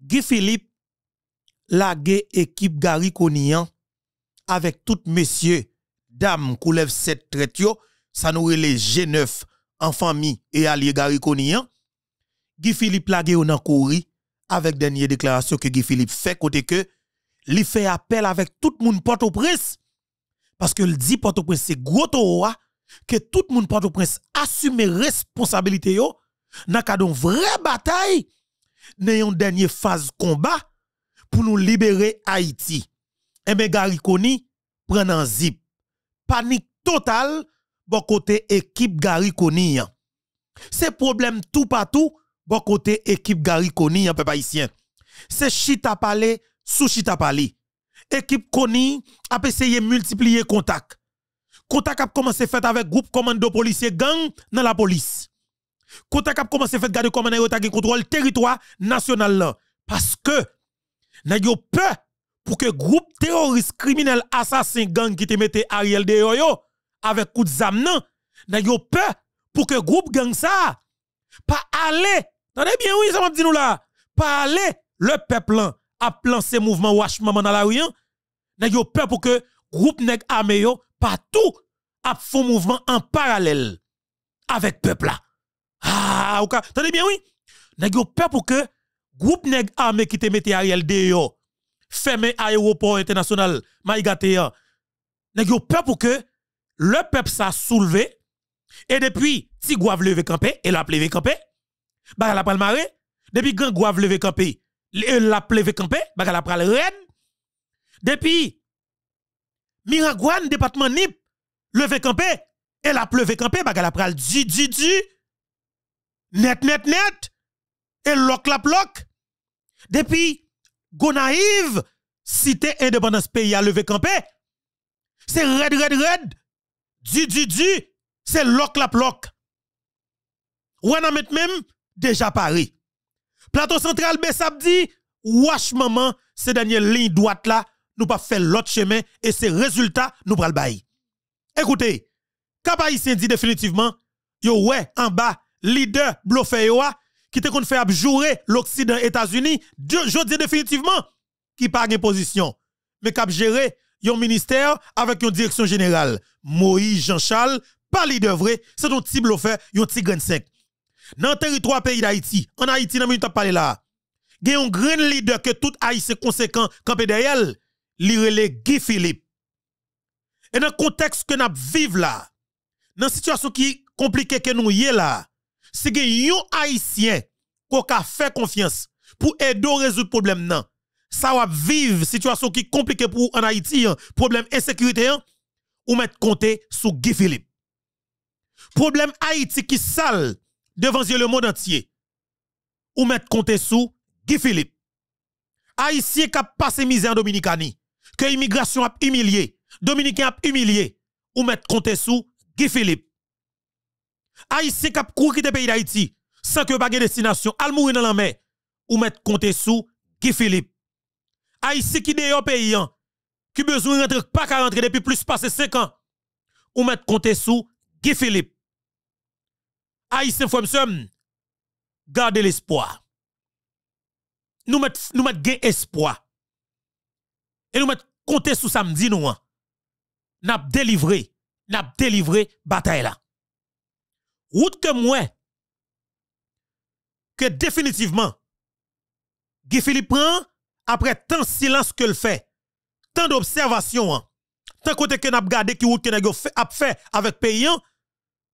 Guy Philippe lage équipe Gary avec toutes messieurs, dames, coulève cette traite ça nous les G9 en famille et alliés Gary Konian. Guy Philippe lage on nan courri avec dernière déclaration que Guy Philippe fait côté que il fait appel avec tout le monde Port-au-Prince parce que le dit Port-au-Prince c'est gros toa que tout le monde Port-au-Prince assume responsabilité yo dans cadre vraie bataille avons une dernière phase combat pour nous libérer Haïti. Et eh bien, Gariconi prend un zip. Panique totale, bon côté équipe Koni. C'est problème tout partout, bon côté équipe Gariconi, hein, peuple haïtien. C'est chita palé, sous chita palé. Équipe Koni a essayé multiplier contact. Contact a commencé fait avec groupe commando policier gang dans la police. Quand tu as commencé à garder comment tu as contrôle territoire national Parce que, n'a yo peur pour que groupe terroriste criminel assassin gang qui te mette Ariel de yo, avec coup de zam nan, peur pour que groupe gang ça, pas aller, attendez bien oui, ça m'a dit nous là, pas aller, le peuple a plancé mouvement wash maman dans la rue, hein. peur pour que groupe nèg armé yo, partout, a font mouvement en parallèle avec peuple là. Ah, ou ka, tenez bien, oui. Nèg yo peur pour que groupe nèg armé qui te mette Ariel dehors, fermer aéroport international, Maïgatea. Hein. Nèg yo peur pour que le peuple s'a soulevé, et depuis, si Gouave levé campé, et la levé campé, bah la pral maré, depuis grand Gouave levé campé, euh, la levé campé, bah la pral red, depuis, Miragouane, département NIP, levé campé, et la pleuvé campé, bah la pral du, du, du, net, net, net, et loc, la bloc. Depuis, Gonaïve, cité indépendance pays à levé campé, c'est red, red, red, du, du, du, c'est loc, la bloc. Ou en met même, déjà Paris. Plateau central, Samedi. Ben, wash maman, ces dernières lignes droite là, nous pas faire l'autre chemin, et ces résultats, nous pral Ecoutez, Écoutez, s'est dit définitivement, yo ouais, en bas, leader Blofeyoa, qui te fait abjurer l'Occident États-Unis, je dis définitivement, qui pas une position, mais qui a géré un ministère avec une direction générale. Moïse Jean-Charles, pas leader vrai, c'est un petit bloffer, un petit grain sec. Dans le territoire pays d'Haïti, en Haïti, dans le minute parlé là, il y a un grand leader que tout Haïti conséquent campé derrière, l'irélé Guy Philippe. Et dans le contexte que nous vivons là, dans la situation qui est compliquée que nous y est là, c'est que yon haïtien qui a fait confiance pour aider à résoudre problème nan. Ça va vivre situation qui est compliquée pour en Haïti, hein. problème insécurité hein. ou mettre compter sur Guy Philippe. Problème Haïti qui sale devant le monde entier. Ou mettre compter sur Guy Philippe. Haïtien qui ont passé misère en Dominicanie, que immigration a humilié, dominicains a humilié, ou mettre compter sur Guy Philippe. Haïtien qui a couru le pays d'Haïti sans que pas de destination, al mourir dans la mer ou mettre compte sous Guy Philippe. Haïtien qui dehors pays qui besoin rentrer pas qu'à rentrer depuis plus passé 5 ans ou mettre compte sous Guy Philippe. Haïtien frère gardez l'espoir. Nous mettons nous met gain espoir. Et nous mettons compte sous samedi nous. Hein. N'a délivré, n'a délivré bataille là route que moi, que définitivement, Guy Philippe prend, après tant de silence que le fait, tant d'observation, hein, tant côté que n'a gardé qui route que n'a fait avec paysan, hein,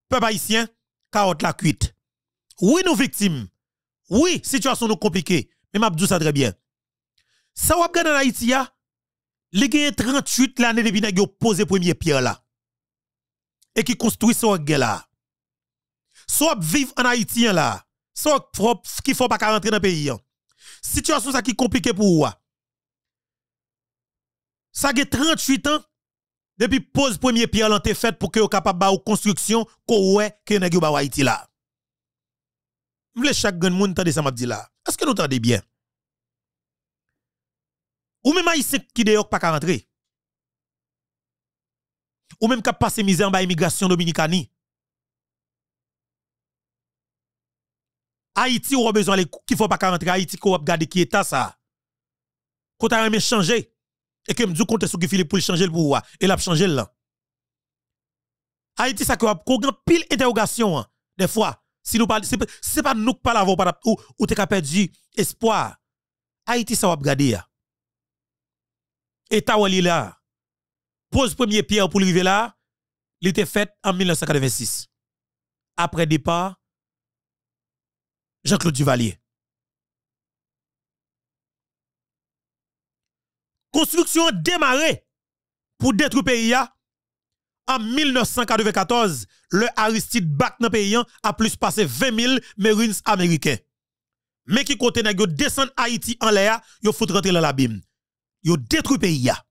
peuple haïtien, carotte la cuite. Oui, nous victimes. Oui, situation nous compliquée. Mais m'abdou ça très bien. Ça wap gade en Haïti ya, hein. les 38 l'année depuis n'a posé premier pierre là. Et qui construit son gars là. Soit vivre en Haïti là, soit qu'il faut pas rentre dans le pays. Hein. Situation ça qui est compliquée pour vous. Hein. Ça fait 38 ans depuis pose premier pierre l'an fait pour que vous capable de construction ko ouais que nèg ba Haïti là. que chaque grand monde tande ça m'a dit là. Est-ce que nous tendez bien? Ou même haïtien qui de pas rentrer. Ou même qui passe misère en immigration dominicaine. Haïti ou besoin les qu'il faut pas rentrer Haïti qu'on regarder qui état ça. Quand a aimé changer et que du compte sur Philippe pour changer le pouvoir et l'a changé. là. Haïti ça qu'on a pile interrogation hein, des fois si nous pas c'est pas nous qui parlons pas ou ou t'es perdu espoir. Haïti ça va regarder hein. là. État wali la Pose premier pierre pour arriver là, il était fait en 1986. Après départ Jean-Claude Duvalier. Construction démarré pour détruire le pays en 1994, le Aristide Bach, dans pays a plus passé 20 000 Marines américains. Mais qui côté n'a descend Haïti en l'air, il fout rentrer dans l'abîme. Yo détruit pays a.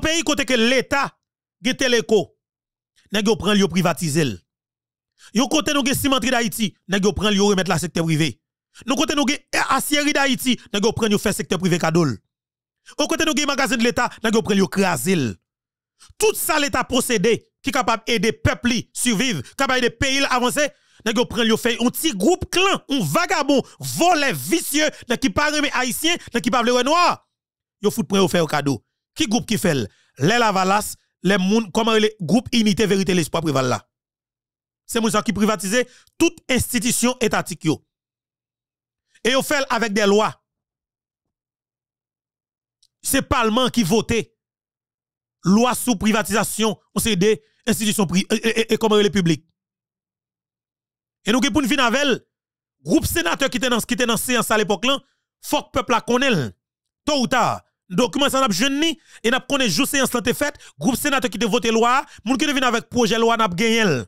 pays côté que l'état gen téléco. Nèg prend le privatiser. Yo côté nou gen cimenterie d'Haïti, nèg yo yo remettre la secteur privé. Nous côté nou gen d'Aïti, e d'Haïti, prenons yo yo faire secteur privé cadeau. Au côté nou gen magasin de l'État, nous yo prend yo krasil. Tout ça l'État possédé qui capable aider peuple survivre, capable aider pays avancer, nous prenons pren yo fè un petit groupe clan, un vagabond, volé vicieux, n'a qui pas remet haïtien, nan qui pas vle noir. Yo fout prend yo faire cadeau. Qui groupe qui fait Les Lavalas, les moun, comment les groupes unité vérité l'espoir privé. là. C'est Moussa qui privatise toute institution étatique. Et vous fait avec des lois. C'est le Parlement qui votait loi sous privatisation, on sait des institutions et, et, les publics. Et nous, pour une fin avec groupe sénateur qui était dans la séance à l'époque là, faut que peuple la connaît tôt ou tard. Document ça n'a jeune ni et n'a connu jour séance Le faite, groupe sénateur qui a voté loi, Nous qui vient avec projet loi n'a gagné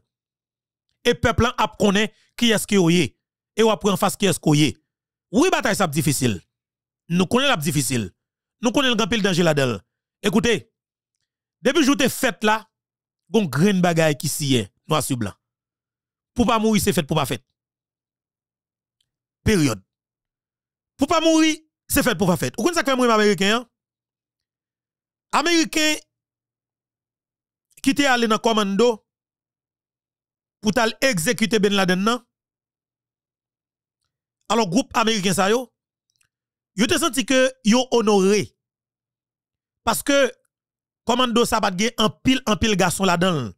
et peuple a connaît qui est-ce y est et on prend en face qui est-ce y est. Oui, bataille ça difficile. Nous connaissons la difficile. Nous connaissons le grand pile danger là-dedans. Écoutez, depuis que de fête là, gon grand bagaille qui s'y est noir sur blanc. Pour pas mourir c'est fait pour pas fête. Période. Pour pas mourir, c'est fait pour pas faire. Vous connaissez ça que mourir américain hein? Américain qui était allé dans commando pour tal exécuter Ben Laden nan. Alors groupe américain ça yo, yo te senti que yo honoré parce que commando Sabat pas gen en pile en pile garçon là-dedans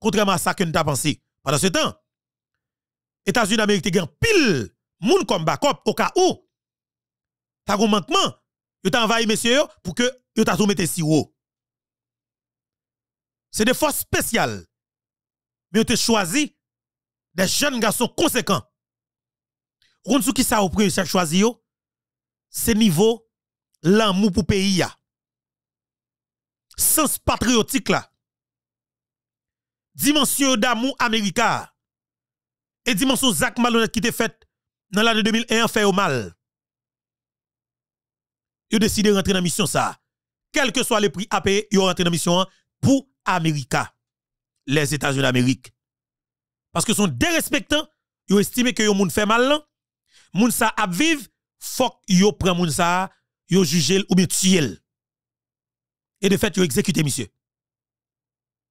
contrairement à ça que nous avons pensé. Pendant ce temps, États-Unis d'Amérique gen pile moun comme backup au cas où ta un manquement, yo envahi messieurs pour que yo t'a tout si haut. C'est des forces spéciales mais vous avez choisi des jeunes garçons conséquents. Vous qui avez choisi C'est niveau l'amour pour le pays. Sens patriotique là. Dimension d'amour américain. Et dimension Zach Malhonnête qui était faite dans l'année 2001 fait au mal. Vous décidé de rentrer dans la mission ça. Quel que soit le prix à payer, vous rentré dans la mission hein, pour l'Amérique les États-Unis d'Amérique. Parce que sont dérespectants, ils estiment que yon moun fait mal Moun sa ap vive, fok yo pren moun sa, yon jugel ou bien tuyel. Et de fait, yon exécuté monsieur.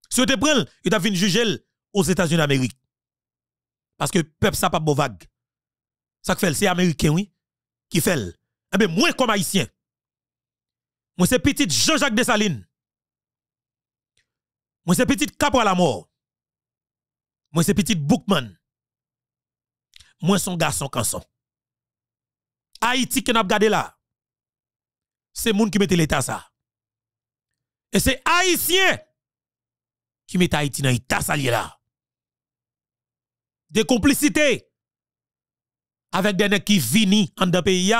Si yon te pren, yon ta fin jugel aux États-Unis d'Amérique. Parce que peuple ça pas beau vague. Ça fait, c'est américain, oui, qui fait. Eh ben moi comme haïtien, moi c'est petit Jean-Jacques Dessalines. Moi, c'est petit à la mort. Moi, c'est petit bookman. Moi, son garçon canson. Haïti qui n'a pas là. C'est moun qui mette l'État ça. Et c'est Haïtien qui met Haïti dans l'État ça là. Des complicités avec des nègres qui viennent dans de pays,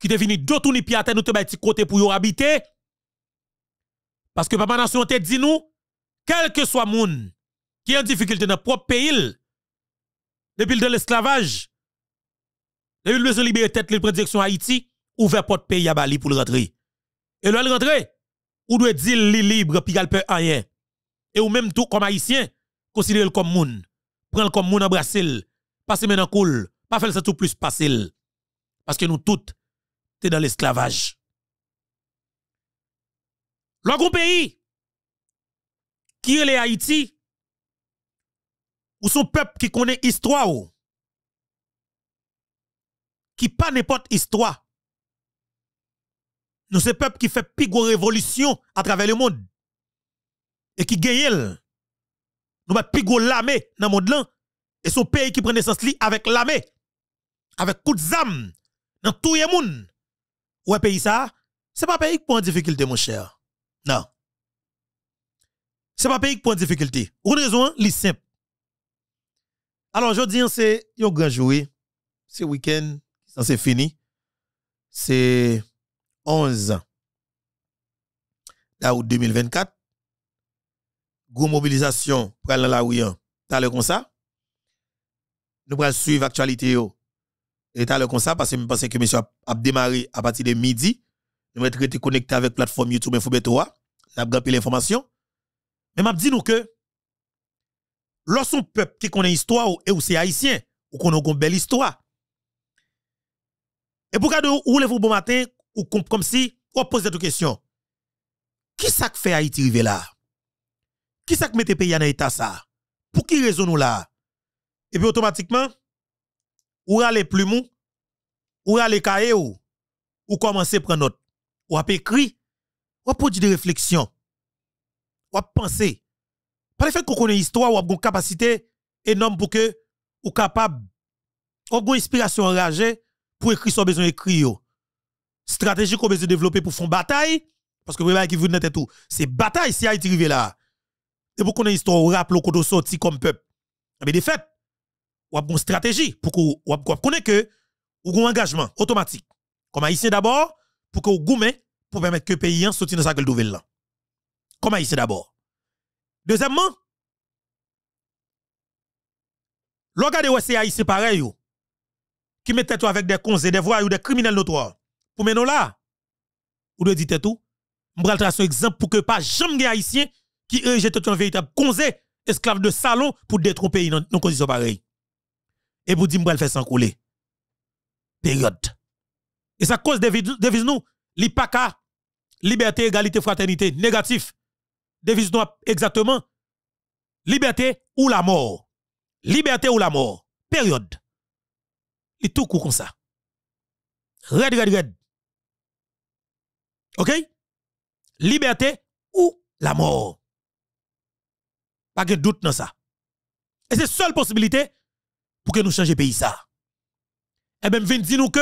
qui deviennent d'autres ni piatè, nous te mettons côté pour y habiter. Parce que Papa Nation te dit nous, quel que soit monde qui a une difficulté dans le propre pays, depuis de l'esclavage, depuis le besoin de libérer tête, il prend direction Haïti, ouvert porte pays à Bali pour le rentrer. Et le rentrer, ou doit dire li libre, puis il peut rien. Et ou même tout comme haïtien, considérez-le comme moun. Prends-le comme moun, embrassez-le. Passez maintenant cool. Pas faire le tout plus facile. Parce que nous tous, t'es dans l'esclavage. L'autre pays qui est l'Haïti Haïti, ou son peuple qui connaît l'histoire, qui pas n'importe histoire. Nous sommes peuple qui fait pigo révolution à travers le monde. Et qui gagne. Nous sommes pigo l'armée dans le monde. Et son pays qui prend naissance avec l'armée. Avec coup de zam. Dans tout le monde. un pays ça. C'est pas pays qui prend difficulté, mon cher. Non. Ce n'est pas pays qui prend difficulté. Vous une raison, c'est simple. Alors, je dis, c'est un grand jour. C'est week-end, c'est fini. C'est 11 août 2024. Gros mobilisation pour aller dans la rue. Hein. T'as le comme ça. Nous allons suivre l'actualité. Et t'as le comme ça parce que je pense que monsieur a démarré à partir de midi. Nous allons être connecté avec la plateforme YouTube Info 3 n'a pas l'information. Mais m'a dit nous que lorsqu'un peuple qui connaît l'histoire et ou c'est haïtien, ou connaît une belle histoire. Et pour pourquoi vous levez bon matin ou comme si on pose cette question. Qui ça fait Haïti arriver là? Qui ça met le pays en état ça? Pour qui raison nous là? Et puis automatiquement, ou plus mou, ou allez, cahiers, ou commencer à prendre note. Ou à écrit ou produit e e de réflexion. Ou penser. Par le fait qu'on connaît l'histoire, ou une capacité énorme pour que ou capable ou une inspiration enragée pour écrire son besoin écrire. Stratégie qu'on besoin de développer pour faire bataille parce que qui vous dans tout, c'est bataille si Haïti arrivé là. Et pour qu'on ait histoire ou rappel qu'on sorti comme peuple. Mais de fait, ou une stratégie pour qu'on connaît que ou un engagement automatique. Comme haïtien d'abord pour que vous pour permettre que le pays sorte dans sa gueule nouvelle là. Comment ici d'abord. Deuxièmement, L'organe de c'est pareil, qui mettait toi avec des cons des voix ou des criminels notoires. Pour mener là, vous de dire tout, m'bral tracer un exemple pour que pas jamais des Haïtiens qui rejette un véritable conseil... esclave de salon, pour détruire pays dans nos conditions pareilles. Et pour dire vais faire sans couler. Période. Et ça cause des vies nous, l'IPACA, liberté, égalité, fraternité, négatif. Devise nous exactement. Liberté ou la mort. Liberté ou la mort. Période. Il tout court comme ça. Red, red, red. OK? Liberté ou la mort. Pas de doute dans ça. Et c'est la seule possibilité pour que nous changions pays ça. même, eh ben, nous que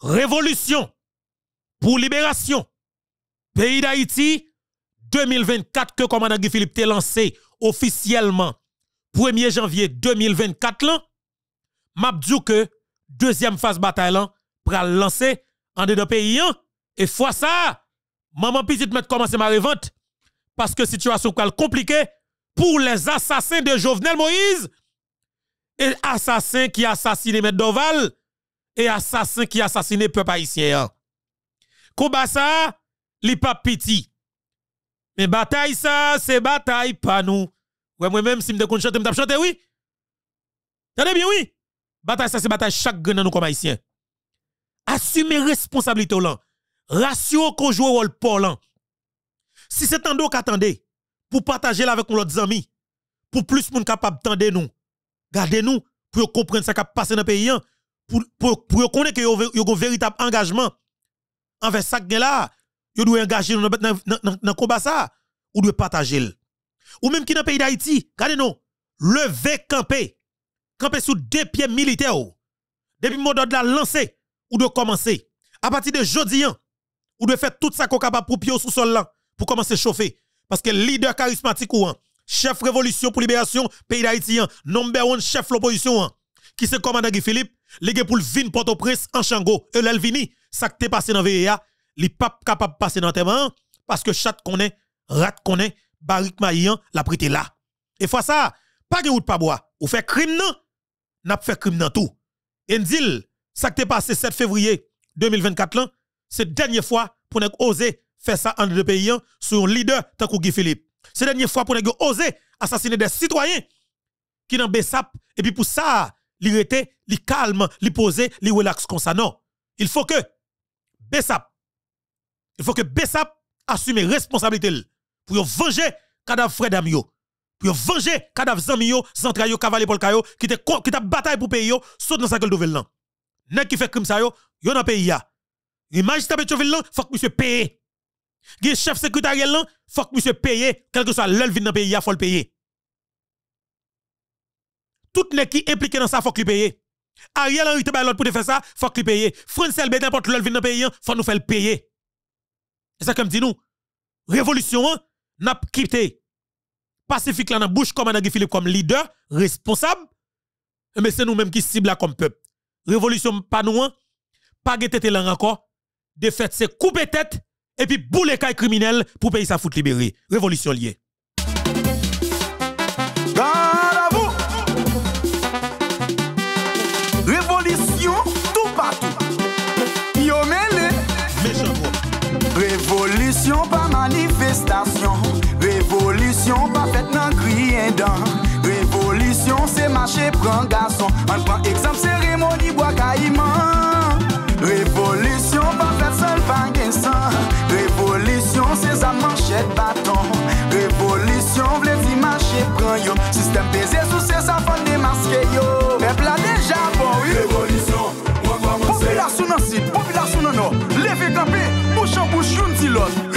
révolution pour libération. Pays d'Haïti, 2024 que commandant Guy Philippe t'est lancé officiellement 1er janvier 2024 là m'a que deuxième phase bataille là pral lancer en deux pays hein. et fois ça maman petite mettre commencer ma revente parce que situation pral compliquée pour les assassins de Jovenel Moïse et assassins qui assassiné Medoval et assassins qui assassiné peuple haïtien. Hein. Combat ça, li pa piti. Mais bataille ça, c'est bataille pas nous. Ouais, moi-même, si me chante, chanter, me chante, oui. Tenez bien, oui. Bataille ça, c'est bataille chaque gagnant nous comme haïtien. Assumez responsabilité là. Ratio qu'on joue au là. Hein. Si c'est un dos qu'attendez, pour partager avec nos amis, pour plus moun capable de nous, gardez nous, pour comprendre ce qui passe dans le pays, hein. pour, pour, pour connaître que y a un véritable engagement envers ça là, vous devez engager dans le combat ça, ou devez partager. Ou même qui dans le pays d'Haïti, regardez-nous, levez camper, camper sous deux pieds militaires. Depuis le où lancer, la lancé, ou de commencer. À partir de jeudi, hein, ou de faire tout ça qu'on capable pour pied sous sol là, pour commencer à chauffer. Parce que leader charismatique ou hein, chef révolution pour libération, pays d'Haïti, hein, number one chef l'opposition, qui se commandant Guy Philippe, légué pour le vin Port-au-Prince en Chango, et l'Alvini, ça qui t'est passé dans VEA, n'est pas capable de passer dans le mains, parce que chat est, rat qu'on barrique maillan, la est là. Et fois ça, pas de route pas bois. Ou fait crime non, n'a fait crime dans tout. Et ça qui t'est passé 7 février 2024 C'est c'est dernière fois pour nous oser faire ça en deux pays hein, sur le leader tant Philippe. C'est la dernière fois pour nous oser assassiner des citoyens qui dans pas. et puis pour ça, l'irrité, li calme, li poser, li relax comme ça non. Il faut que Bessap. Il faut que Bessap assume responsabilité pour venger cadavre Fred Amio, Pour venger cadavre Zamio, Zantrayo, Cavalier Polkayo, qui te, qui ta bataille pour payer, saute dans sa gueule nouvelle là. qui fait crime ça yo, yo dans pays ya. Et magistrat Betcheville faut que monsieur paye. les chef sécuritaire là, faut que monsieur paye, quel que soit l'œil vin dans pays ya, faut le payer. Tout les qui impliqué dans ça, faut qu'il paye. Ariel Henry te l'autre pour te faire ça, faut qu'il paye. France LB n'importe l'autre vient dans pays, faut nous faire payer. C'est ça qu'on dit nous. Révolution, hein, n'a quitté. Pacifique là dans bouche comme Anagui Philippe comme leader, responsable. Mais c'est nous-mêmes qui cible comme peuple. Révolution pas nous, hein. pas tête là encore. Défaite, c'est couper tête et puis bouler les criminel pour payer sa foot libérée. Révolution liée. Révolution, c'est marcher, prend garçon On prend exemple, c'est rémoni, boit caïman Révolution, pas fait seul, pas guesant Révolution, c'est à mancher de bâton Révolution, vlez-y, marcher, prend yon Sistème de Zézou, c'est sa fonte de masqué yon Révolution, wakwa monser Populasyon nan si, populasyon nan no Levé, campé, mouchan, bouchoun, t'ilote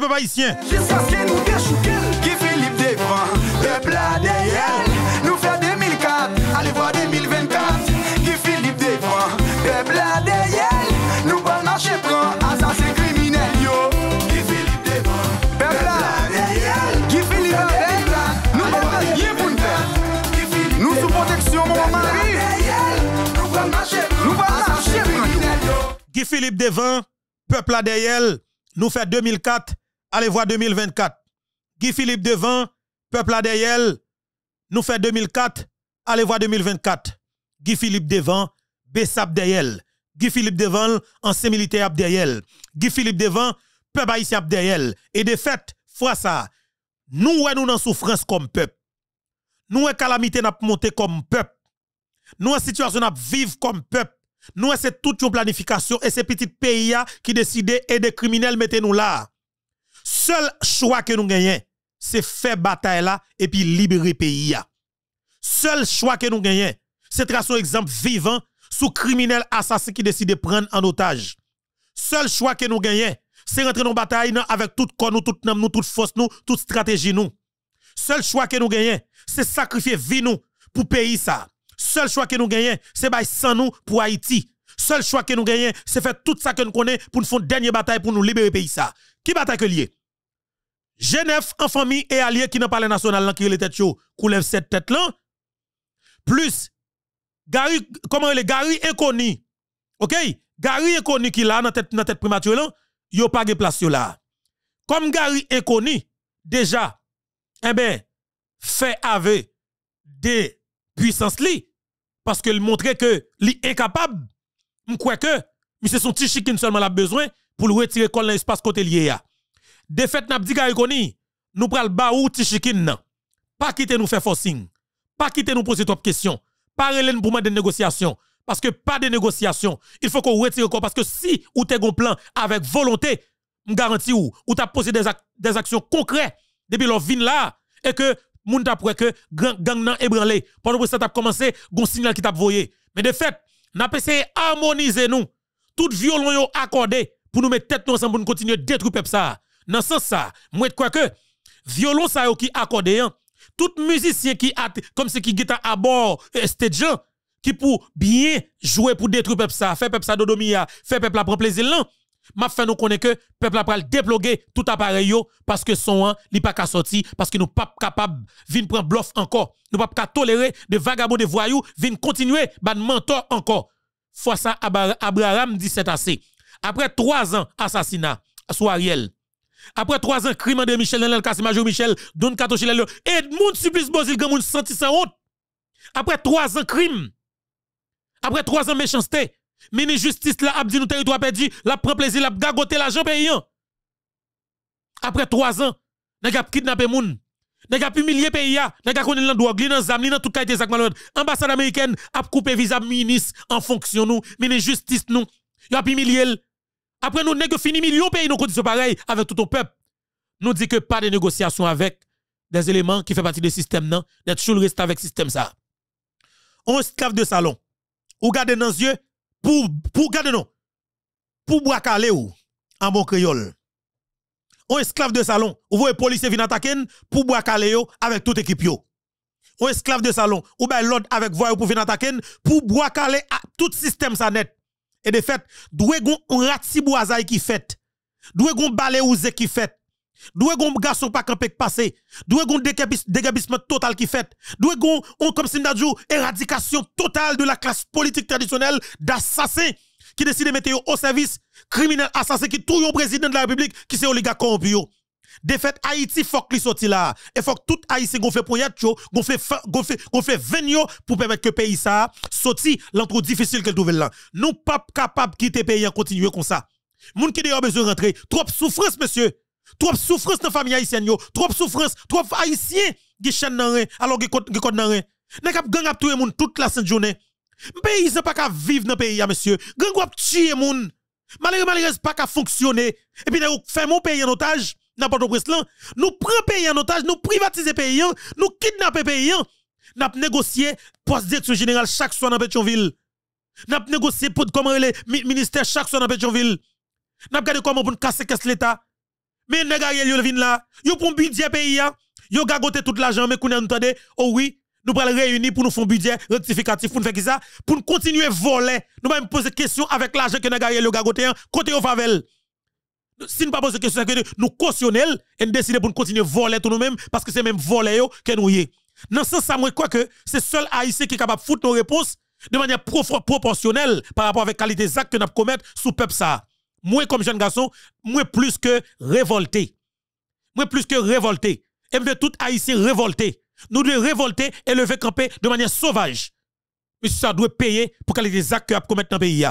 peuple haïtien. Jusqu'à ce que nous déchouquons, qui Philippe devant, peuple à derrière. Nous fait 2004, allez voir 2024, qui Philippe devant, peuple à derrière. Nous pas marcher prend, assassin criminel yo. Qui Philippe devant, peuple à derrière. Qui Philippe avec, nous pas pour nous sous protection, mon mari. Nous pas marcher prend. Qui Philippe devant, peuple à derrière. Nous fait 2004, Allez voir 2024. Guy Philippe devant, peuple à Nous fait 2004. Allez voir 2024. Guy Philippe devant, Bessap yel. Guy Philippe devant, ancien militaire yel. Guy Philippe devant, peuple haïtien yel. Et de fait, fois ça, nous ouais nous en souffrance comme peuple. Nous en calamité n'a monté comme peuple. Nous en situation n'a vivre comme peuple. Nous c'est toute une planification et ces petits pays qui décide et des criminels mettez nous là seul choix que nous gagnons, c'est faire bataille là et puis libérer pays Seul choix que nous gagnons, c'est tracer un exemple vivant sous criminel assassin qui décide de prendre en otage. Seul choix que nous gagnons, c'est rentrer dans bataille avec tout corps nous, toute nous, toute force nous, toute stratégie nous. Seul choix que nous gagnons, c'est sacrifier vie nous pour pays ça. Seul choix que nous gagnons, c'est bail sans nous pour Haïti. Seul choix que nous gagnons, c'est faire tout ça que nous connaissons pour nous faire une dernière bataille pour nous libérer pays ça. Qui bataille que lié? Genève en famille et alliés qui n'ont pas le national qui les têtes chaud, coulève cette tête là. Plus Gary comment les Gary inconnu. OK? Gary inconnu qui là dans tête dans tête primature là, yo pas de place là. Comme Gary inconnu déjà eh ben fait avec des puissances li parce que le montrer que li incapable, quoi que c'est son petit chicken seulement l'a besoin pour le retirer dans l'espace côté lié là. De Défaite n'a dit Gaïkoni, nous pral baou tichikin Pas quitter nous faire forcing. Pas quitter nous poser trop questions. Pas pour des négociation. Parce que pas de négociation. Il faut qu'on retire quoi. Parce que si ou t'es un plan avec volonté, garantis ou, ou t'as posé des, des actions concrètes depuis leur vin là, et que moun t'a que gang, gang nan ébranlé. Pendant que ça t'a commencé, gon signal qui t'a voyé. Mais de fait, n'a pas essayé harmoniser nous. Tout violon yon accordé pour nous mettre tête ensemble pour nous continuer à détruire ça. Dans ce sens, ça, moi, quoi que, violon ça qui accordéon, tout musicien qui a, comme ce qui guitare à bord, euh, stage, qui pour bien jouer pour détruire peuple ça, faire peuple ça dodomia, euh, faire peuple la prendre plaisir là, m'a fait nous connaître que peuple a pral tout appareil parce que son an li pas sorti parce que nous pas capable de prendre bluff encore nous pas tolérer de vagabonds de voyous vinn continuer ban mentor encore fois ça Abraham 17 assez après trois ans assassinat sous Ariel après trois ans, crime de Michel Nenel, Major Michel, Don Katochilel, Et Edmond Supplice Bozil, Gamoun senti sans honte. Après trois ans, crime. Après trois ans, méchanceté. Mini justice, la abdi nous territoire perdu, la prend plaisir, la gagoté l'argent payant. Après trois ans, nous avons kidnappé moun. Nous avons humilié pays, nous avons connu l'endroit, dans zam, dans tout cas, malade. Ambassade américaine a coupé visa ministre en fonction nous, mini justice nous. y a humilié après, nous n'avons fini millions de pays dans conditions pareilles avec tout le peuple. Nous disons que pas de négociation avec des éléments qui font partie du système, non. D'être le reste avec système ça. On esclave de salon. Ou garde dans les yeux pour, pour garder nous. Pour bracaler en bon créole. On esclave de salon. Ou voyez policiers vient attaquer pour bracaler avec toute équipe yo. On esclave de salon. Ou bien l'autre avec voix pour venir attaquer pour avec tout système ça net. Et de fait, doué gon ratiboazaï qui fait. Doué gon balé ouze qui fait. Doué gon garçon pas campé passé. Doué gon dégabissement total qui fait. Doué gon, on comme si éradication totale de la classe politique traditionnelle d'assassins qui décide de mettre au service criminel assassin qui touille au président de la République qui c'est oligarque corrompu. Défaite Haïti, faut qu'il sorti là. Et faut que tout Haïti gonfle pour y gonfle, gonfle, gonfle venio pour permettre que pays ça sorti l'entrée difficile qu'elle trouve là. Nous pas capable quitter pays et continuer comme ça. gens qui d'ailleurs besoin rentrer. Trop souffrance, monsieur. Trop souffrance dans la famille haïtienne, trop souffrance, trop haïtien qui chaîne dans rien, alors qui code dans rien. N'a cap gang a tuer monde toute la saint journée. Pays c'est pas qu'à vivre dans pays monsieur. Gang a tuer moun. Malheureusement, malheureusement pas qu'à fonctionner. Et puis nous fait mon pays en otage nous prenons pays en otage, nous privatisons pays, nous kidnappons pays, nous négocié poste direction générale chaque soir dans Pétionville. Nous négocions pour comment les chaque soir dans Pétionville. Nous regardons comment pour casser l'état. Mais Nous gars ils là, ils pour budget pays hein. ils tout l'argent mais qu'on entendez, oh oui, nous réunir pour nous faire budget rectificatif pour nous faire ça pour nous continuer voler. Nous même poser question avec l'argent que nous hein. côté aux si nous ne pas poser question, que nous cautionnons et nous décidons de continuer à voler tout nous-mêmes parce que c'est même voler que nous y Dans ce sens, moi, quoi que c'est seul haïtien qui est capable de foutre nos réponses de manière proportionnelle par rapport à la qualité des actes que nous commettre sous peuple ça. Moi, comme jeune garçon, moi plus que révolté. Moi plus que révolté. Et de tout haïtien révolté. Nous devons révolter et lever camper de manière sauvage. Mais ça doit payer pour qualité des actes que nous commis dans le pays.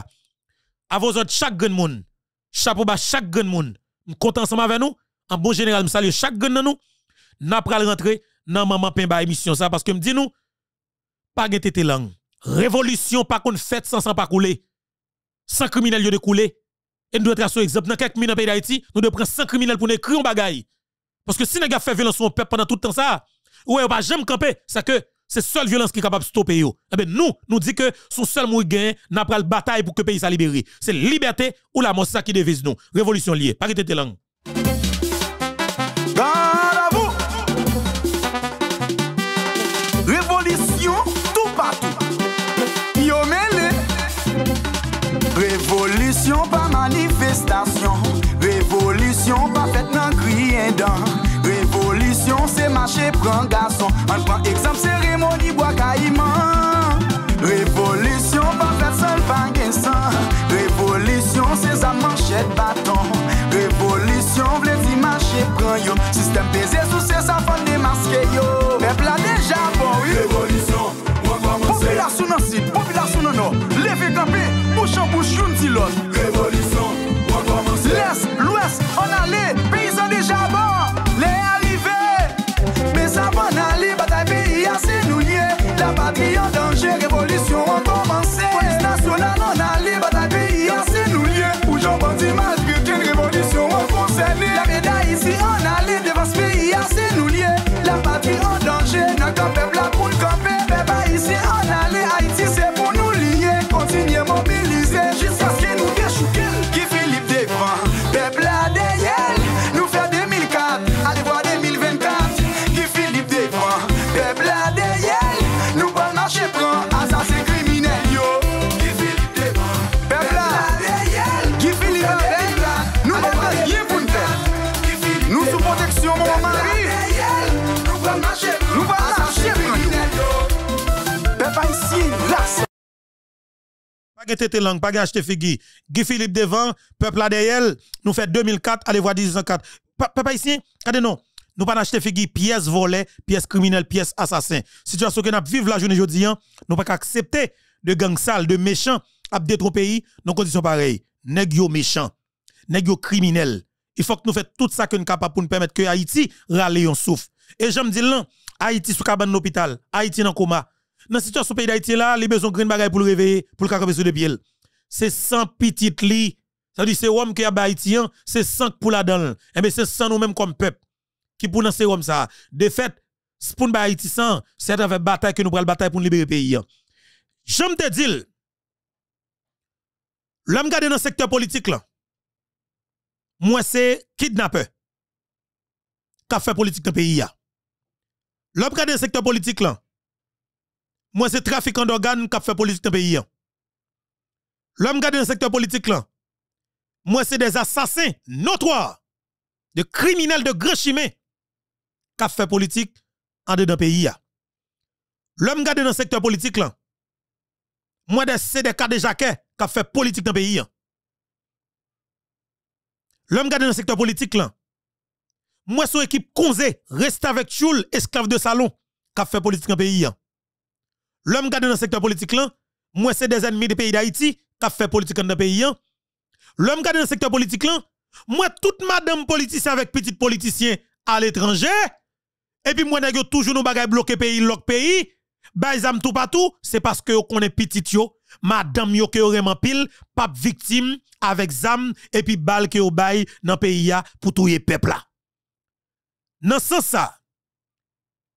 Avant chaque grand monde chapeau bas chaque grand monde. content ensemble avec nous. En bon général, je salue chaque grand nous. N'a pas rentrer dans maman Pimba émission ça parce que me dit nous pas de langue. Révolution pas qu'on fête sans sans pas couler. Sans criminel de couler. Et nous devons son exemple dans quelques minutes dans pays d'Haïti, nous devons prendre 100 criminels pour nous écrire un bagay. Parce que si nous avons fait violence au peuple pendant tout le temps ça, ouais, on va jamais camper, c'est que c'est seule violence qui est capable de stopper yo. Eh ben, nous, nous dit que son seul moyen n'a pas la bataille pour que le pays soit libéré. C'est liberté ou la mort ça qui devise nous. Révolution liée. Pas de langue. Révolution tout partout. Révolution pas manifestation. Révolution pas fête non crier dans. Révolution c'est marcher prend garçon. tes langue, pas acheter figui. Guy Philippe devant, peuple nous fait 2004, allez voir 1804. Papa ici, regardez non. Nous pas acheter figui, pièce volée, pièce criminelle, pièce assassin. Situation que nous vivons la journée aujourd'hui, hein, nous pas accepter de gang sales de méchants, à détruire pays, dans conditions pareilles. négio yo méchant, négio yo criminel. Il faut que nous fassions tout ça que nous capables pour nous permettre que Haïti râle un souffle. Et j'aime dire là, Haïti sous cabane l'hôpital, Haïti dans coma. Dans la situation pays d'Haïti là, il a besoin de bagaille pour le réveiller, pour le carrément sur le pieds. C'est sans petites lit. Ça dit dire c'est homme qui a haïtien, c'est sans pour la donne. Et eh bien c'est sans nous-mêmes comme peuple qui pour dans ces hommes ça. De fait, c'est pour Haïti sans, c'est avec bataille que nous prenons bataille pour libérer le pays. Je me te dis, l'homme qui est dans le secteur politique là, moi c'est kidnapper qui a fait politique dans le pays. L'homme qui est dans le secteur politique là, moi c'est trafiquant d'organes qui fait politique dans le pays. Hein. L'homme garde dans le secteur politique là, moi c'est des assassins notoires, de criminels de grand chemin qui fait politique en dedans pays. Hein. L'homme garde dans le secteur politique là, moi c'est des cas de jaquet qui fait politique dans le pays. Hein. L'homme garde dans le secteur politique là, moi son équipe Konze, reste avec choule esclave de salon, qui fait politique dans le pays. L'homme est dans le secteur politique là, moi c'est des ennemis des pays d'Haïti qui fait politique dans le pays. Hein. L'homme est dans le secteur politique là, moi toute madame politicien avec petit politicien à l'étranger et puis moi toujours nous bagay bloqué pays l'autre pays, bah, tout partout, c'est parce que on est petit yo, madame yo que vraiment pile, pape victime avec zam et puis balle que yo bail dans pays hein, pour touyer peuple là. Dans sens ça,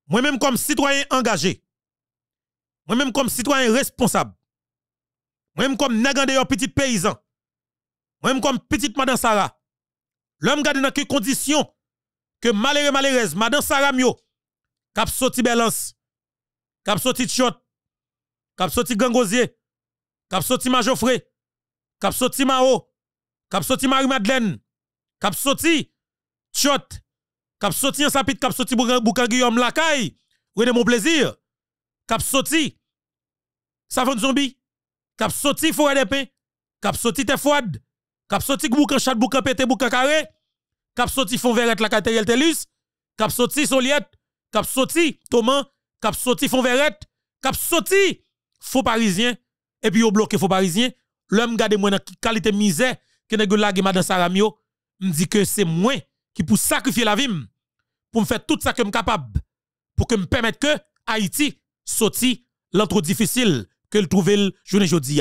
moi-même comme citoyen engagé, moi-même comme citoyen responsable. Moi-même comme yon petit paysan. Moi-même comme petite madame Sarah. L'homme garde dans quelles conditions que malere malheureuse madame Sarah Mio cap sorti balance cap sorti shot cap sorti gangosier cap sorti majofré cap sorti mao cap sorti Marie Madeleine cap sorti shot cap sorti en sapit cap sorti boucan Guillaume Lacaille de mon plaisir kap soti, savon Zombie, kap soti forêt d'épée, kap soti te fouad, kap soti boucan chat boucan pété boucan carré, kap soti fond verrette la cathédrale telus, kap soti soliette, kap soti toman, kap soti fond verrette, kap soti faux parisien, et puis au bloqué faux parisien, l'homme gade moi dans qualité misère, que nèg la madame Saramio, me que c'est moi qui pour sacrifier la vie, pour me faire tout ça que je capable, pour que me permette que Haïti sorti lentre difficile que le trouver journée jodi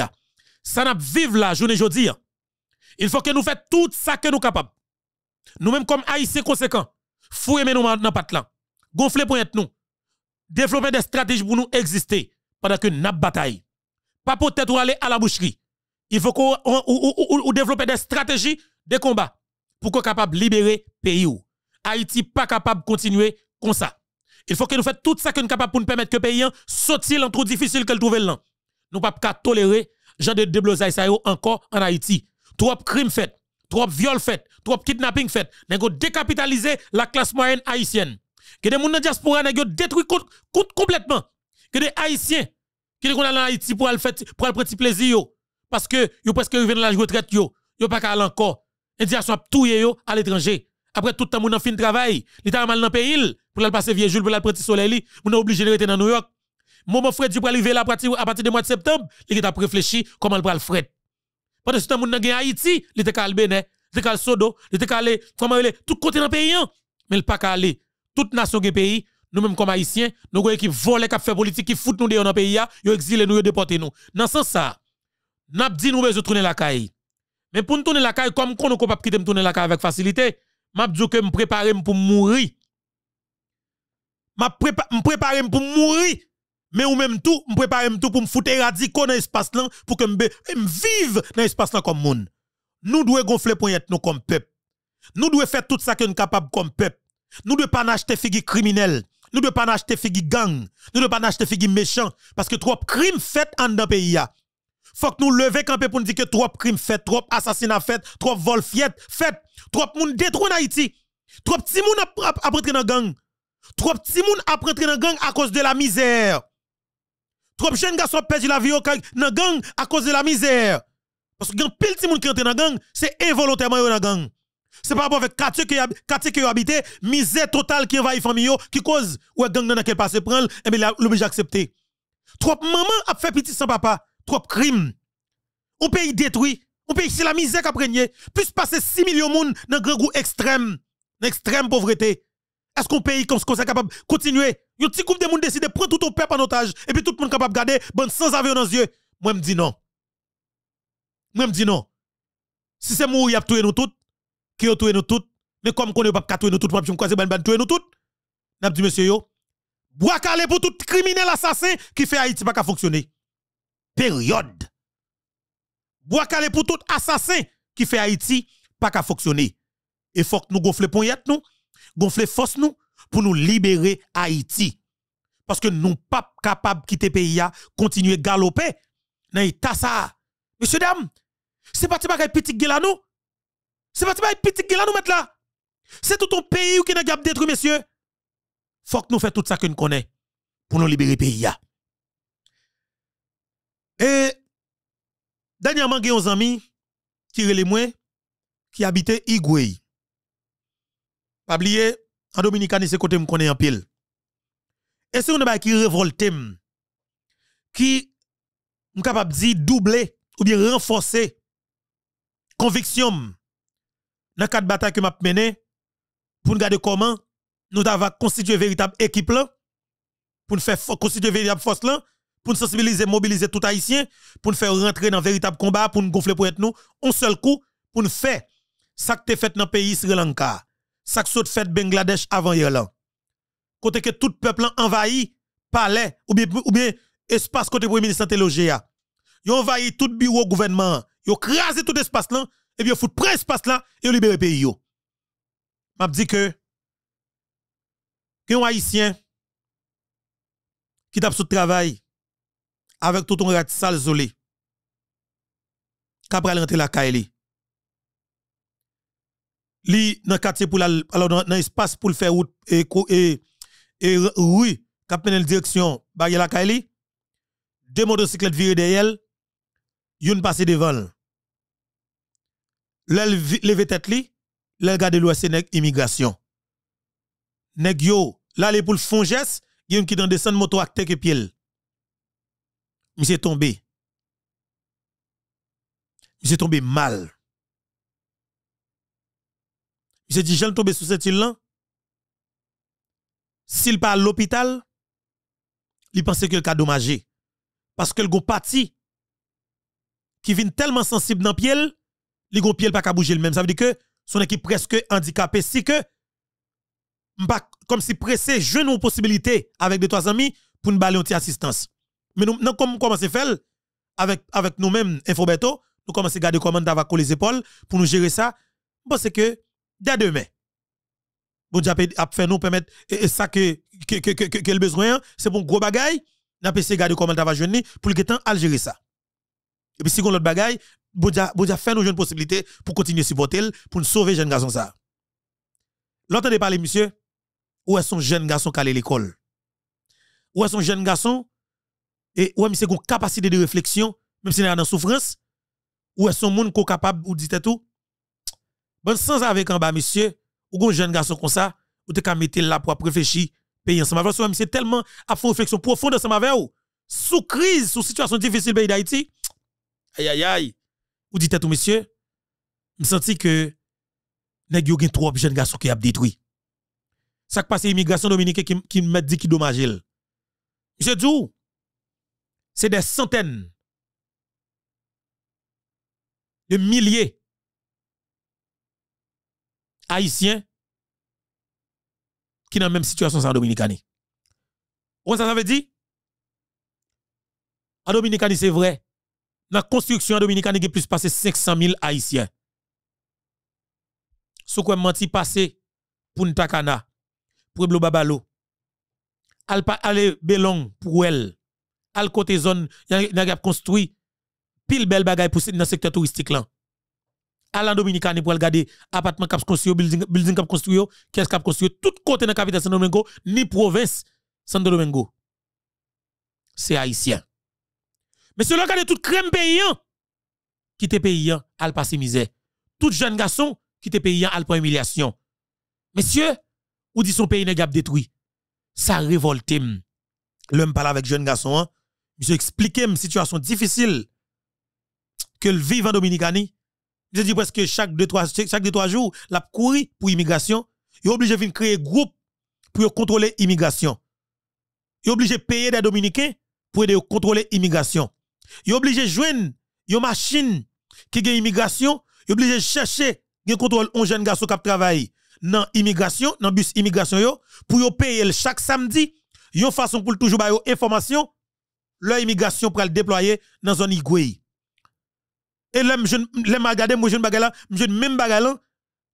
Ça n'a vivre la journée jodi Il faut que nous fassions tout ça que nous sommes capables. Nous-mêmes comme Haïti conséquent, fouiller nous dans pat là. Gonfler pour être nous. Développer des stratégies pour nous exister pendant que nous bataille. Pas pour être aller à la boucherie. Il faut que ou, développer des stratégies de combat pour qu'on capable libérer pays ou. Haïti pas capable de continuer comme ça. Il faut que nous fassions tout ça que nous pour nous permettre que le pays hein, saute dans trop difficile qu'elle trouve là. Nous ne pouvons pas tolérer gens de déblosaille ça encore en Haïti. Trop crimes faits, trop viols faits, trop kidnappings faits. Nous décapitaliser la classe moyenne haïtienne. Que des gens dans la diaspora nous détruit complètement. Que des Haïtiens qui sont en Haïti pour aller pour plaisir parce que yo presque arrivé dans la retraite yo, yo pas qu'à encore. Indiens sont yo à l'étranger. Après tout le temps, mon fin de travail, l'État mal dans le pays, pour aller passer vieux jour, pour aller prêter soleil, mon obligé de rester dans New York. Mon frère, du peux arriver là à partir du mois de septembre, il a réfléchi comment le prendre le fret. Pendant ce temps, mon en Haïti, il était calme Bénin, il était calme Sodo, il était calme, comment il est, tout côté dans le pays, hein. mais il pas calé. Toute nation du pays, nous-mêmes comme haïtiens, nous avons qui volent, qui fait politique, qui foutent nous dans le pays, qui hein. exilent nous, qui déportent nous. Dans ce sens, ça, nous avons dit nous besoin tourner la caille. Mais pour nous tourner la caille, comme nous ne pouvons pas quitter tourner la caille avec facilité, m'a dit que me préparer pour mourir. M'a préparer pour mourir. Mais au même tout, me préparer tout pour me foutre radicaux dans l'espace là pour que me vive dans l'espace là comme monde. Nous devons gonfler pour nous comme peuple. Nous devons faire tout ça que nous capable comme peuple. Nous devons pas acheter des criminels. Nous devons pas acheter des gangs. Nous devons pas acheter des méchants. parce que trop crimes faits dans dans pays faut que nous un peu pour nous dire que trop crimes faits, trop assassinats faits, trop vols faits, fait, trop moun détruit Haïti. Trop petits moun après dans gang. Trop petits moun après dans gang à cause de la misère. Trop jeunes garçons perdu la vie au dans gang à cause de la misère. Parce que grand pile petit monde qui entre dans gang, c'est involontairement dans gang. C'est par rapport avec quartier qui quartier qui habité, misère totale qui envahit famille qui cause ou gang dans pas se prendre et eh bien l'oblige d'accepter. Trop maman a fait petit sans papa propre crime. On pays détruit, on pays c'est la misère qu'a prégné. Plus passer 6 millions de monde dans grand goût extrême, dans extrême pauvreté. Est-ce qu'on pays comme ce qu'on est capable de continuer Un petit groupe de monde décide de prendre tout ton peuple en otage et puis tout le monde capable de garder sans avion dans les yeux. Moi, je dis non. Moi, je dis non. Si c'est moi qui a tué nous tous, qui a tué nous tous, mais comme on ne pas tuer nous tous, moi, je crois que c'est tué nous tous. Je dis, monsieur, yo, bois calé pour tout criminel assassin qui fait Haïti pas fonctionner période. Bois pour tout assassin qui fait Haïti, pas qu'à fonctionner. Et faut que nous gonfler poignette nous, gonfler force nous, pour nous libérer Haïti. Parce que nous pas capables de quitter le pays, continuer à galoper dans état ça. Monsieur dame, c'est pas un petit gila nous. C'est pas petit gila nous mettre là. C'est tout un pays qui n'a pas détruit, monsieur. Faut que nous fassions tout ça que nous connaissons pour nous libérer le pays. Et dernièrement, j'ai un ami qui est moins qui habitait Igwe. Pas oublier, en Dominicaine, c'est côté de connaît en pile. Et c'est un débat qui révolte, qui est capable de doubler ou bien renforcer conviction dans quatre batailles que m'a mené pour garder comment nous avons constitué véritable équipe là pour nous faire constituer véritable force là pour nous sensibiliser, mobiliser tout haïtien, pour nous faire rentrer dans un véritable combat, pour nous gonfler pour être nous, un seul coup, pour nous faire ça que fait dans le pays Sri Lanka, ça que fait Bangladesh avant hier là. Côté que tout peuple envahi palais ou bien, ou bien espace côté premier ministre santé logé Ils envahi tout bureau gouvernement, ils crasé tout espace là et bien ils foutent espace là et ils libéré pays yo. M'a dit que qu'un haïtien qui tape sous travail avec tout ton rat sale zolé. Kapral rentre la kaeli. Li nan quartier pour la, alors dans espace pour le faire route et et et rue cap la direction bagay la kaeli. Deux motocyclettes virées derrière une passer devant. L'el levé tête li, l'el gade l'ouest nèg immigration. Nèg yo, là les pour le fond geste, yon qui dans descend moto ak teke piel s'est tombé. s'est tombé mal. s'est dit, suis tombé sous cette île-là. S'il pas à l'hôpital, il pensait qu'il a cas dommagé. Parce que le gon parti qui vient tellement sensible dans pied, le gon pied pas qu'à bouger le même. Ça veut dire que son équipe presque handicapée. Si que, comme si pressé, je n'ai possibilité avec deux trois amis pour nous en assistance. Mais nous, nous commençons à faire avec, avec nous-mêmes, Infobeto, nous commençons à garder comment d'avoir collé les épaules pour nous gérer ça. Parce que dès demain, bon Dieu nous permettre et, ça que que que que, que le besoin, hein, c'est pour gros bagaille, n'a pas garder comment d'avoir jeune pour le temps à gérer ça. Et puis si on l'autre bagaille, bon faire fait nous une possibilité pour continuer à supporter pour nous sauver jeune garçon ça. L'entendez parler monsieur, où est son jeune garçon qui à l'école Où est son jeune garçon et ou même c'est une capacité de réflexion, même si on est en souffrance, ou est-ce monde capable ou dit tout. Bon sens avec en bas, monsieur, ou un jeune garçon comme ça, ou te mettre là pour réfléchir, payer ensemble avec c'est tellement à fond réflexion profonde ensemble avec ou sous crise, sous situation difficile pays d'Haïti, aïe aïe aïe, ou dit tout, monsieur, me senti que, nèg yo gen trop jeunes garçons qui a détruit. Ça qui passe immigration dominicaine qui qui m'a dit qui dommage. Monsieur Djou, c'est des centaines de milliers haïtiens qui dans la même situation en Dominicani. Vous ça, ça veut dire? En Dominicani, c'est vrai. Dans la construction en Dominicanie, il y a plus de 500 000 haïtiens. Sous quoi menti passé pour Punta pour Eblo Babalo, Alpa Ale Belong pour elle à côté zone n'a construit pile belle bagaille pour dans secteur touristique là la Dominicani pour regarder appartement cap construit building building cap construit qu'est-ce construit tout côté dans capitale San Domingo ni province San Domingo c'est haïtien mais si de tout crème payant hein, qui te paysan hein, al passer misère tout jeune garçon qui te paysan hein, al prendre humiliation messieurs ou dit son pays n'est détruit ça révolte hmm. l'homme parle avec jeune garçon hein? Monsieur expliqué une situation difficile que le vivent en Dominicanie. J'ai dit presque chaque 2-3 chaque deux, trois jours, la courir pour immigration. Il est obligé de créer groupe pour contrôler l'immigration. Il est obligé de payer des Dominicains pour aider contrôler l'immigration. Il est obligé de joindre une machine qui gagne immigration. Il est obligé de chercher un contrôle un jeune garçon qui travaille dans l'immigration, dans le bus immigration, pour payer chaque samedi. de façon pour toujours des information leur immigration pour le déployer dans zone Igwe. Et là, je me regarde, moi, je me je même bagala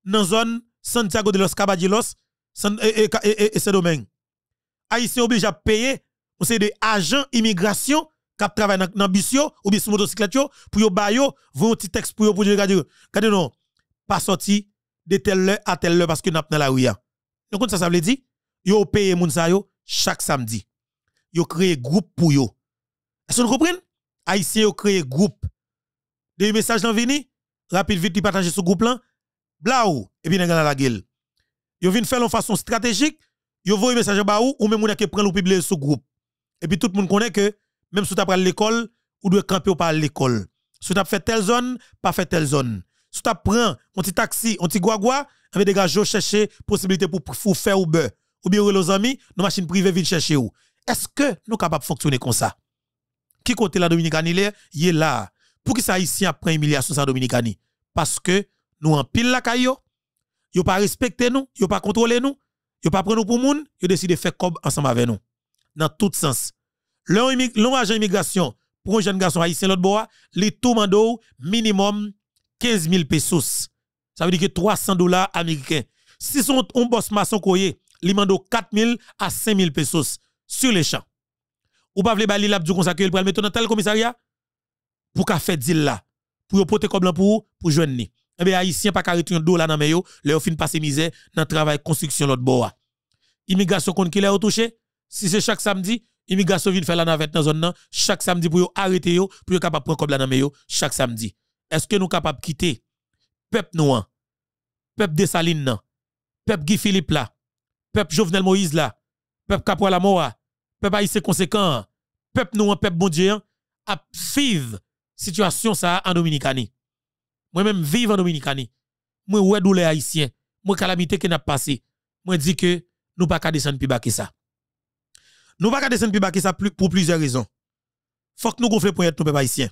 dans zone Santiago de los Caballeros, et ce domaine. Haïtien obligé à payer, on sait des agents immigration qui travaillent dans, la ou bien sur motocyclette pour yo bayo, vous un petit texte pour yo pour regarder. Regardez non, pas sorti de telle heure à telle heure parce que n'a dans la rue. Donc ça ça veut dire yo payer moun chaque samedi. Yo créé groupe pour yo. Est-ce que vous comprenez Haïtiens a créé groupe. Des messages dans vini, rapide vite partager partager ce groupe là, ou et puis dans la gueule. Ils viennent faire en façon stratégique, ils voient un message ba ou ou même on qui prend le publier ce groupe. Et puis tout le monde connaît que même si tu à l'école, ou doit camper ou pas à l'école. Si tu fait telle zone, pas fait telle zone. Si tu prend un petit taxi, un petit guagua, avec eh des gars chercher possibilité pour, pour faire ou beurre. Ou bien, les amis, nos machines privées viennent chercher ou. Est-ce que nous sommes capables de fonctionner comme ça? qui côté la Dominicanie il est là. Pour qui ça ici après humiliation sa Dominicanie Parce que nous en pile la caillou, yo pas respecté nous, yo pas contrôlé nous, yo pas pris nous pour moun, yo décidé de faire comme ensemble avec nous. Dans tout sens. L'on agent immigration pour un jeune garçon haïtien l'autre bois, les tout mando minimum 15 000 pesos. Ça veut dire que 300 dollars américains. Si son on boss maçon koye, li mando 4 000 à 5 000 pesos sur les champs. Ou pas vle bali la du konsa que pral mettre dans tel commissariat pour qu'a fait deal là pour porter comme pour pour joindre ni. Eh bien haïtien pas carré un dollar dans le leur fin passer misère dans travail construction l'autre bois. Immigration kon qui est touché si c'est chaque samedi immigration vient faire la navette dans zone chaque samedi pour arrêter yo pour yo capable prendre comme nan dans chaque samedi. Est-ce que nous capable quitter peuple Noir, peuple Dessalines nan, peuple Guy Philippe là, peuple Jovenel Moïse là, peuple la Moa, peuple haïtien conséquent, peuple nous, peuple bon Dieu, à vivre situation ça en Dominicanie. Moi-même vivre en Dominicanie. Moi ouais les haïtien, moi calamité qui n'a passé. Moi dis que nous pas descendre plus bas que ça. Nous pas descendre plus bas que ça pour plusieurs raisons. Faut que nous gonfler pour être nos peuple haïtien.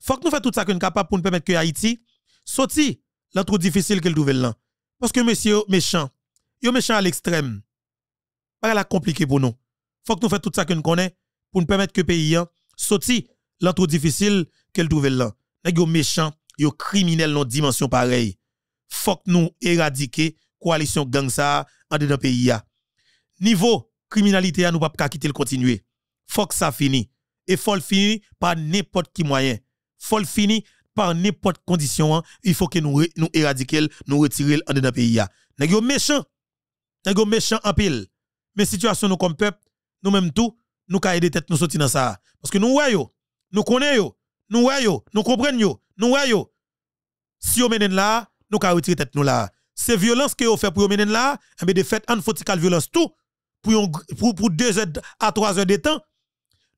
Faut que nous fassions tout ça que nous capable pour nous permettre que Haïti sorti là trop difficile qu'elle trouve là. Parce que monsieur méchant, yo méchant à l'extrême. Pas la compliqué pour nous faut que nous fassions tout ça que nous connaissons pour nous permettre que le pays hein, sorti l'entrée difficile qu'elle trouve là. Nous méchants, yo criminels non dimension pareille. Faut que nous éradiquer coalition gang ça en dedans pays hein. Niveau criminalité ne hein, nous pas quitter le continuer. Faut que ça finisse. Et faut le finir par n'importe qui moyen. Faut le finir par n'importe condition, il faut que nous nous éradiquions, nous retirions en dedans pays. Nous sommes méchants. Nous méchants en pile. Mais situation nous comme peuple, nous même tout, nous ka aider tête nous sortir dans ça. Parce que nous voyons, nous connaissons, nous voyons, nous comprenons, nous voyons. Si vous menez là, nous ka retirer tête nous là. C'est violence que vous fait pour mener là, mais eh de fait, en faut violence tout. Pour, pour, pour deux heures à trois heures de temps,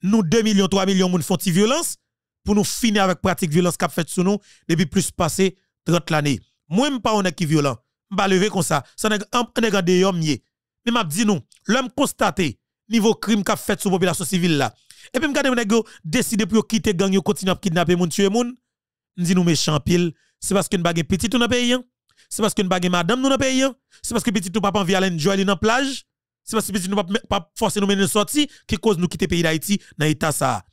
nous 2 millions, 3 millions de font violence pour nous finir avec pratique violence qu'a fait sur nous depuis plus passé 30 l'année. Moi, je pas on est qui violent. Je pas lever comme ça. Ça n'est pas un des hommes. Mais m'a dit nous, l'homme constate, niveau crime qu'a fait sur population civile là. Et puis, regardez, on décidé de quitter gang, yo continuer à kidnapper moun, tuer moun. On dit nous méchants pile, c'est parce que nous bague petit tout dans pays. Hein. C'est parce que nous bague madame nous dans pays. Hein. C'est parce que petit tout pas envie d'aller jouer dans plage. C'est parce que petit nous pas forcer nous mener sortie qui cause nous quitter pays d'Haïti dans état ça.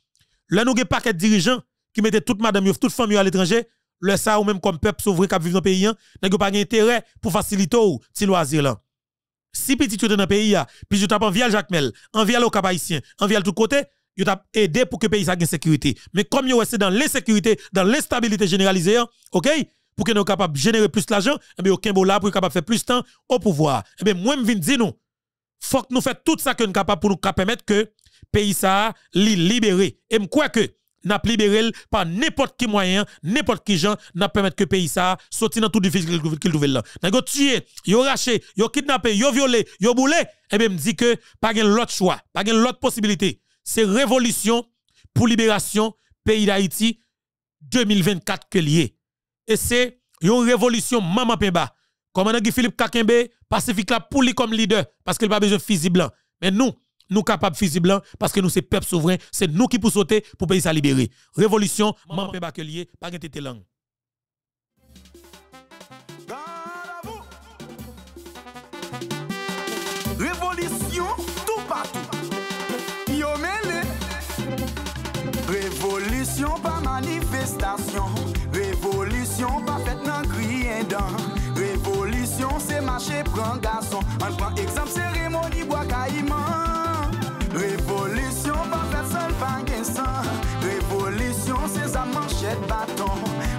Là nous pas paquet dirigeants qui mettaient toute madame toute famille à l'étranger. Le ça ou même comme peuple souverain qui vivent dans pays, n'a hein. pas intérêt pour faciliter ou loisirs. loisir là si petit tu dans le pays, puis tu en envie à Jacques Mel, envie à cap haïtien, envie à tout côté, tu as aidé pour que le pays ait une sécurité. Mais comme vous êtes dans l'insécurité, dans l'instabilité généralisée, OK? Pour que nous capable de générer plus d'argent, et eh bien, aucun là pour capable de faire plus de temps au pouvoir. et eh bien, moi, je dis nous, faut que nous fassions tout ça que nous capable pour nous permettre que le pays ça libéré. Et je crois que n'a libéré par n'importe qui moyen, n'importe qui gens, n'a permettre que pays ça dans tout difficile qu'il trouve là. N'a go tué, yo raché, yo kidnappé, yo violé, yo boulé, et eh bien me dit que pas gen l'autre choix, pas gen l'autre possibilité. C'est révolution pour libération pays d'Haïti 2024 que lié. Et c'est une révolution maman pemba. Commandant Guy Philippe Kakembe, pacifique là pour lui comme leader parce qu'il pas besoin de physique blanc. Mais nous nous capables fusil parce que nous c'est peuple souverain, c'est nous qui pour sauter pour pays ça libérer. Révolution, maman Bakelier, pas de langue. Révolution tout partout. Révolution pas manifestation. Révolution pas cri nan crier Révolution c'est marcher prend garçon. On prend exemple cérémonie bois caïman. Révolution, c'est sa manche de bâton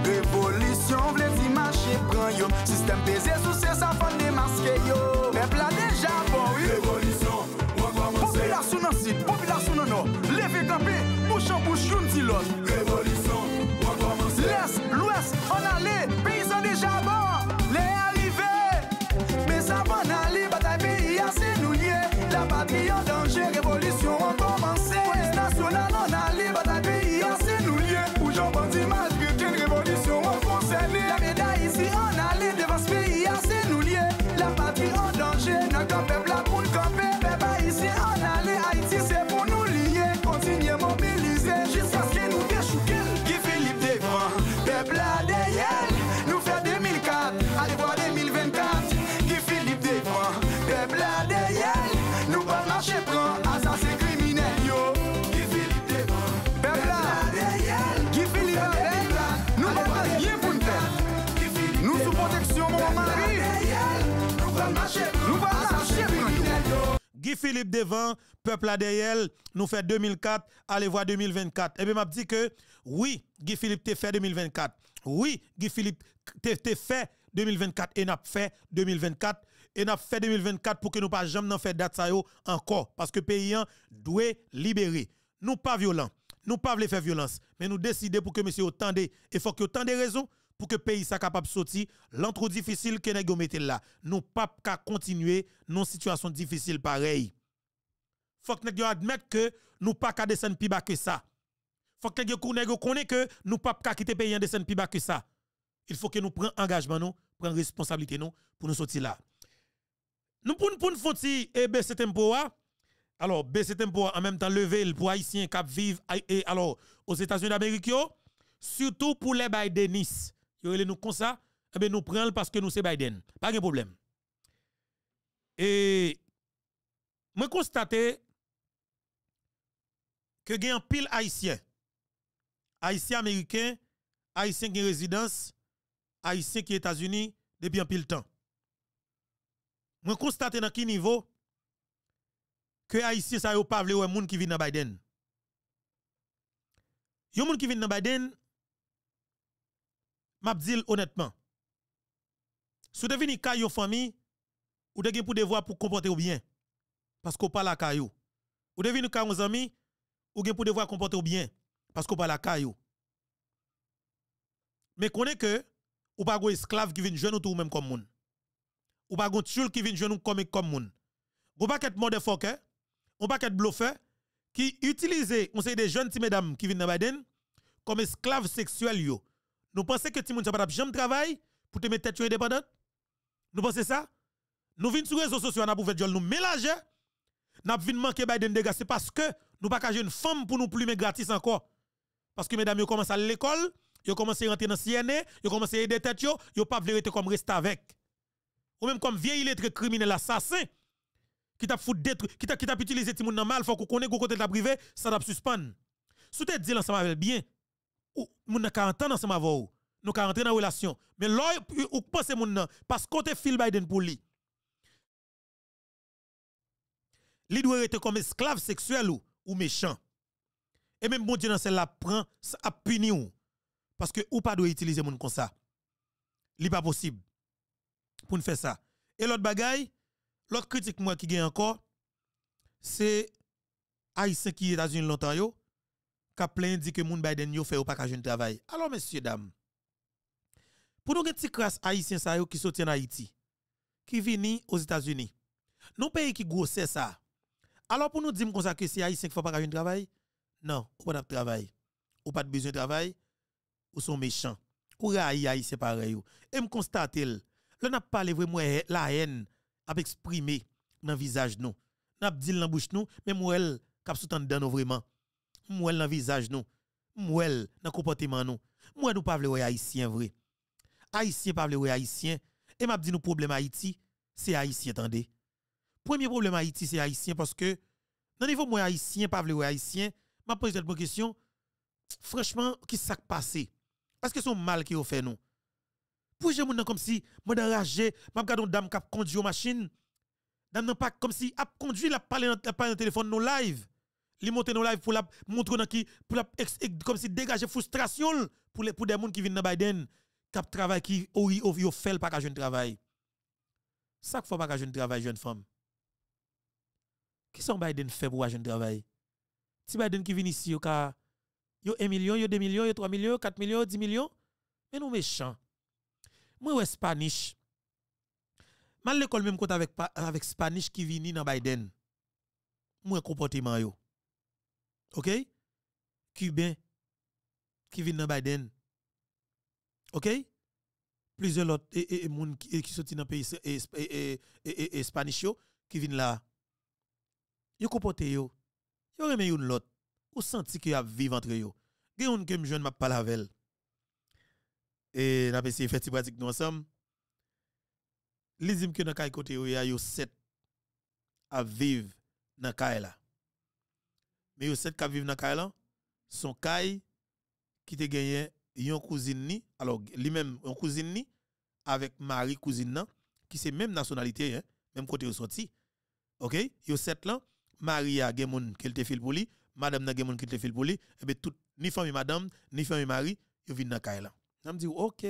Révolution, vleti manche pran yo Sistèm bèze sou sè sa fan de maske yo Rèpla déjà bon, oui Révolution, ouan kwa monsè Popula sou nan sit, popula sou nan or Lè fè kampè, mouchan mouchoun ti lò Révolution, ouan kwa monsè Lès, l'ouès, on alè, paysan déjà bon Guy Philippe devant, peuple derrière, nous fait 2004, allez voir 2024. Et eh bien, m'a dit que oui, Guy Philippe te fait 2024. Oui, Guy Philippe te, fait 2024 et n'a fait 2024 et n'a fait 2024 pour que nous pas jamais fait date ça encore parce que pays doit libérer. Nous pas violents, nous pas voulons faire violence, mais nous décider pour que monsieur tendez et faut que des raison pour que le pays soit capable de sortir, lentre difficile que nous mettons là. Nous ne pouvons pas qu'à continuer nos situation difficile Il Faut que nous admettons que nous pas descendre plus bas que ça. Faut que nous connaissions que nous pas quitter quitter pays en descendre plus bas que ça. Il faut que nous prenions engagement nous, prenions responsabilité pour nous sortir là. Nous pouvons nous faire et baisser tempo alors baisser ben, tempo en même temps lever pour haïtiens qui vivent eh, eh, alors aux États-Unis d'Amérique surtout pour les bails de Nice. Yo nous ça, nous prenons parce que nous c'est Biden. Pas de problème. Et moi constate que y a pile haïtien. Haïtien américain, haïtien qui résidence, haïtien qui États-Unis depuis un pile temps. Moi constate à quel niveau que haïtien ça yo pas vle ou qui vient dans Biden. yo moun qui vient dans Biden, m'a dit honnêtement. Si vous devenez caillou famille, ou devez pour devoir pour comporter ou bien parce qu'on parle à caillou. Ou devenez vous caillou amis, ou pour devoir comporter ou bien parce qu'on parle à caillou. Mais connaît que ou pas un esclave qui vient jeune ou tout même comme moun. Ou pas un tulle qui vient jeune comme comme moun. Ou pas qu'être motherfucker, hein. ou pas qu'être hein. qui utilise on sait des jeunes mesdames qui viennent dans Biden comme esclaves sexuels yo nous pensons que Timoun pas jamais travail pour te mettre tête indépendante. Nous pensons ça. Nous venons sur les réseaux sociaux, nous pouvons nous mélanger. Nous venons manquer Biden dégâts. C'est parce que nous pas une femme pour nous plumer gratis encore. Parce que mesdames, ils commencez à l'école, vous commencez à rentrer dans CNE, vous commencez à aider tête, ils pas vérité comme rester avec. Ou même comme vieil être criminel assassin qui t'a foutu détruit, qui t'a utilisé Timoun dans mal, faut qu'on connaisse côté de la privé, ça t'a suspendre. Sous te dit ensemble avec bien, ou moun nan 40 ans ensemble avec nous ka rentrer dans relation mais là ou pense moun nan parce côté Phil Biden pour lui li doit être comme esclave sexuel ou, ou méchant et même bon Dieu dans celle-là prend sa opinion. parce que ou pas doit utiliser moun comme ça li pas possible pour ne faire ça et l'autre bagaille l'autre critique moi qui gagne encore c'est haïtien qui est dans une l'Ontario qui plein dit que moun Biden yo fait ou pas ka jeune travail. Alors messieurs dames, pour nous petit crasse haïtien yo qui soutient Haïti qui vini aux États-Unis. Nous pays qui c'est ça. Alors pour nous dire comme ça que si haïtien faut pas ka jeune travail, non, ou pas de travail. Ou pas de besoin de travail, ou sont méchants. Ou raï c'est pareil Et me constate le n'a parlé vraiment la haine à exprimer. dans visage nous. N'a dit dans bouche nous, même ou elle cap sous-tendant vraiment moi dans visage nous, moi dans comportement nous. Moi nous pas vle haïtien vrai. Haïtien pas vle haïtien et m'a dit nous problème Haïti, c'est haïtien attendez. Premier problème Haïti c'est haïtien parce que dans niveau moi haïtien pas vle haïtien, m'a pose cette question franchement qui s'est passé Est-ce que son mal qui ont fait nous Pour j'ai comme si moi enragé, m'a regardé une dame qui conduit une machine, dame n'a pas comme si a conduit la parler dans téléphone non live li monte nou live pour la montre dans qui pour la comme si dégager frustration pour les pour des gens qui viennent dans Biden cap travail qui ou yo fait pas ka jeune travail ça faut pas ka jeune travail jeune femme qui sont Biden fait pour jeune travail si Biden qui vient ici yo ka yo 1 million yo 2 millions yo 3 millions 4 millions 10 millions mais nous méchants moi ouais spanish mal l'école même compte avec avec spanish qui vient dans Biden moi comportement yo OK Cubain qui vient dans Biden. OK Plusieurs autres et, qui, sont dans pays et, qui viennent là. Yo comporte yo. Yo remet une l'autre. Ou senti que a vivre entre yo. Gen yon jeune m'a Et n'a essayé faire pratique nous ensemble. Lizim que dans kay côté yo y a yo à vivre dans kay là mais yo sept qui vivent dans caille son caille qui te gagné yon cousine ni, alors lui-même yon cousine ni avec Marie cousine nan, qui c'est même nationalité hein, même côté yon sorti. OK? Yo sept là, Marie a gen moun qu'elle te fil pour lui, madame nan gen moun qui te fil pour lui, et eh ben tout ni famille madame, ni famille Marie, yo vinn nan caille là. Nan me OK.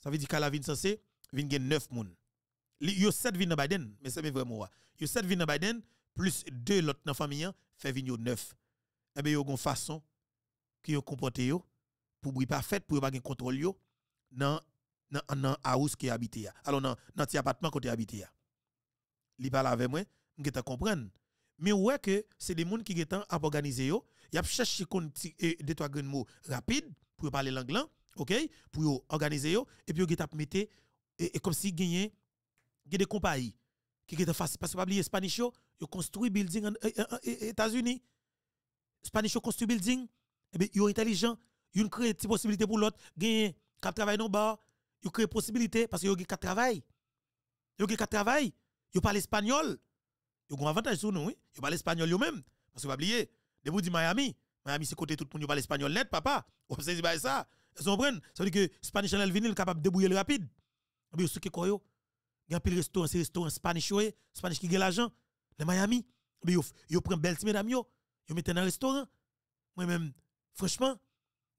Ça veut dire qu'à la vin sensé, vin gen 9 moun. Yo sept vin nan Biden, mais c'est vraiment moi. Yo 7 vin nan Biden plus deux lot dans famille hein, fait venir neuf. Eh bien, une façon qui ont comporté pour bruit parfait, pour pas contrôle yo dans dans house qui habité Alors dans dans appartement côté habité Li parle avec moi, m'ai ta comprendre. Mais ouais que c'est des gens qui ont organisé yo, y e, a cherché deux trois grands mots rapide pour parler l'anglais, OK, pour organiser yo et puis yo e ont mettre et comme e si gagné des compagnies qui étaient face parce que pas oublier espagnol ils construit building en, États-Unis. Spanish ont construit building. Et eh bien, ils sont intelligents. Ils créent des possibilités pour l'autre. Vous cap travail dans bas, Ils créent des possibilités parce qu'ils ont quatre travail. Ils ont quatre travail. Ils parlent espagnol. Ils ont un avantage sur nous. Oui? Ils parlent espagnol eux-mêmes. Parce que vous oubliez, de vous Miami. Miami, c'est côté tout le monde Ils parle espagnol net, papa. Vous sait dire ça. Vous comprenez? Ça veut dire que Spanish en Ils est capable de débrouiller rapide. Mais ce qui croient, il y a un restaurant, c'est restaurant Spanish, Spanish qui gagne l'argent dans Miami. Mais yo, yo prend belle semaine yo, yo mette dans un restaurant. Moi même franchement,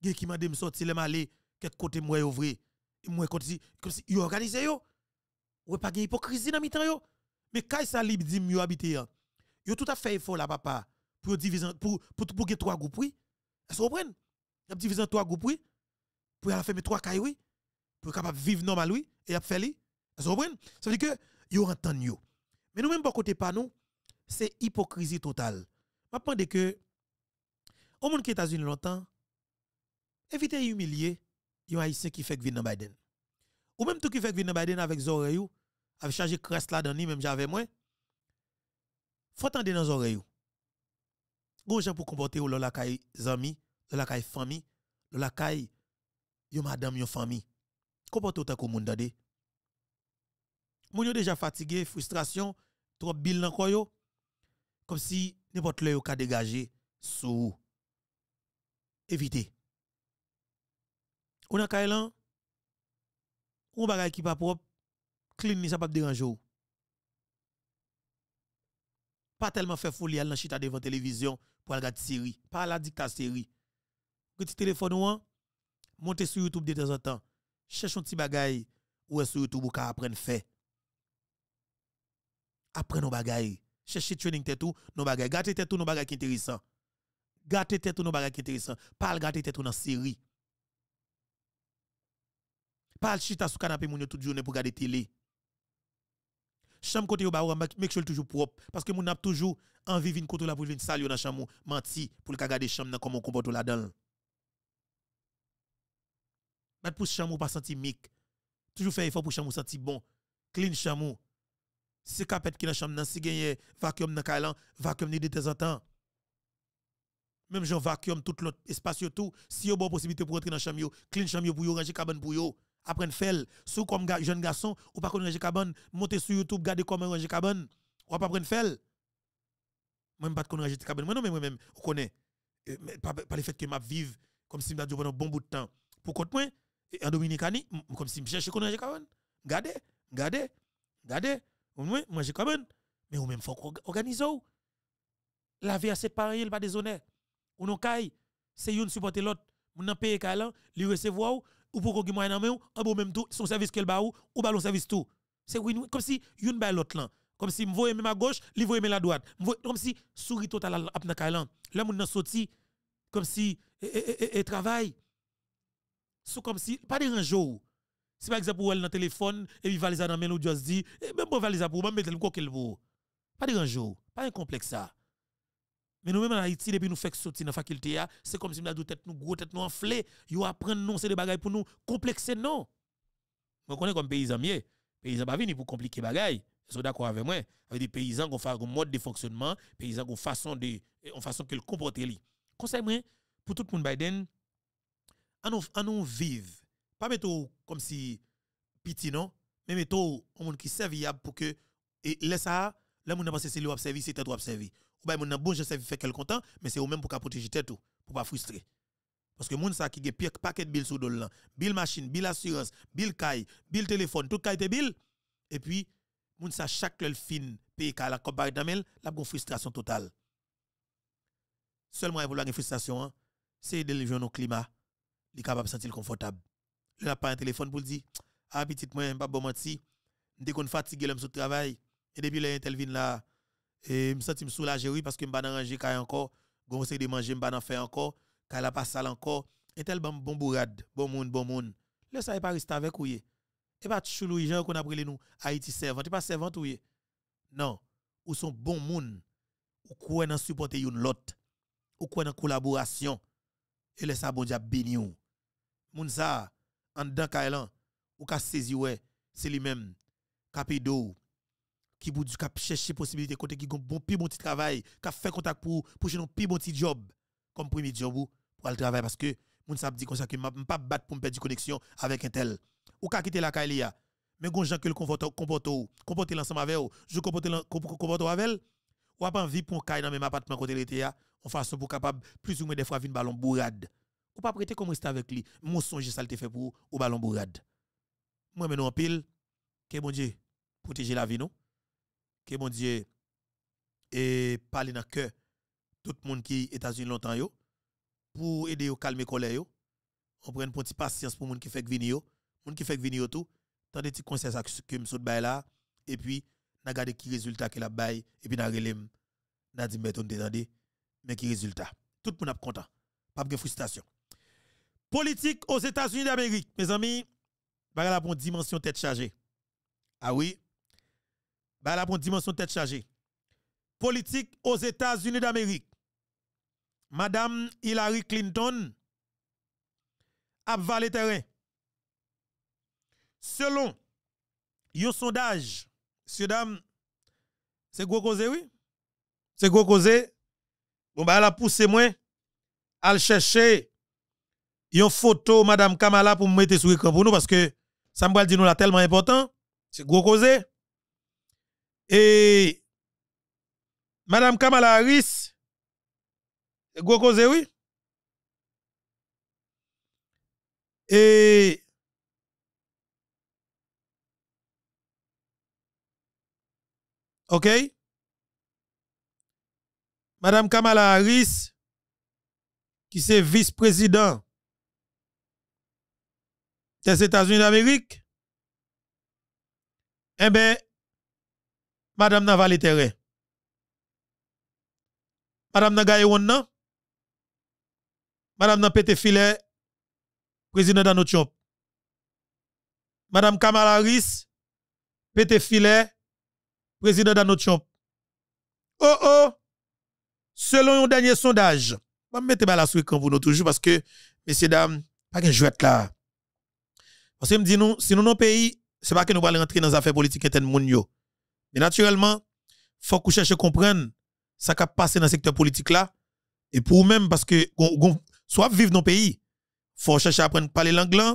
gars qui m'a dit me sortir les malé quelque côté moi ouvrir. Moi comme si comme si yo organisé yo. Ou pas gagne hypocrisie dans mitan yo. Mais quand ça libre dit yo habiter yo. Hein. Yo tout à fait effort là papa pour diviser pour pour pour gagner trois groupes oui. Est-ce que vous comprenez Ils divisé trois groupes oui. Pour aller faire mes trois cailles oui. Pour capable vivre normal oui et a fait li. Est-ce que vous comprenez Ça veut dire que yo entend yo. Mais nous même pas côté pas nous c'est hypocrisie totale. pense que, au monde qui est États-Unis longtemps, évitez humilier un haïtien qui fait venir Biden. Ou même tout qui fait venir Biden avec oreilles, avec chargé crasse là dans lui, même j'avais moins. Faut attendre dans oreilles. Gros gens pour comporter ou la caille amis, la caille famille, la caille yo madame yo famille. Comporte autant que monde dade. Moun yo déjà fatigué, frustration, trop bilan koyo, comme si n'importe le dégage dégagé sous éviter. On a Kailan, on bagay qui pas propre, clean ni ça pas déranger. Pas tellement faire folie à chita devant télévision pour regarder série, pas la dicta série. Petit téléphone ou montez sur YouTube de temps en temps, cherche un petit bagay ou sur YouTube ou ka apprendre fait. Apprendre un bagay chercher training tête tout, nos bagages. Gâter tête tout, nos bagages intéressants. Gâter tête tout, nos bagages intéressants. Pas gâter tête tout dans série. Pas chita sous canapé tout toute journée pour regarder télé. Chambre côté au barou, make sure toujours propre parce que mon n'a toujours envie vinn côté là pour venir saluer dans chambre, menti pour regarder garder chambre comment on comporte là-dedans. mais pour chambre pas senti mic. Toujours faire effort pour chambre senti bon. Clean chambre si capette qui dans chambre si un vacuum dans kailan vacuum ni de temps en temps même j'en vacuum tout l'autre espace tout si y a bonne possibilité pour entrer dans chambre clean chambre pour vous ranger cabane pour yo apprendre faire sous comme jeune garçon ou pas ranger cabane monter sur youtube garder comment ranger cabane ou pas apprendre faire même pas connaître ranger cabane moi non mais moi même on connaît euh, par le fait que m'a vive comme si m'a pendant un bon bout de temps pour moi en dominicani comme si je suis connaître ranger cabane regardez regardez regardez moi, moi j'ai même. Mais ou même faut organiser. La vie c'est pareil, il pas déshonneur. Ou non caille, c'est une supporter l'autre. Mon nan paye lui recevoir ou pour qu'on gagne en ou en ah, bon même tout son service qu'elle ba ou ou ballon service tout. C'est comme si une ba l'autre là. Comme si me voyait même à gauche, lui voye même la droite. Comme si souris total ap nan caille là. Là mon nan sorti comme si et, travail. C'est comme si pas dérangeant. Si par exemple, ou elle dans le téléphone, et puis valise dans main, ou se dit, et eh, même pour valise pour, même mettre le coquille pour. Pas de grand jour, pas un complexe ça. Mais nous-mêmes en Haïti, depuis nous faisons sortir dans la faculté, ah, c'est comme si nous avons tête nous gros, tête nous enflé, nous apprenons non, c'est des bagailles pour nous complexer non. On est comme paysan mieux. Paysan pas venir pour compliquer bagailles. Ils sont d'accord avec moi? Avec des paysans qui ont un mode de fonctionnement, paysans qui ont façon de, en eh, façon qu'ils comportent. Conseil moi, pour tout le monde Biden, à nous vivre pas mettre comme si petit non, mais mettre un monde qui serviable pour que et laisse ça, là mon pensé c'est lui service c'est tête observer. Ou bien mon bon je sais fait quelqu'un temps, mais c'est au même pour protéger tête tout, pour pas frustrer. Parce que monde ça qui gen pire paquet de billes sous dollar, bill machine, bill assurance, bill caille, bill téléphone, tout caille de bill et puis monde ça chaque le fin paye la compagnie d'amel, la une frustration totale. Seulement pour une frustration, hein, c'est de au climat, les capable sentir confortable il n'a pas un téléphone pour dire Ah, petite, moi, je pas bon menti. Dès qu'on fatigue, je sur au travail. Et depuis, là, tel vin là, et me me soulagé, oui, parce que je ne suis pas encore. Je de manger, je ne suis pas encore. Je la pas sale encore. Et tel bon bourrade, bon monde, bon monde. Là, ça n'est pas resté avec vous. Et pas choulou, gens qu'on a pris nous, Haïti servante, pas servante, oui. Non, ou sont bon monde, ou quoi dans supporter une l'autre, ou quoi dans collaboration. Et le ça, bon Dieu, béni. Moun ça, en dedans Kailan, ou ka saisi ouais, c'est lui-même capido qui bout du cap chercher possibilité côté qui gon bon pi bon petit travail, qui fait contact pour pour un pi bon petit job comme premier job ou pour le travail parce que moun sa dit comme ça que m'a pas battre pour me perdre connexion avec un tel. Ou ka quitter la Kailia. Mais gon gens que le comporte comporte comporter l'ensemble avec je comporte comporte avec ou pas envie pour caille dans même appartement côté l'été en façon pour capable plus ou moins des fois vinn ballon bourade ou pas prêter comme avec lui. Mon songe, ça te fait pour au ballon bourrade. Moi, maintenant, en pile, que bon Dieu protéger la vie, non? Que bon Dieu et parler dans cœur tout le monde qui est États-Unis longtemps, yo, pour aider à calmer colère. Yo. On prend une petite patience pour monde qui fait venir, yo, monde qui fait venir tout. Tant des petits conseils que me saute là, et puis, n'a garder qui résultat que la bail, et puis n'a n'a dit, mais on mais qui résultat. Tout le monde est content. Pas de frustration. Politique aux États-Unis d'Amérique, mes amis, bah la bonne dimension tête chargée. Ah oui, bah la bonne dimension tête chargée. Politique aux États-Unis d'Amérique. Madame Hillary Clinton a valé terrain. Selon un sondage, monsieur c'est gros causé, oui? C'est gros causé. Bon, bah, elle a poussé moins à chercher une photo Madame Kamala pour me mettre sur l'écran pour nous parce que ça me dit nous là tellement important. C'est gros Et Madame Kamala Harris, c'est gros oui. Et OK? Madame Kamala Harris, qui c'est vice-président des États-Unis d'Amérique, eh bien, Madame Naval terrain. Madame Nagaye-Wonna, Madame nan pété filet, président Donald Trump. Madame Kamala Harris, pété filet, président Donald Trump. Oh oh, selon un dernier sondage, je vais mettre la souris quand vous nous toujours parce que, messieurs, dames, pas qu'un jouette là. Parce que me dit nous, si nous nos pays, c'est pas que nous allons rentrer dans les affaires politiques et yo. Mais naturellement, faut qu'on cherche à comprendre ce qui passé dans le secteur politique là. Et pour même, parce que soit vivre dans le pays, faut chercher à apprendre à parler l'anglais,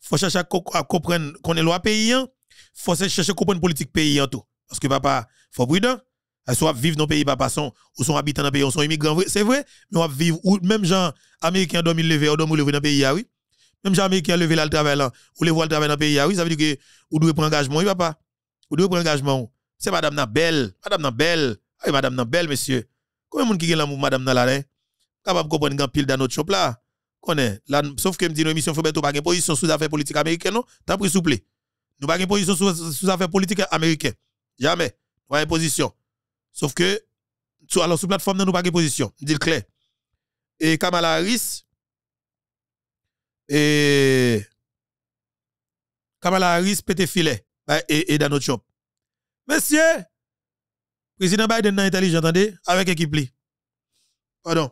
faut chercher à, comprendre qu'on est loi pays, faut chercher à comprendre politique pays en tout. Parce que papa, faut prudent. Eh, soit vivre dans le pays, papa, son, ou sont habitants dans le pays, ou sont immigrants, c'est vrai, mais on vivre, ou même gens américains dorment lever, ou lever dans le pays, ah oui. Même qui a levé là le travail là, ou le voir le travail dans le pays, oui, ça veut dire que vous devez prendre engagement, oui, papa. Vous devez prendre engagement. C'est madame Nabel, madame Nabel, ah oui, madame Nabel, monsieur. Combien de monde qui la mou madame Nabel, hein? capable de comprendre grande pile dans notre shop là. sauf que me dit une émission, ne mettre pas une position sous affaires politiques américaines, non? T'as pris souple. Nous pas une position sous, affaires politiques américaines. Jamais. Nous pas une position. Sauf que, alors, sous plateforme, nous pas une position. le clair. Et Kamala Harris, et Kamala Harris pété filet et, et e notre Trump. Monsieur, président Biden n'a intelligent, attendez, avec équipe Pardon.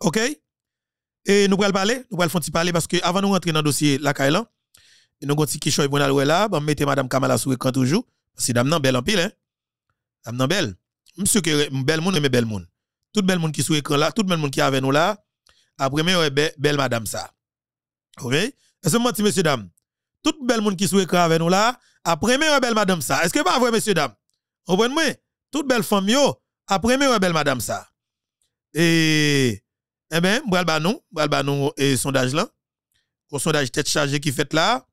OK? Et nous allons parler, nous allons faire parler parce que avant nous rentrer dans le dossier la Kailan, e nous avons dit Kishoy Bonal là, madame Kamala sur écran toujours parce que dame nan belle en pile hein. Dame nan belle. Monsieur que belle monde mais belle monde tout bel monde qui sont écran là, tout bel monde qui avec nous là, après moi belle madame ça. OK Est-ce que menti messieurs dames Tout bel monde qui sous écran avec nous là, après moi belle madame ça. Est-ce que pas vrai messieurs Dame? Vous moi Tout belle femme yo, après moi belle madame ça. Et eh ben bral ba nous, bral ba nous et sondage là. Au sondage tête chargée qui fait là.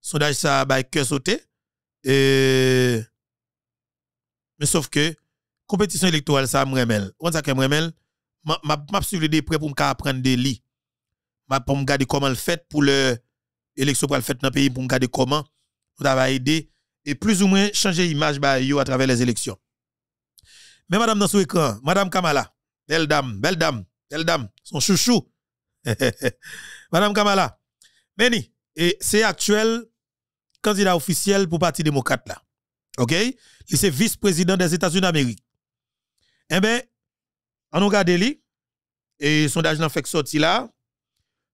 Sondage ça bah que sauter. Et mais sauf que compétition électorale, ça me remel. On ça que me remel, m'a suivi de prêt pour me apprendre des lits. M'a pour me garder comment le fait pour l'élection, pour le fait dans le pays pour me garder comment ça va aider et plus ou moins changer l'image bah, à travers les élections. Mais madame dans ce écran, madame Kamala, belle dame, belle dame, belle dame, son chouchou. madame Kamala, Meni, et c'est actuel candidat officiel pour parti démocrate là. OK? Il est vice-président des États-Unis d'Amérique. Eh bien, on regarde li, et sondage n'a fait sorti là.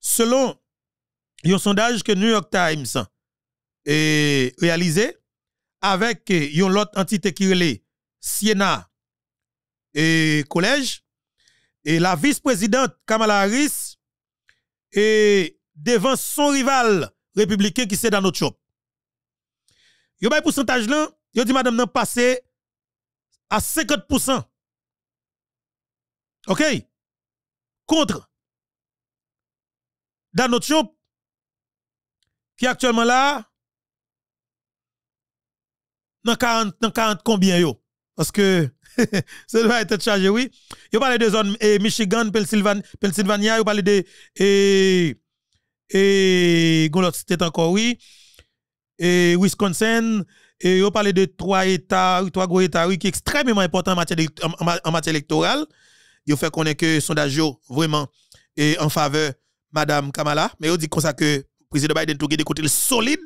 Selon le sondage que New York Times a eh, réalisé avec eh, une autre entité qui est Siena et eh, Collège, et la vice-présidente Kamala Harris est devant son rival républicain qui c'est dans notre shop. Yo bay ben, pourcentage là, yo dit madame nan passé à 50% OK Contre. Dans notre qui actuellement là, dans 40, combien yo? Parce que le va être chargé, oui. Vous parle de zone eh, Michigan, Pennsylvania, vous parle de. Et. Eh, eh encore, oui. Et eh, Wisconsin, et parle parlez de trois États, trois gros États, oui, qui est extrêmement important en en matière électorale il fait connaître que sondage vraiment et en faveur Madame Kamala. Mais on dit que ça que président Biden est des côtés solides.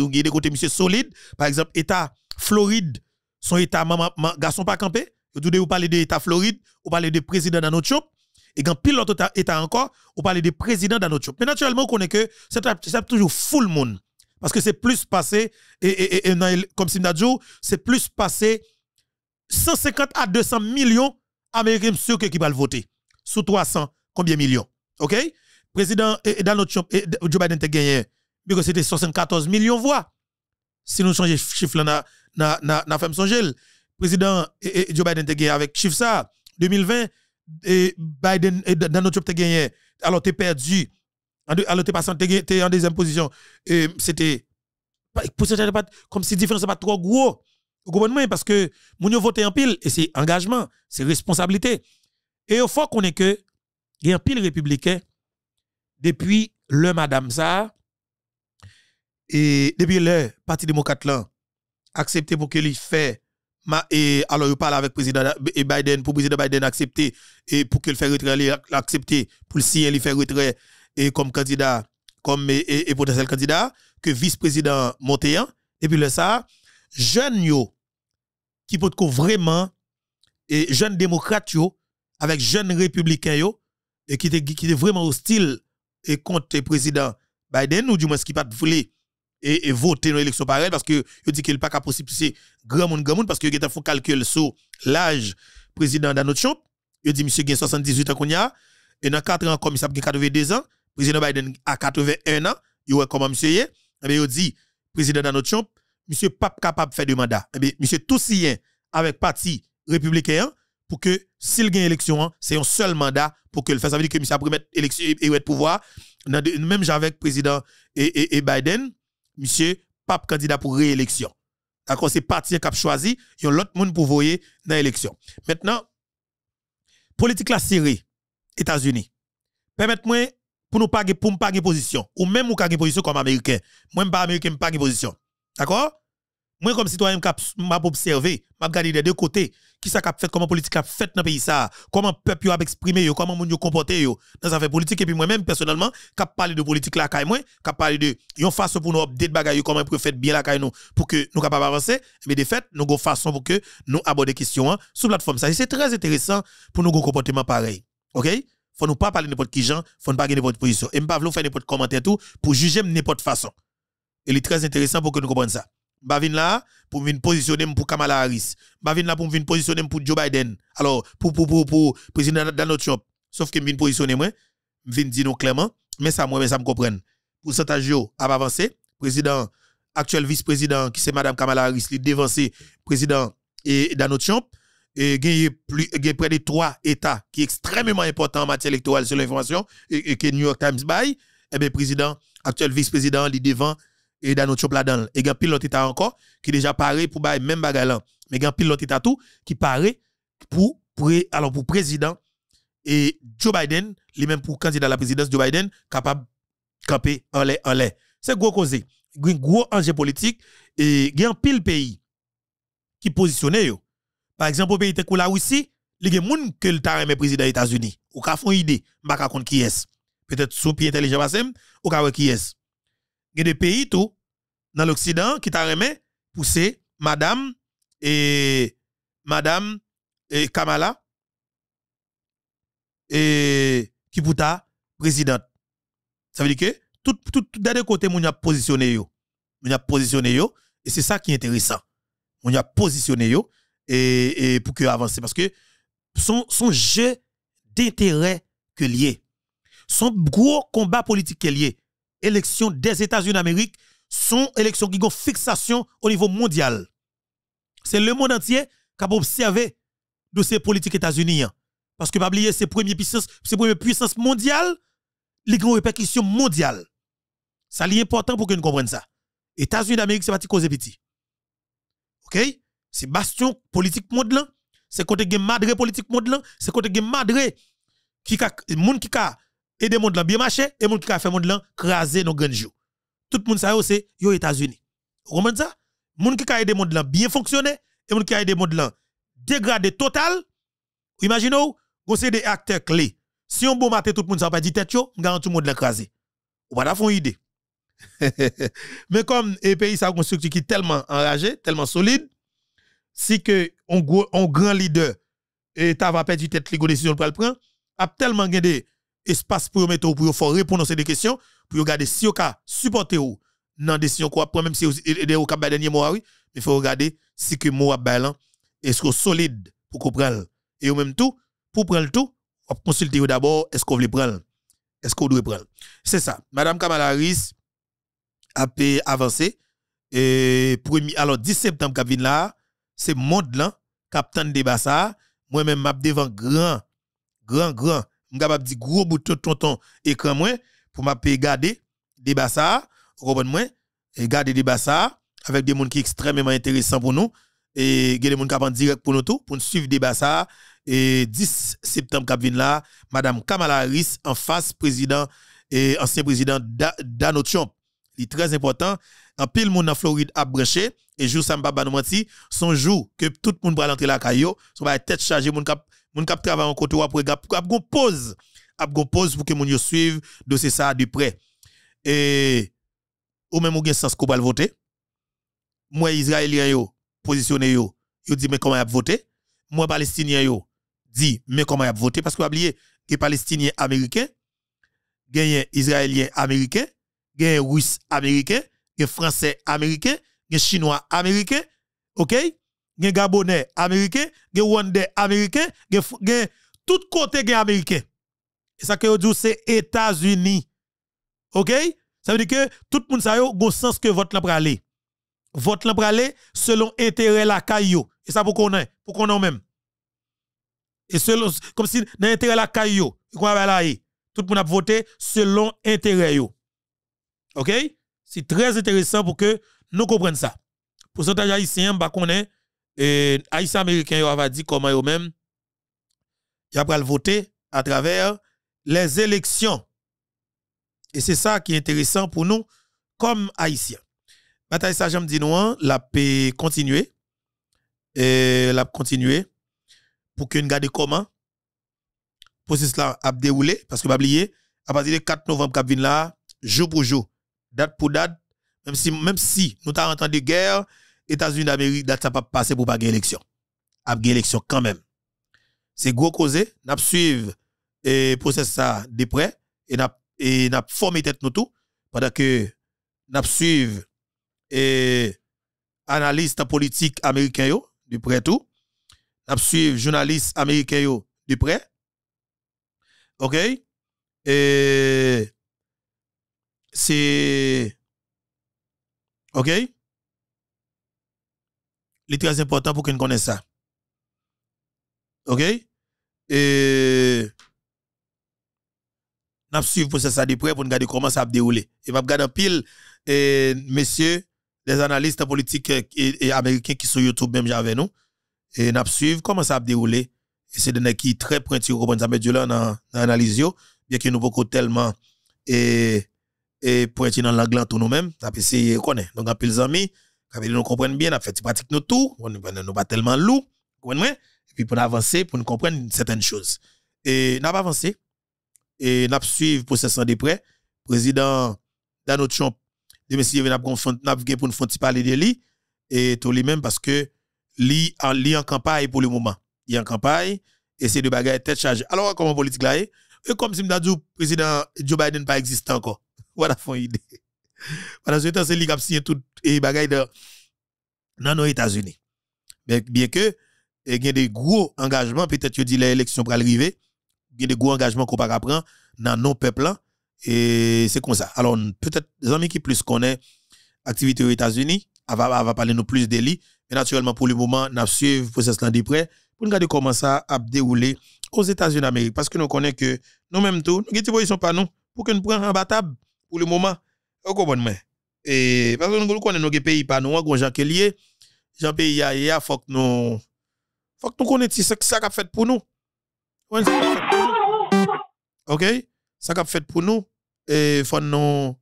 solide côté monsieur solide. Par exemple, État Floride, son État garçon pas campé. Vous parlez de l'État Floride, vous parlez de président dans notre Et quand pile l'autre État encore, vous parlez de président dans notre Mais naturellement, on connaît que c'est toujours full moon. Parce que c'est plus passé, et, comme si c'est plus passé 150 à 200 millions Américains ceux qui vont voter. Sous 300, combien de millions? OK? Président et, Donald Trump, et, Joe Biden a gagné, Mais que c'était 74 millions de voix. Si nous changeons chiffre, là, na, na, na, femme Président et, Joe Biden a gagné avec chiffre ça. 2020, et Biden et Donald Trump a gagné. Alors, tu perdu. Alors, tu passé, en deuxième position. C'était. comme si la différence n'est pas trop gros. Vous gouvernement, Parce que vous votez en pile, et c'est engagement, c'est responsabilité. Et il faut qu'on ait que, il y un pile républicain, depuis le madame ça, et depuis le Parti démocrate là, accepté pour qu'il fait et alors je parle avec président Biden pour le président Biden accepter et pour qu'il fait retrait l'accepter pour signer, il fait retrait et comme candidat comme et, potentiel candidat que vice-président Montéan et puis le ça jeune yo qui peut vraiment et jeune démocrates avec jeune républicain yo, et qui est vraiment hostile et contre le président Biden, ou du moins qui pas voulu et, et voter dans l'élection pareille, parce que il dit qu'il pas qu'à possible c'est grand monde grand monde parce que il un calcul sur l'âge président Donald Trump, il dit monsieur a 78 ans a et dans 4 ans comme il a 82 ans, président Biden a 81 ans, il voit comment monsieur est, et il dit président Donald Trump monsieur pas capable de faire du mandat. Eh bien, monsieur Toussien avec parti républicain pour que s'il gagne élection, hein, c'est un seul mandat pour le fasse. Ça veut dire que monsieur a élection et pouvoir. Même avec président et, Biden, monsieur pas candidat pour réélection. D'accord, c'est parti qui a choisi, il y a l'autre monde pour voyer dans l'élection. Maintenant, politique la Syrie États-Unis. Permettez-moi pour nous pas pour pas position ou même ou pas position comme américain. Moi pas américain, pas position. D'accord Moi, comme citoyen, m'a observé, m'a regardé des deux côtés, qui ça fait, comment politique a fait dans le pays, ça, comment le peuple a exprimé, comment le monde comporté dans affaires politique. Et puis moi-même, personnellement, je parle de politique là, moi, qui parlé de une façon pour nous des bagaille, comment nous faire bien la nous, pour que nous capables avancer. Mais de fait, nous avons une façon pour que nous abordions des questions hein, sur la plateforme. Ça, c'est très intéressant pour nous un comportement pareil. OK Faut nous pas parler n'importe qui gens, faut pas gagner n'importe position. Et ne pas faire n'importe commentaire tout pour juger n'importe façon. Il est très intéressant pour que nous comprenions ça. Je bah, viens là pour me positionner pour Kamala Harris. Je bah, viens là pour me positionner pour Joe Biden. Alors, pour, pour, président Donald Trump. Sauf que je viens positionner Je viens dire clairement. Mais ça, moi, mais ça me comprenne. Pourcentage a avancé. Président, actuel vice-président, qui c'est Madame Kamala Harris, le dévancé président et Donald Trump. Et il y a près de trois États qui sont extrêmement important en matière électorale sur l'information et, que New York Times bail. et eh bien, président, actuel vice-président, il devant et dans notre là-dedans. Et il y a pile l'autre état encore qui déjà paré pour le même bagarre là. Mais il y a pile l'autre état tout qui paraît pour, pour alors pour président et Joe Biden, lui-même pour candidat à la présidence Joe Biden capable de camper en l'air en l'air. C'est gros un Gros enjeu politique et il y a pile pays qui positionné Par exemple au pays de la Russie, il y a qui que le président des États-Unis. Ou ont une idée, sais pas qui est. Peut-être sous pied intelligent ou qui est y a des pays tout dans l'Occident qui t'a remis pousser madame et madame Kamala et qui présidente. Ça veut dire que tout d'un côté on a positionné yo. On a positionné yo et c'est ça qui est intéressant. On a positionné yo et, pour que avancer parce que son son jeu d'intérêt que lié son gros combat politique qu'il est lié élections des États-Unis d'Amérique sont élections qui ont fixation au niveau mondial. C'est le monde entier qui a observé de ces politiques États-Unis. Hein. Parce que, pas oublier, c'est première puissance, c'est première puissance mondiale, les grandes répercussions mondiales. Ça, c'est important pour que nous comprenions ça. États-Unis d'Amérique, c'est pas parti cause petit. OK? C'est bastion politique mondial, c'est côté Madrid politique mondial, c'est côté Madrid qui qui a monde qui a et des mondes là bien marché et monde qui a fait monde là craser nos grands jours. Tout le monde ça c'est aux États-Unis. Vous comprenez ça Monde qui a aidé monde là bien fonctionner et monde qui a aidé monde là dégradé total. Imaginez vous c'est des acteurs clés. Si on bon matin tout le monde ça pas dit tête yo, on tout le monde On craser. Ou pas une idée. Mais comme les pays ça construit qui tellement enragé, tellement solide, si que on, on grand leader et t'as va perdre tête les décision pour le prendre, a tellement gagné espace pour mettre pour faire répondre à ces questions pour regarder si vous supporter ou dans décision quoi prendre, même si vous aider au cap dernier mois oui faut regarder si que mot balan est-ce solide pour comprendre et au même tout pour prendre tout on consulter d'abord est-ce qu'on veut prendre est-ce qu'on doit prendre c'est ça madame Kamala Harris a avancé et premier alors 10 septembre qui là c'est monde là capitaine débat ça moi même map devant grand grand grand suis capable dire gros bout de tonton écran moins pour m'a garder débat ça, comprendre moi et garder avec des gens qui sont extrêmement intéressants pour nous et des gens qui en direct pour nous tout pour nous suivre débat et 10 septembre qui vient là madame Kamala Harris en face président et ancien président Donald Trump est très important en pile monde en Floride a branché et jour ça m'a pas son jour que tout le monde va rentrer la caillou son va tête chargée monde cap Moun kap travail en côté après gap ap gon pause, ap pause pour que moun yo suive dossier ça de près. Et ou même ou gen sens qu'on va voter. Moi israélien yo positionné yo, yo dit mais comment y a voter? Moi palestinien yo dit mais comment y a voté? parce que oublier que palestinien américain gagne israélien américain, gagne russe américain, gagne français américain, gagne chinois américain, OK? gen Gabonais américain, gen Rwandais américain, gen, tout côté gen américain. Et ça que vous c'est États-Unis. OK? Ça veut dire que tout le monde sait gon sens que votre lampe aller. Votre lampe aller selon intérêt la caillou. Et ça pour qu'on ait, pour qu'on même. Et selon, comme si dans intérêt la caillou, tout le monde a voté selon intérêt OK? C'est très intéressant pour que nous comprenions ça. Pourcentage haïtien, bah qu'on et Haïtien américain va dire comment eux même y voter à travers les élections. Et c'est ça qui est intéressant pour nous comme Haïtiens. Bataille ça j'aime dire non, hein, la paix continuer et la continuer pour que nous gardions comment que cela a déroulé parce que pas oublier à partir du 4 novembre qui là jour pour jour, date pour date même si même si nous avons entendu guerre États-Unis d'Amérique, date ça pas passer pour pas élection. A élection quand même. C'est gros causé, n'a suivre et process ça de près et n'a et n'a formé tête nous tout pendant que n'a suivre et analyste politique américain yo de près tout. N'a suivre journaliste américain yo de près. OK Et c'est OK est très important pour qu'on connaisse ça. OK? Et. Nous suivre ça, ça de près pour regarder comment ça va dérouler. Et va regarder pile, et, messieurs, les analystes politiques euh, et, américains qui sont sur YouTube, même j'avais nous. Et nous suivre comment ça va dérouler. Et c'est des qui très pointu, vous comprenez, ça là dans l'analyse, bien que nous beaucoup tellement. Et, et pointu dans l'anglais tout nous-mêmes, ça peut essayer, connaît. Donc, en pile, amis. Ça veut nous comprenons bien, nous fait pratique nous tout, on va pas tellement lourd, Et puis pour avancer, pour nous comprendre certaines choses. Et n'a pas avancé et n'a suivi processus de le Président Donald Trump, de monsieur n'a pas pour nous faire parler de lui et tout lui-même parce que lui en, en campagne pour le moment. Il est en campagne et c'est de bagarre tête chargée. Alors comment politique là est? Et comme si me dit président Joe Biden pas encore. Voilà font idée. Pendant ce temps, c'est lui qui a signé tout et bagailles dans nos États-Unis. Bien que, eh, il y a des gros engagements, peut-être que dit l'élection pour arriver, il y a des gros engagements qu'on pas prendre dans nos peuples. Et c'est comme ça. Alors, peut-être, les amis qui plus connaissent l'activité aux États-Unis, elle va, va parler nous plus de Mais naturellement, pour le moment, nous suivons le processus de près pour regarder comment ça a déroulé aux États-Unis d'Amérique. Parce que nous connaissons que nous-mêmes, tout, nous ne sommes pas nous pour que nous prenions un battable pour le moment. Et parce que nous connaissons nos pays pas nous, nous gens qui pays faut nous faut nous connaissions ce que ça a fait pour nous. OK Ça a fait pour nous et faut nous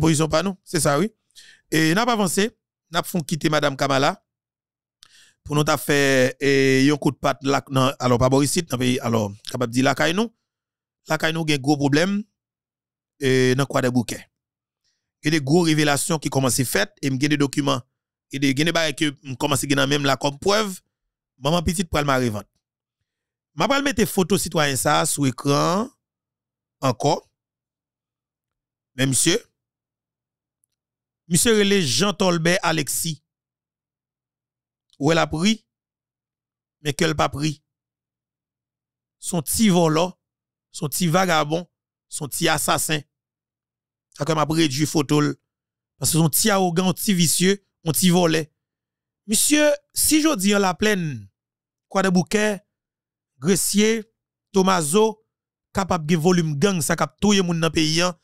position pas nous, c'est ça oui. Et n'a pas avancé, n'a quitter madame Kamala pour nous faire un coup de patte alors pas Borisite dans pays alors capable la caille nous la caille nous un gros problème et dans quoi des bouquets y a des gros révélations qui commencent à faire et me des documents et de gagner des que me commence à même là comme preuve maman petite pour ma m'a pas mettre photo citoyen ça sur écran encore mais monsieur monsieur le Jean Tolbert Alexis où elle a pris mais qu'elle pas pris son petit volant son petit vagabond son petit assassin ça comme après réduit photo parce que son petit arrogant, petit vicieux, un petit volé. Monsieur, si je dis en la plaine, quoi de bouquet, Gressier, Tomazo, capable de volume gang, ça cap tout le monde dans le pays hein,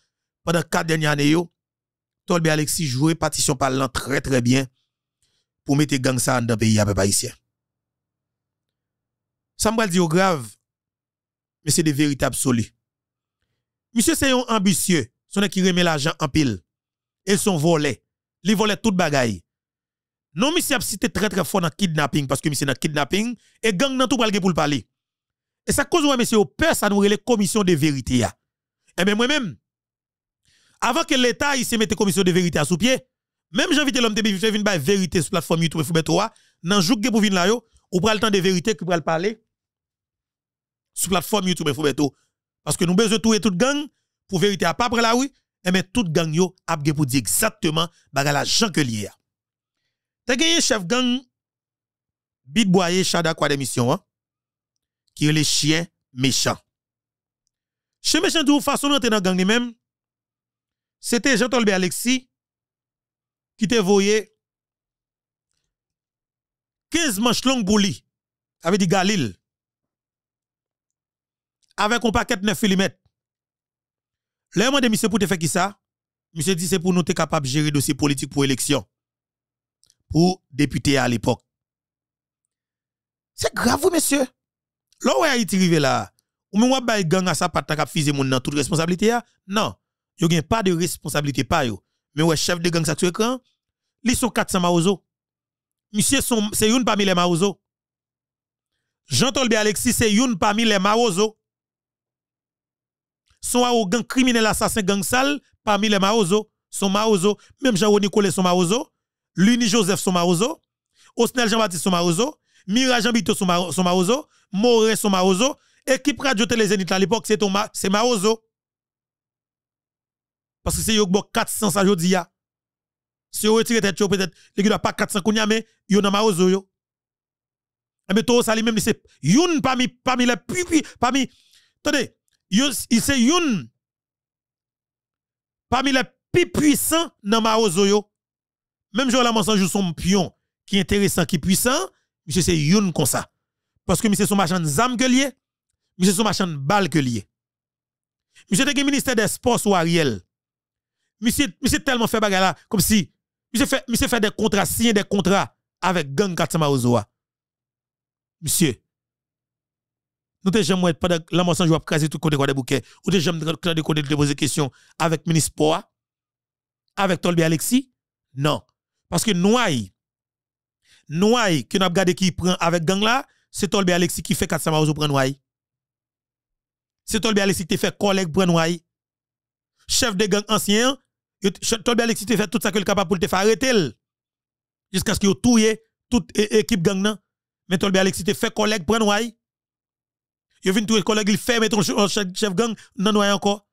pendant quatre dernières années. Tolbe Alexis jouait partition parlant très très bien pour mettre gang ça dans le pays à peu ici. Ça me dit au grave, mais c'est des vérité absolue. Monsieur, c'est un ambitieux n'est qui remet l'argent en pile. Et son volés. Li volent tout bagaille. Non, monsieur a cité très très fort dans kidnapping parce que monsieur dans kidnapping et gang dans tout pour le parler. Et ça cause monsieur, au père, ça nous les commission de vérité Et eh bien moi-même avant que l'état se mette commission de vérité à sous pied, même j'invite l'homme de faire une vérité sur plateforme YouTube Foubet 3 dans jour pour venir là yo, ou prend le temps de vérité pour le parler sur plateforme YouTube Foubet parce que nous besoin tout et toute gang pour vérité à pas près la oui, et eh bien tout gang yo a pour dire exactement baga la Jean que lié. T'as gagné chef gang Boye Chada quoi d'émission hein? qui est le chien méchant. Chien méchant tout façon d'entrer dans gang lui même, c'était Jean Tolbert Alexis qui te voyé 15 manches longues pour lui, avec dit Galil, avec un paquet de 9 mm. Le de monsieur, pour te faire qui ça? Monsieur dit, c'est pour nous être capable de gérer dossier politique pour élection. Pour député à l'époque. C'est grave, monsieur. Là où Haïti arrivé là, ou même ou gang à sa patte k'ap fize moun nan toute responsabilité Non, yo a pas de responsabilité pas yo. Mais ouais chef de gang sa tu écran, li son 400 maozo. Monsieur son c'est une parmi les maozo. Jean Tolbe Alexis c'est une parmi les maozo sont gang criminel assassin gang sale parmi les Maozo, son Maozo, même Jean Nicolet son Maozo, Luni Joseph sont Maozo, Osnel Jean-Baptiste son Maozo, Mira Jean-Bito son Maozo, Moré son Maozo, équipe radio télé Zénith à l'époque c'est ma, Maozo. Parce que c'est Yogbo 400 ça jodi Si vous retire tête peut-être les gars pas 400 kounya mais yo a Maozo yo. Eh, mais tout ça lui même c'est youn parmi parmi les plus parmi attendez il c'est Youn parmi les plus puissants dans Maozoyo. Même je suis son pion qui est intéressant, qui est puissant, monsieur c'est youn comme ça. Parce que monsieur son machin zam que lié, monsieur son machin balle que lié. Monsieur le ministère des Sports ou Ariel. Monsieur, monsieur tellement fait bagarre là, comme si, monsieur fait, fait des contrats, signe des contrats avec gang 400 Monsieur, nous te jamais pendant la moisson je vais craser tout côté des bouquets. Ou te jamais de côté de poser question avec ministre Poa avec Tolbi Alexis Non. Parce que Noaï Noaï que nous avons gardé qui prend avec gang là, c'est Tolbi Alexis qui fait 400 pour prendre Noaï. C'est Tolbi Alexis qui fait collègue prendre Noaï. Chef de gang ancien, Tolbi Alexis qui fait tout ça qu'il est capable pour te faire arrêter jusqu'à ce qu'il touye toute équipe gang là. Mais Tolbi Alexis qui fait collègue prendre Noaï. Yo vin tout collègue, il fait mettre chef gang, nan noyé encore.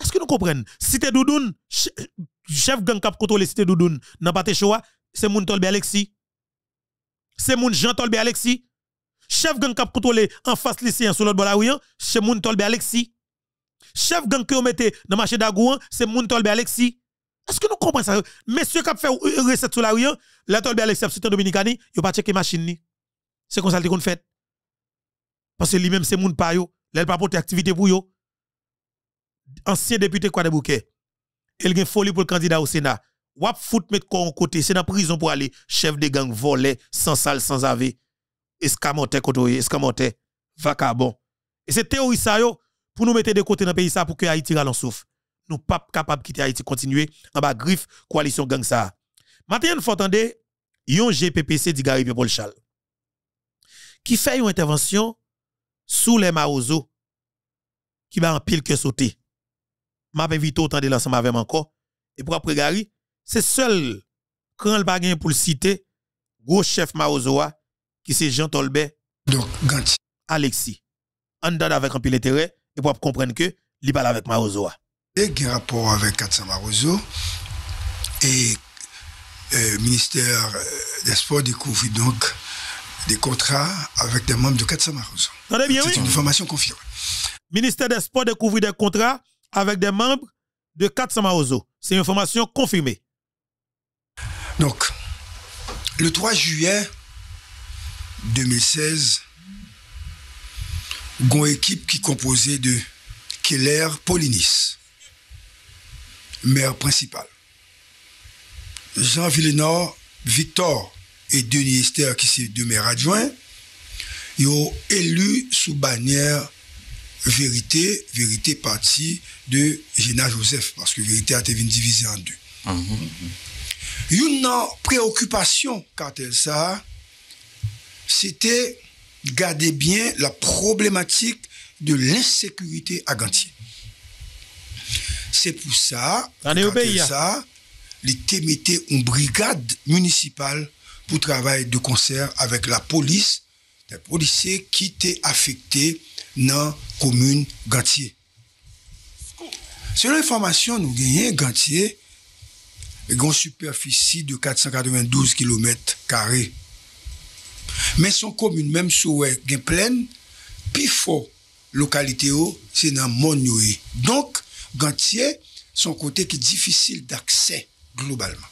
Est-ce que nous comprenons? Cité Doudoun, chef gang cap la Cité Doudoun, nan pas choa, c'est moun Tolbe Alexis. C'est moun Jean Tolbe Alexis. Chef gang cap contrôlé en face lycéen sur l'autre bord c'est moun Tolbe Alexis. Chef gang que vous mettez dans le marché d'Agouan, c'est moun Tolbe Alexis. Est-ce que nous comprenons ça? Monsieur qui a fait recette sur la rue, la Tolbe Alexis, c'est Dominicani, il pas checké machine ni. C'est comme ça qu'on fait. Parce que lui-même, c'est moun pa yo. L'el pas porter activité pour yo. Ancien député quoi de bouquet. Il gen folie pour le candidat au Sénat. Wap fout met en côté. C'est dans prison pour aller. Chef de gang volé, sans salle, sans avis Escamoté kotoye, escamoté. Vacabon. Et c'est théorie ça yo. Pour nous mettre de côté dans le pays ça pour que Haïti râle en souffle. Nous pas capable quitter Haïti continuer en bas griffe coalition gang ça. Maintenant, faut entendre yon GPPC dit Gary Paul Chal. Qui fait une intervention sous les maozo qui va en pile que sauter. M'a invité autant de l'ensemble avec encore et pour après Gary, c'est seul quand le bagage pour le citer gros chef maozoa qui c'est Jean Tolbert donc Ganti Alexis. En dedans avec un pile intérêt et pour comprendre que il parle avec maozoa. Et qui rapport avec 400 Marozo et euh, ministère euh, des sports découvre donc des contrats avec des membres de 400 Marouzou. C'est une information confirmée. Ministère des Sports découvrit des contrats avec des membres de 400 C'est une information confirmée. Donc, le 3 juillet 2016, une équipe qui composée de Keller Polinis, maire principal. Jean Villenor Victor, et Denis Esther, qui c'est deux maires adjoints, ils ont élu sous bannière Vérité, Vérité partie de Géna Joseph, parce que Vérité a été divisée en deux. Mhm. Une préoccupation quand elle ça, c'était garder bien la problématique de l'insécurité à Gantier. C'est pour ça, elle hein. ça, les TMT ont brigade municipale pou travay de konser avèk la polis, la polisè ki te afekte nan komoun gantye. Se lè informasyon nou genye, gantye gen superfici de 492 km kare. Men son komoun menm souwe gen plèn, pi fo lokalite yo, se nan mon yoye. Donk, gantye son kote ki difisil d'akse globalman.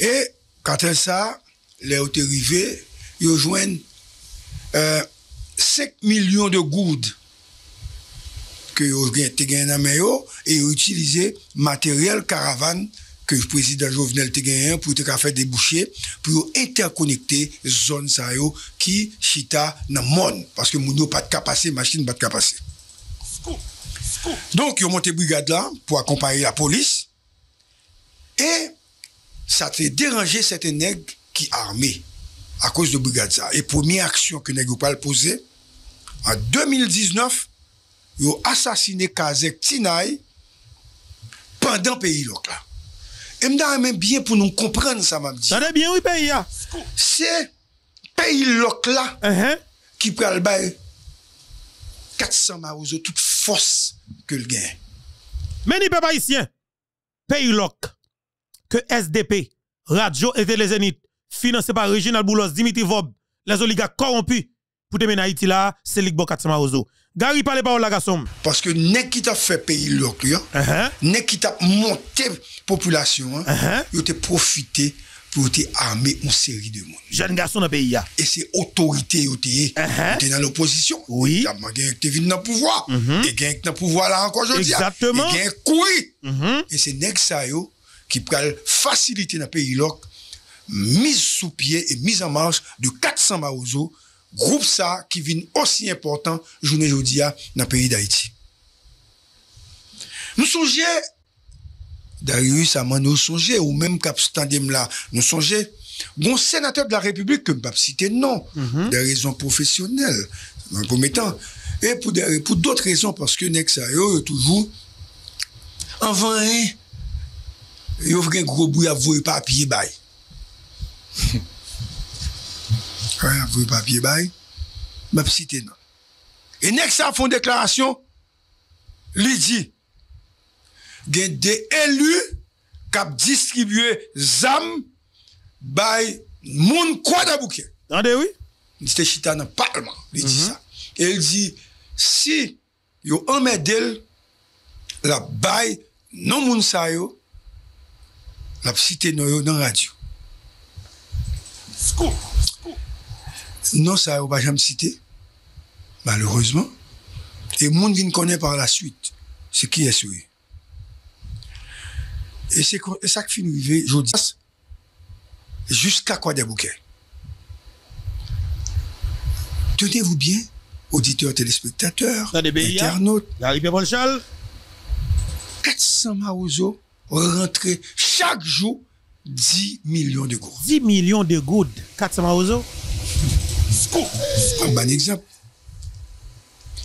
E, Quand ça, les hautes arrivés ils euh, 5 millions de goudes que ont gagné dans main et ils utilisé matériel caravane que le président Jovenel a gagné pour faire faire déboucher, pour interconnecter zone zones qui chita dans le monde. Parce que moun pas de passer, machine pas de capacité. Donc, ils ont monté brigade là pour accompagner la police. Et ça te dérangé certains nègres qui armés à cause de brigade Et première action que nègre pas poser, en 2019, ils ont assassiné Kazek Tinaï pendant pays là. Et même bien pour nous comprendre ça, m'a dit. Ça bien, oui, pays hein? C'est pays loc là uh-huh. qui prend le 400 marozo, toute force que le gain. Mais les pays le pays loc que SDP, Radio et Télézénith, financé par Reginald Boulos, Dimitri Vob, les oligarques corrompus, pour te mener Haïti là, c'est Ligbo Katsamaozo. Gary, parle pas la garçon. Parce que nest qui t'a fait payer le client, uh uh-huh. qui t'a monté la population, ils hein, uh uh-huh. profité pour te armer une série de monde. Jeune garçon dans le pays. Et c'est l'autorité qui uh-huh. est dans l'opposition. Oui. Tu es venu dans le pouvoir. Tu mm-hmm. es dans le pouvoir là encore aujourd'hui. Exactement. Tu es coué. Et c'est nest ça, yo. ki pral fasilite nan peyi lok, miz sou pye e miz an manj du 400 maouzo group sa ki vin osi important jounen joudia nan peyi d'Haïti. Nou sonje, daryou sa man nou sonje, ou menm kap standem bon la, nou sonje, bon senatèr d'la republik ke mbap site nan, mhm. dè rezon profesyonel, mbom etan, e pou dòt rezon, paske nèk sa yò, yo toujou, an van e, Il y a un gros bruit à voir papier bail. Ouais, à voir papier bail. Ma cité non. Et next ça font déclaration, il dit gain des élus cap distribuer zam bail moun quoi bouquet. Attendez oui. C'était chita dans parlement, il dit mm-hmm. ça. Et il dit si yo emmerdel la bail non moun sa yo, la cité dans la radio. Scoop, Non, ça, on va jamais cité. malheureusement. Et le monde qui connaît par la suite, c'est qui est celui. Et c'est ça qui finit, je dis, jusqu'à quoi des bouquets. Tenez-vous bien, auditeurs, téléspectateurs, hein? internautes. L'arrivée 400 Marozo rentrés chaque jour 10 millions de gouttes. 10 millions de gouttes. 400 maozo. Un bon exemple.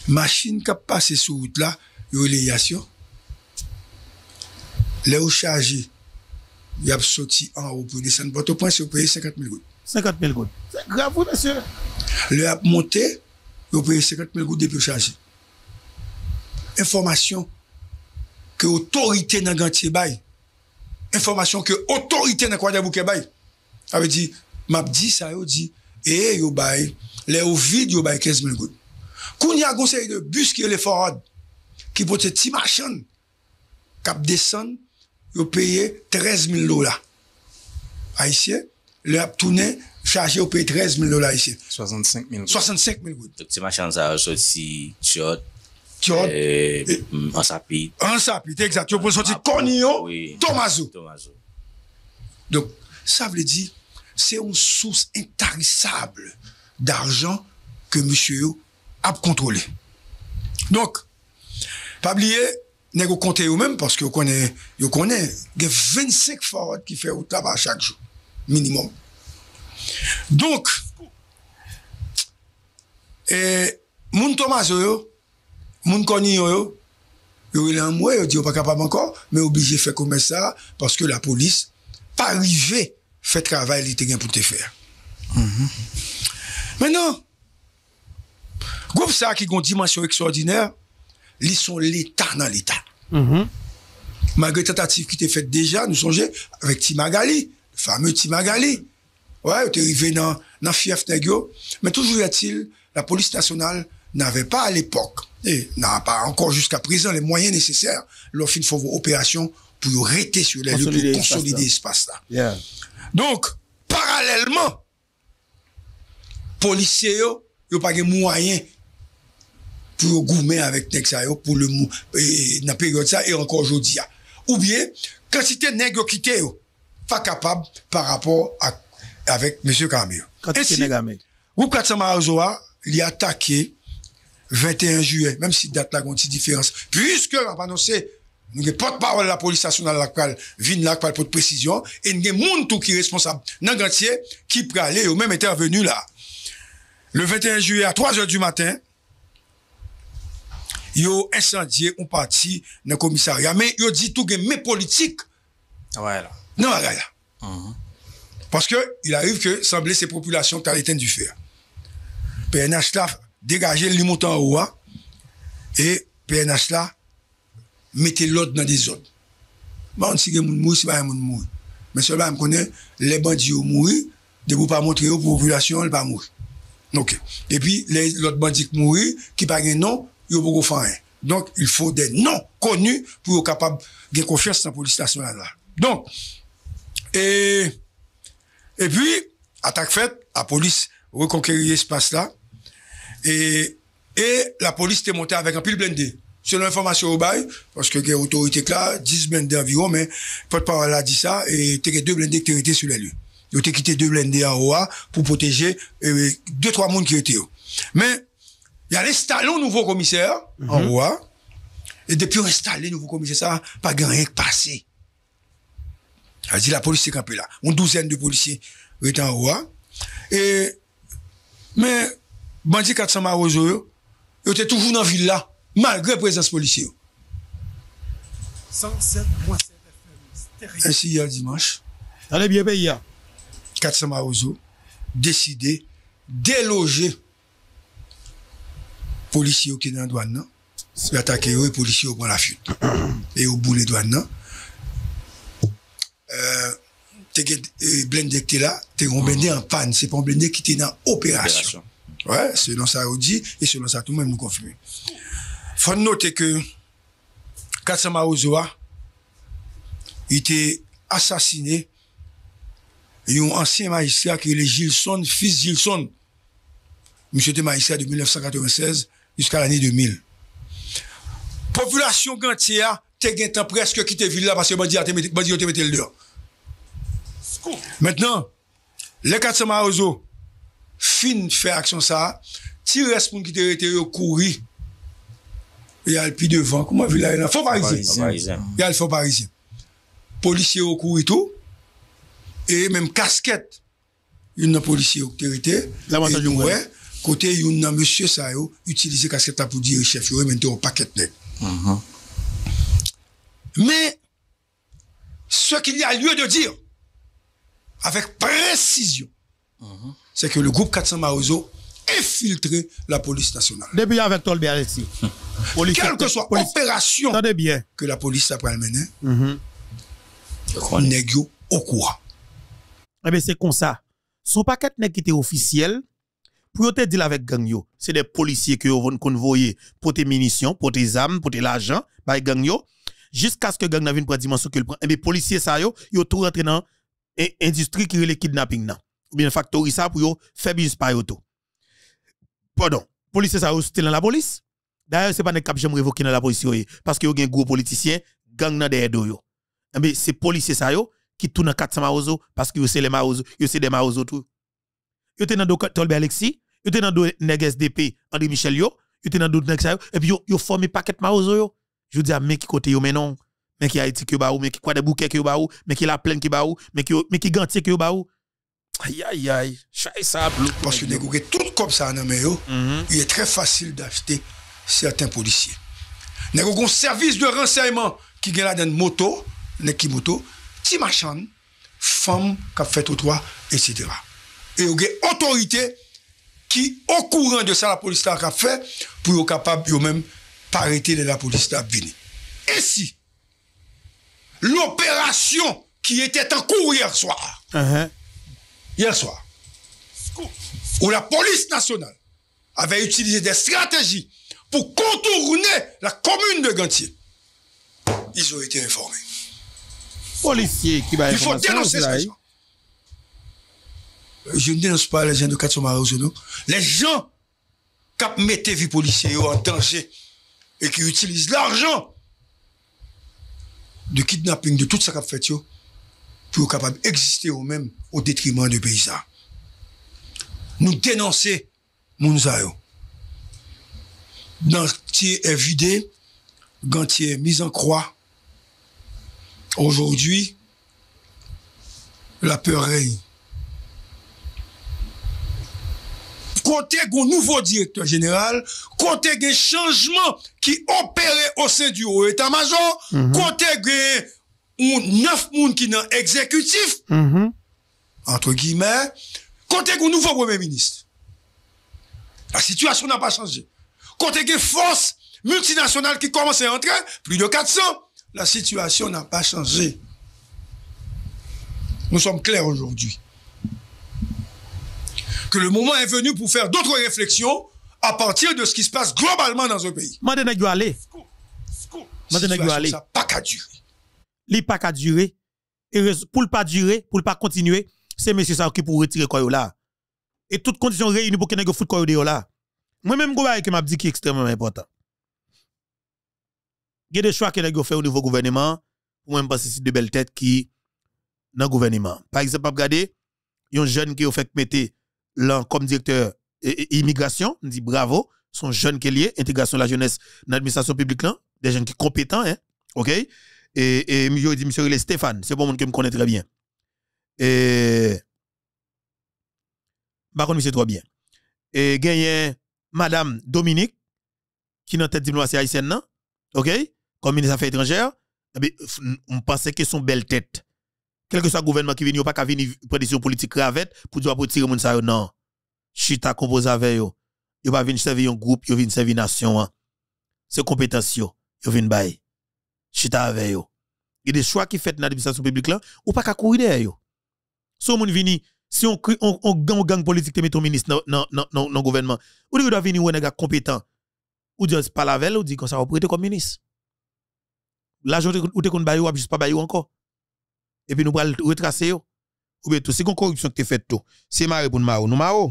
Machine qui a passé sur route là, a Les ou chargé, il a sorti en haut pour descendre. point, c'est que vous payez 50 000 gouttes. 50 000 gouttes. C'est grave, monsieur. Le a monté, vous payez 50 000 gouttes depuis chargé. Information que l'autorité n'a pas informasyon ke otorite ne kwa de bouke bay. Awe di, map di sa eh, yo di, e yo bay, le yo vide yo bay 15 mil goun. Koun ya goun se yo de bus ki yo le forad, ki pot se ti machan, kap desen, yo peye 13 mil lola. A isye, le ap toune, chaje yo peye 13 mil lola a isye. 65 mil goun. Ti machan zay yo jodi si tsyot, ansapit ansapit, ekzat, yo pou soti koni yo tomazo donc, sa vle di se yon sous intarisable d'arjan ke monsye yo ap kontrole donc pabliye, negokonte yo men paske yo kone, yo kone gen 25 farad ki fe ou taba chak jo minimum donc moun tomazo yo Moun koni yo yo, yo ilan mwe, yo di yo pa kapam ankon, men oblije fè koumen sa, paske la polis pa rive fè travay li te gen pou te fè. Menon, mm-hmm. goup sa ki kon dimansyon eksordiner, li son l'etan nan l'etan. Mm-hmm. Magre tentatif ki te fè deja, nou sonje, vek ti Magali, fame ti Magali. Ou te rive nan fief negyo, men toujou yatil la polis nasyonal n'avait pas à l'époque, et n'a pas encore jusqu'à présent, les moyens nécessaires lorsqu'il faut vos opérations pour rester sur les lieux, pour consolider l'espace là. Donc, parallèlement, policiers, ils n'ont pas de moyens pour gourmer avec Nexayo pour le et, dans la période ça et encore aujourd'hui. Ou bien, quand quantité nègre qui pas capable par rapport à, avec M. Camille. Ainsi, groupe 400 il a attaqué 21 juillet, même si date la une différence, puisque on a annoncé, nous avons porte-parole de la police nationale, la quale, la pour précision, et nous monde tout qui est responsable, dans quartier, qui peut aller, ou même intervenu là. Le 21 juillet, à 3 heures du matin, ils ont incendié un parti dans le commissariat, mais ils ont dit tout que mes politiques. Voilà. Ah non, là, mhm. Parce que, il arrive que, semblait ces populations qui du fer. PNH dégager le montant en haut, et PNH là, mettez l'autre dans des autres. Bon, si quelqu'un ce c'est pas un mourir. Mais cela, je connais, les bandits ont mouru, ne vous pas montrer aux populations, ils pas mourir. et puis, les autres bandits qui mourent, qui pas un nom, ils ont pas faire Donc, il faut des noms connus pour être capable de confiance dans la police nationale là. Donc, et, et puis, attaque faite, la police reconquérir l'espace là, et, et la police était montée avec un pile blindé. Selon l'information au bail, parce que les autorités là, 10 blindés environ, mais porte-parole a dit ça, et il y a deux blindés qui étaient sur la lieux. Ils ont quitté deux blindés en haut pour protéger euh, deux, trois mondes qui étaient. Mais il y a installé un nouveau commissaire mhm. en haut, et depuis installé un nouveau commissaire, ça pas rien passé. Elle dit la police s'est campée là. Une douzaine de policiers étaient en haut. Et, mais Bandi Katsama Ozo yo, yo te toufou nan villa, malgre prezans polisiyo. Ensi yal dimans, Katsama Ozo deside deloje polisiyo ki nan douan nan, yata ke yo e polisiyo pou la fune. E yo bou le douan nan, euh, te gwen euh, dek te la, te gwen bende an pan, se pon bende ki te nan operasyon. Ouais, selon ça, on dit, et selon ça, tout le monde nous confirme. Faut noter que Katsama Ozoa était assassiné et un ancien magistrat qui est Gilson, fils Gilson. Monsieur était magistrat de 1996 jusqu'à l'année 2000. Population gantia, t'es presque quitté ville là parce que bandit a te mis le dehors. Maintenant, les Katsama Ozoa, fin fè aksyon sa, ti respoun ki terete yo kouri, yal pi devan, kouman vilay nan, fò parizien, yal fò parizien, polisye yo kouri tou, e menm kasket, yon nan polisye yo kterete, e kote yon nan monsye sa yo, utilize kasket la pou di rechef, yon e menm te o paket net. Men, se ki li a lye de dir, avek presizyon, mwen, mhm. c'est que le groupe 400 Marozo infiltré la police nationale. Depuis avec le Alessi. Quelle que soit l'opération que la police a pris mener, on est au courant. Eh bien, c'est comme ça. Son paquet n'est qui officiel, pour te dire avec gang c'est des policiers qui vont convoyer pour tes munitions, pour tes armes, pour tes l'argent, jusqu'à ce que gang n'a une dimension qu'il prend. Et eh les policiers ça yo, ont tout rentré dans l'industrie qui est le kidnapping ou bien factory ça pour faire business par auto. Pardon, police ça aussi dans la police. D'ailleurs, c'est pas des cap j'aime révoquer dans la police eh, parce que y a un gros politicien gang dans derrière yo. Mais eh c'est policier ça yo qui tourne 400 maozo parce que c'est les maozo, yo c'est des maozo tout. Yo était dans Tolbe Alexis, yo était dans Neg DP André Michel yo, yo était dans d'autres et puis yo yo formé paquet maozo yo. Je dis à mec qui côté yo mais non, mais qui Haïti que baou, mais qui quoi des bouquets que baou, mais qui la plaine que baou, mais qui qui gantier que baou. Aïe, aïe, aïe. Parce que les tout comme ça, oh, mm-hmm. il est très facile d'acheter certains policiers. Nous avons un service de renseignement qui est là dans moto, qui moto, petit machin, femme qui a fait tout toit, etc. Et il y a autorité qui, au courant de ça, la police a fait pour être capable de même arrêter de la police a venir. Et si l'opération qui était en cours hier soir, uh-huh hier soir où la police nationale avait utilisé des stratégies pour contourner la commune de Gantier, ils ont été informés. Policiers qui Il faut dénoncer ça. Euh, je ne dénonce pas les gens de Katsomara Les gens qui mettent vie policiers en danger et qui utilisent l'argent de kidnapping, de tout ça ont fait, pour être capable d'exister eux-mêmes ou detrimant de beysa. Nou denanse, nou nou zayou. Gantye evide, gantye mizan kwa, oujou di, la peur rey. Kontèk ou nouvo direktor general, kontèk gen chanjman ki opere osè di ou etamazon, mm-hmm. kontèk gen ou nef moun ki nan ekzekutif, mm-hmm. entre guillemets, côté qu'on nouveau Premier ministre. La situation n'a pas changé. Côté une force multinationale qui commence à entrer, plus de 400, la situation n'a pas changé. Nous sommes clairs aujourd'hui. Que le moment est venu pour faire d'autres réflexions à partir de ce qui se passe globalement dans un pays. les packs aller. Ça pas qu'à durer. pas qu'à durer. Et pour ne pas durer, pour ne pas continuer, c'est monsieur ça qui pour retirer quoi là. Et toutes conditions réunies pour que nèg foot quoi là. Moi même je que m'a dit qui est extrêmement important. Il y a des choix que nèg fait au niveau gouvernement pour même passer de belles têtes qui dans le gouvernement. Par exemple, regardez, il y a un jeune qui a fait mettre là comme directeur immigration, on dit bravo, son jeune qui est lié, intégration de la jeunesse dans l'administration publique là, des jeunes qui sont compétents, hein, ok? Et, et, monsieur dit, Stéphane, c'est pour monde que me connaît très bien. Et, par contre, trop bien. Et, gagne madame Dominique, qui n'a tête diplomatie haïtienne, non? OK? Comme ministre des Affaires étrangères. Eh on pensait que son belle tête. Quel que soit le gouvernement qui vient, il pas qu'à venir prendre des politique avec pour dire pour tirer mon ça, non. Chita composé avec eux. il pas venir servir un groupe, va venir servir nation. Hein. C'est compétence, yo, je suis Chita avec eux. Il y a des choix qui fait dans l'administration publique là, ou pas qu'à courir derrière so moun vini, si on, on, on, gang politique te met ton ministre dans le gouvernement, ou dit doit venir ou un compétent, ou dit pas la velle, ou dit qu'on ça va prêter comme ministre. L'argent ou te kon bayou, ou juste pas bayou encore. Et puis nous pral retracer yo. Ou bien e tout, c'est une corruption qui te fait tout. C'est marre pour nous marre, nous marre.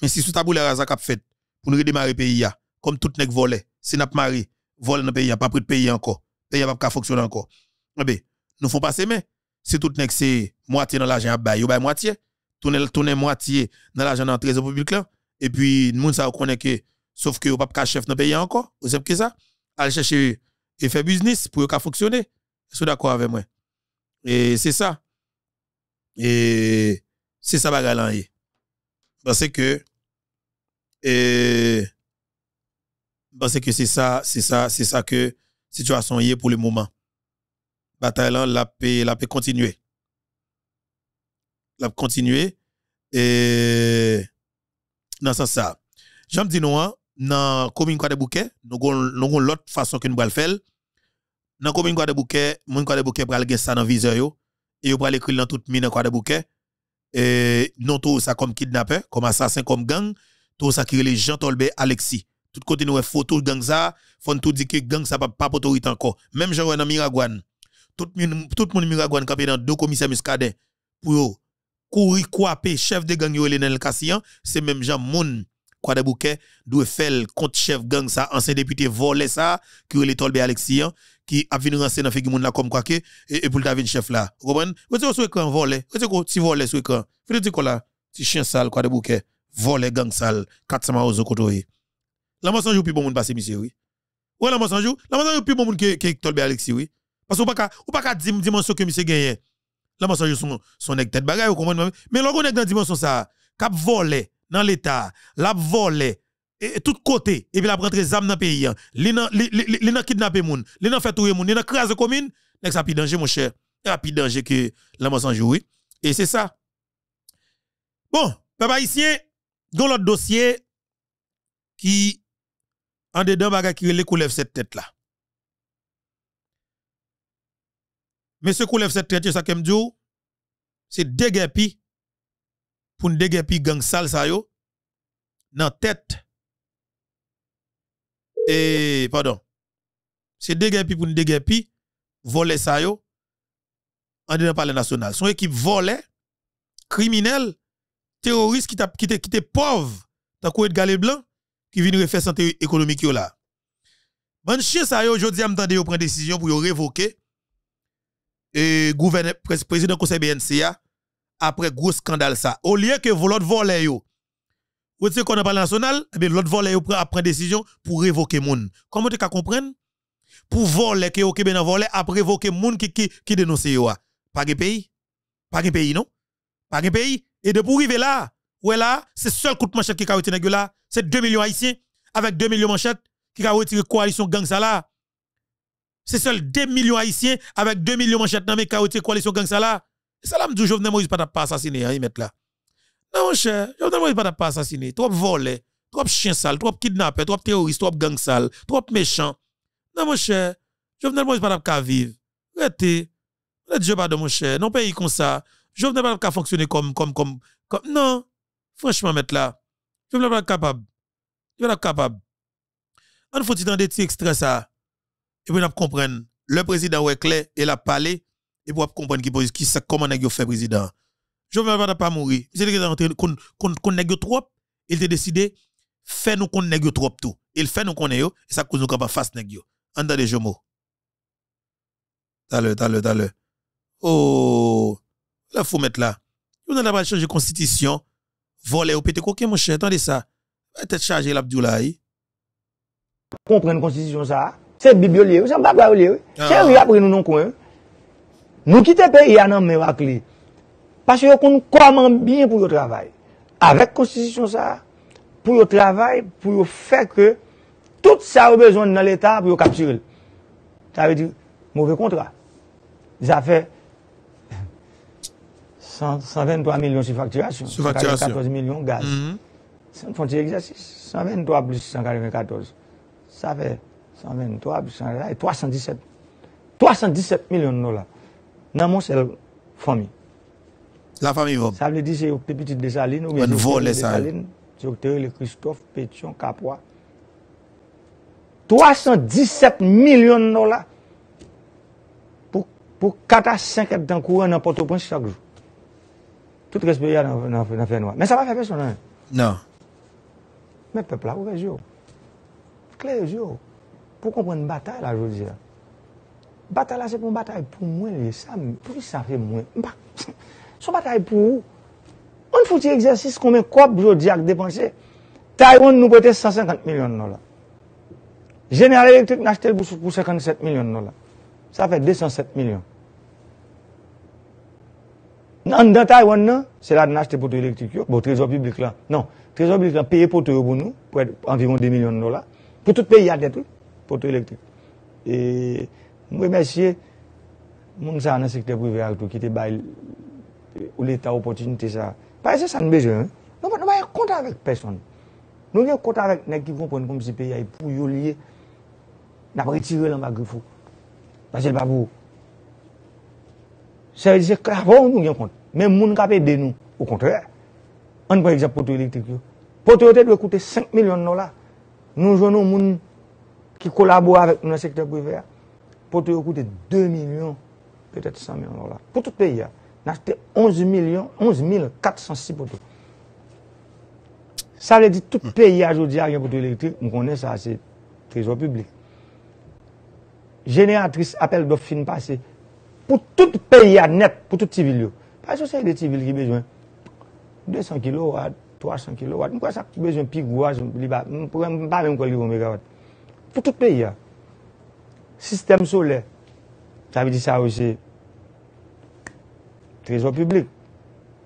Mais si sous taboule raza kap fait, pour nous redémarrer pays comme tout nèg volé, c'est n'a pas marre, volé dans pays pas pris de pays encore. Pays pas fonctionner encore. Eh bien, nous font passer mais si tout n'est que c'est moitié dans l'argent à bail, ou moitié, tourner tourner moitié dans l'argent dans le trésor public là et puis nous ça connaît que sauf que pas pas chef dans pays encore, vous savez que ça, aller chercher et faire business pour qu'à fonctionner. Est-ce d'accord avec moi Et c'est ça. Et c'est ça là hein. Parce que parce que c'est ça, c'est ça, c'est ça que situation est pour le moment bataille la paix, la paix continuer. La continuer. Et, dans ce ça j'aime dire non, hein, dans la commune de Bouquet, nous avons l'autre façon que nous le faire. Dans la commune de Bouquet, mon de Bouquet pour aller ça dans le viseur, yo, et yo va l'écrire écrire dans toute mine de Bouquet. Et non tout ça comme kidnapper, comme assassin, comme gang, tout ça qui les Jean Tolbé Alexis. Tout côté nous photo gang ça, font tout dire que gang ça pas autorité encore. Même Jean dans Miragouane, tout le tout monde Miragouane qui dans deux commissaires muscadins pour courir couaper chef de gang Lenel Kassian, c'est même Jean Moun quoi de bouquet doit faire contre chef gang ça ancien député volé ça qui est Tolbe Alexian qui a venu renseigner dans figure monde là comme quoi que et, pour le chef là vous comprenez vous êtes sur écran volé vous êtes si volé sur écran vous dites quoi là si chien sale quoi de bouquet volé gang sale 400 maozo kotoé la mensonge plus bon monde passer monsieur oui ouais la mensonge la mensonge plus bon monde que que Tolbe Alexis oui parce que ou pas qu'à dim dimension que monsieur gagne. La mensonge son, son tête bagaille, Mais l'on est dans dimension ça, Kap volé dans l'État, l'a volé, et tout côté, et puis la rentre zam dans le pays, hein. li nan kidnappé moun, li nan fait touye moun, li nan krasé commune, nek sa pi danger, mon cher. Il plus danger que la mensonge, oui. Et c'est ça. Bon, papa ici, dans l'autre dossier qui, en dedans, baga qui relève cette tête là. Mais ce lève cette traite, ça que me c'est déguerpi pour nous déguerpi gang sale ça yo, dans tête, et, pardon, c'est déguerpi pour nous déguerpi, voler ça yo, en dedans par le national. Son équipe volée, criminelle, terroriste qui t'a qui qui pauvre, t'as quoi de blanc, qui vient refaire santé économique yo là. Bon chien ça yo, dis am tande prendre une décision pour vous révoquer et gouverneur président conseil BNCA après gros scandale ça au lieu que l'autre voler yo vous savez qu'on a parlé national mais eh bien l'autre volet prend décision pour révoquer moun comment tu comprendre pour voler que OK ben voler après révoquer moun qui qui qui dénonce pas de pays pas de pays non pas de pays et de pour arriver là ou là c'est seul coup de manchette qui a été là c'est 2 millions haïtiens avec 2 millions manchettes qui ont été coalition gang là c'est seul 2 millions haïtiens avec 2 millions manchettes dans mes carottes coalition gang ça là. Ça là me dit Jovenel Moïse pas pas assassiné hein, mettre là. Non mon cher, Jovenel Moïse pas pas assassiné, trop volé, trop chien sale, trop kidnappé, trop terroriste, trop gang sale, trop méchant. Non mon cher, Jovenel Moïse pas pas vivre. le Dieu pardon mon cher, non pays comme ça. Jovenel pas capable fonctionner comme comme comme comme non. Franchement mettre là. Jovenel pas capable. Jovenel pas capable. On faut dans des petits extraits ça. Et puis, on comprendre. Le président est clair, il a parlé. Et pour comprendre qui, qui, comment il fait président. Je ne veux pas mourir. C'est qu'il est rentré, qu'on nèg trop. Il a décidé, fait nous qu'on nèg trop tout. Il fait nous qu'on et ça cause nous qu'on pas face nèg yo. Entendez, je mots D'aller, d'aller, t'as Oh, là, faut mettre là. on n'a pas changé constitution, voler ou pété coquin, mon cher, attendez ça. Tête chargée l'Abdoulaye. Comprendre constitution ça. Se bibe ou liye ou, se mba ba ou liye ou, se ah. mba pre nou nou kwen, nou kite pe yana mè wak li. Pache yo kon nou koman bin pou yo travay. Awek konstisyon sa, pou yo travay, pou yo feke, tout sa ou bezon nan l'Etat pou yo kaptire. Ta ve di, mouve kontra. Zafè, 123 milyon soufaktirasyon, 144 milyon gaz. San fonte egizasyon, 123 plus 144, safè. 317 317 milyon nola nan mons el fomi la fomi vop sa vne di se yon pepiti desaline jokte yon le kristof pechon kapwa 317 milyon nola pou 4 a 5 etan kouan nan potopon chakou tout respe ya nan fè noa men sa va fè fè son nan men pepla ouvej yo kler yo yo pou konpwen batay la, jodi ya. Batay la, se pou batay pou mwen li, sa mwen, pou li sa fè mwen? So batay pou ou? On fouti egzersis, konwen kop jodi ya, ak depanse, Taiwan nou pwete 150 milyon nola. General Electric nache tel pou 57 milyon nola. Sa fè 207 milyon. Nan, nan Taiwan nan, se la nan achete poto elektrik yo, bo trezo publik lan. Nan, trezo publik lan, peye poto yo pou nou, pou environ 2 milyon nola, pou tout peyi ya de trik, Mwen mwen mwensye mwen sa nan sekte privé akto ki te bayl ou l'Etat ou poti nte sa. Parase sa nbeje, nou mwen yon konta avèk person. Nou yon konta avèk nek ki fon kon yon kompisi peyay pou yon liye napre tire lan bagrifou. Basel babou. Se yon disye kravon mwen yon konta. Men mwen kape den nou. Ou kontrè, an pou eksept poti elektrik yo. Poti otè dwe koute 5 milyon nola. Nou jounon mwen mwen. ki kolabo avèk nou nan sektèp privè, poto yo koute 2 milyon, petèt 100 milyon lor la. Po tout peyi a, nan jte 11 milyon, 11 mil 406 poto. Sa mè di tout peyi a, jò di a, yon poto elektrik, m konè sa, se trezor publik. Geniatris apèl do fin pasè, pou tout peyi a net, pou tout tivili yo. Pa yon se yon de tivili ki bejwen, 200 kilo wad, 300 kilo wad, m konè sa ki bejwen pi gwa, m pouè m barè m kolivon megawatt. pour tout le pays. Hein. Système solaire, ça veut dire ça aussi. Trésor public.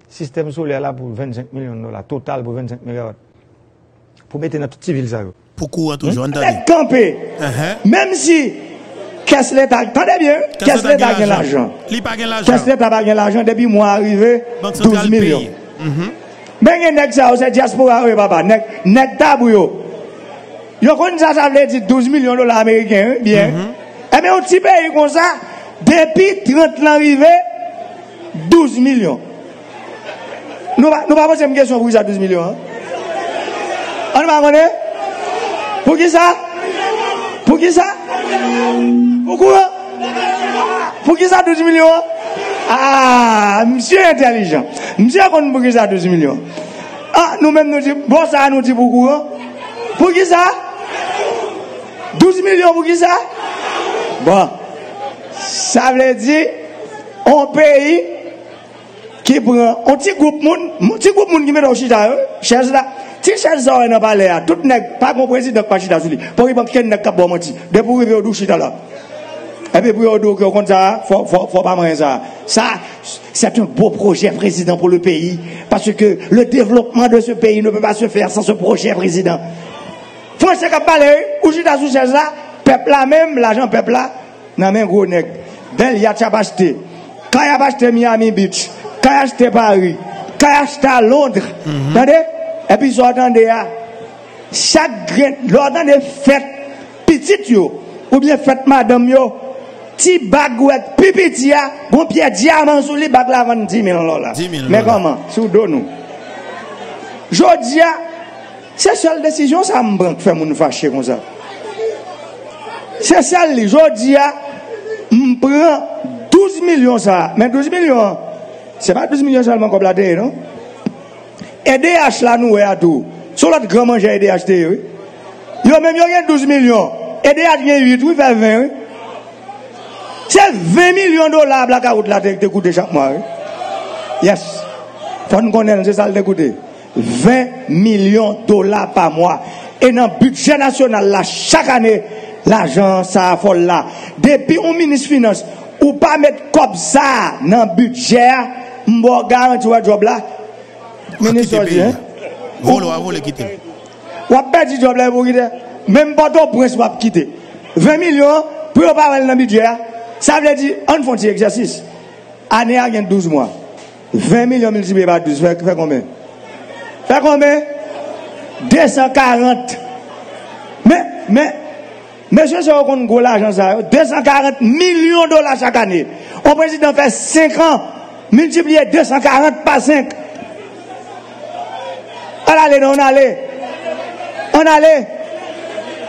Système solaire là pour 25 millions de dollars, total pour 25 milliards. Pour mettre dans toute civile ça. Pourquoi toujours en campé. Même si Qu'est-ce que l'État bien. Qu'est-ce que l'argent Qu'est-ce que l'argent depuis moi arrivé 12 millions. Mm-hmm. Mais il y a un diaspora, papa. net tabou Yo kon sa sa vle di 12 milyon do la Ameriken, bien. Eme yo tipe yi kon sa, depi 30 nan rive, 12 milyon. Nou pa pose m kesyon pou ki sa 12 milyon? An nou pa kon e? Pou ki sa? Pou ki sa? Pou ki sa? Pou ki sa 12 milyon? A, msye entelijan. Msye kon pou ki sa 12 milyon? A, nou men nou ti, bosa nou ti pou ki sa? Pou ki sa? 12 millions pour qui ça? Bon. Ça veut dire, un pays qui prend un petit groupe monde, un petit groupe monde qui met dans le chita, hein? cherche là. Si cherche ça, hein? on n'a pas Tout n'est pas bon président pas chita sous Pour y qu'il y ait un bon menti. De pour y au chita là. Et puis pour y au qu'on ça, hein? faut, faut, faut pas moins ça. Ça, c'est un beau projet, président, pour le pays. Parce que le développement de ce pays ne peut pas se faire sans ce projet, président. Français qui parlent, ou juste à sous là, peuple là même, l'argent peuple là, nan men gros nèg. Del y a t'a acheté. Quand il a acheté Miami Beach, quand il a acheté Paris, quand il a acheté à Londres. Mhm. Attendez? Mm -hmm. Et puis vous entendez Chaque grain, l'ordre fête petite yo ou bien fête madame yo, ti bagouette plus petit ya, bon pied diamant sous les bag la 10 000 dollars. Mais comment? Sous nous. Jodia Se sel desisyon sa m brent fè moun fache kon sa. Se sel li, jodi a, m pren 12 milyon sa. Men 12 milyon, se pa 12 milyon salman kop la teye, non? Ede yache la nou wey atou. Sou lote gran manje ede yache teye, oui. Yo men mwen gen 12 milyon. Ede yache gen 8, oui, fè 20, oui. Se 20 milyon dolar blaka out la teye ki te koute chak mwa, oui. Yes. Fòn m konen, se sal te koute. 20 millions de dollars par mois. Et dans le budget national, là, chaque année, l'argent, ça là. Depuis un ministre finance, ou pas mettre comme ça dans le budget, je garantis un job là. Ministre, hein? vous le quitter. Vous job là, vous quitter. Même pas ton prince, vous quitter. 20 millions, pour pas dans le budget. Hein? Ça veut dire, on fait un exercice. Année, à 12 mois. 20 millions multiplié par 12, fait combien? combien 240. Mais, mais, mais je gros l'argent ça. 240 millions de dollars chaque année. Au président fait 5 ans, multiplié 240 par 5. On allait, on allait. On allait.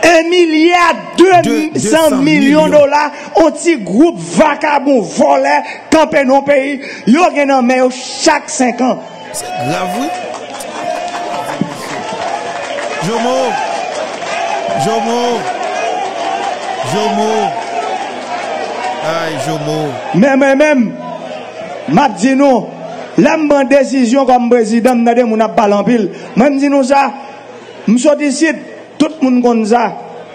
1 milliard 200 millions de dollars, on petit groupe vacabon, volé, campé dans le pays, ils ont gagné chaque 5 ans. C'est grave, oui. Jomo, jomo, jomo, aye jomo. Men men men, ma di nou, lemmen desisyon kom prezidem, mwen a de moun ap balan pil, men di nou sa, mwen m'm soti sit, tout moun kon sa,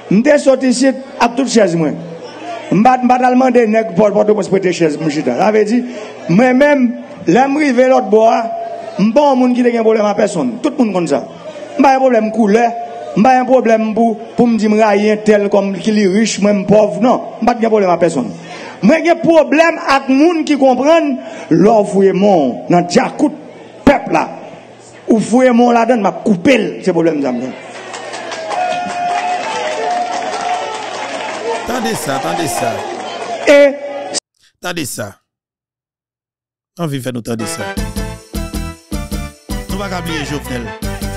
mwen te soti sit ap tout sez mwen. Mwen bat alman de nek, poto poto se prete sez mwen jita. Mwen men, lemmen rive lot bo a, mwen bon moun ki de gen boleman person, tout moun kon sa. M ba yon problem koule, m ba yon problem pou m di m rayen tel kom ki li rich mwen m pov nan, m bat gen problem a peson. M gen problem ak moun ki kompren, lor fwe moun nan diakout pep la, ou fwe moun la den ma koupel se problem jam nan. Tande sa, tande sa. E! Tande sa. An vi fwe nou tande sa. Nou baka bie jo fnel.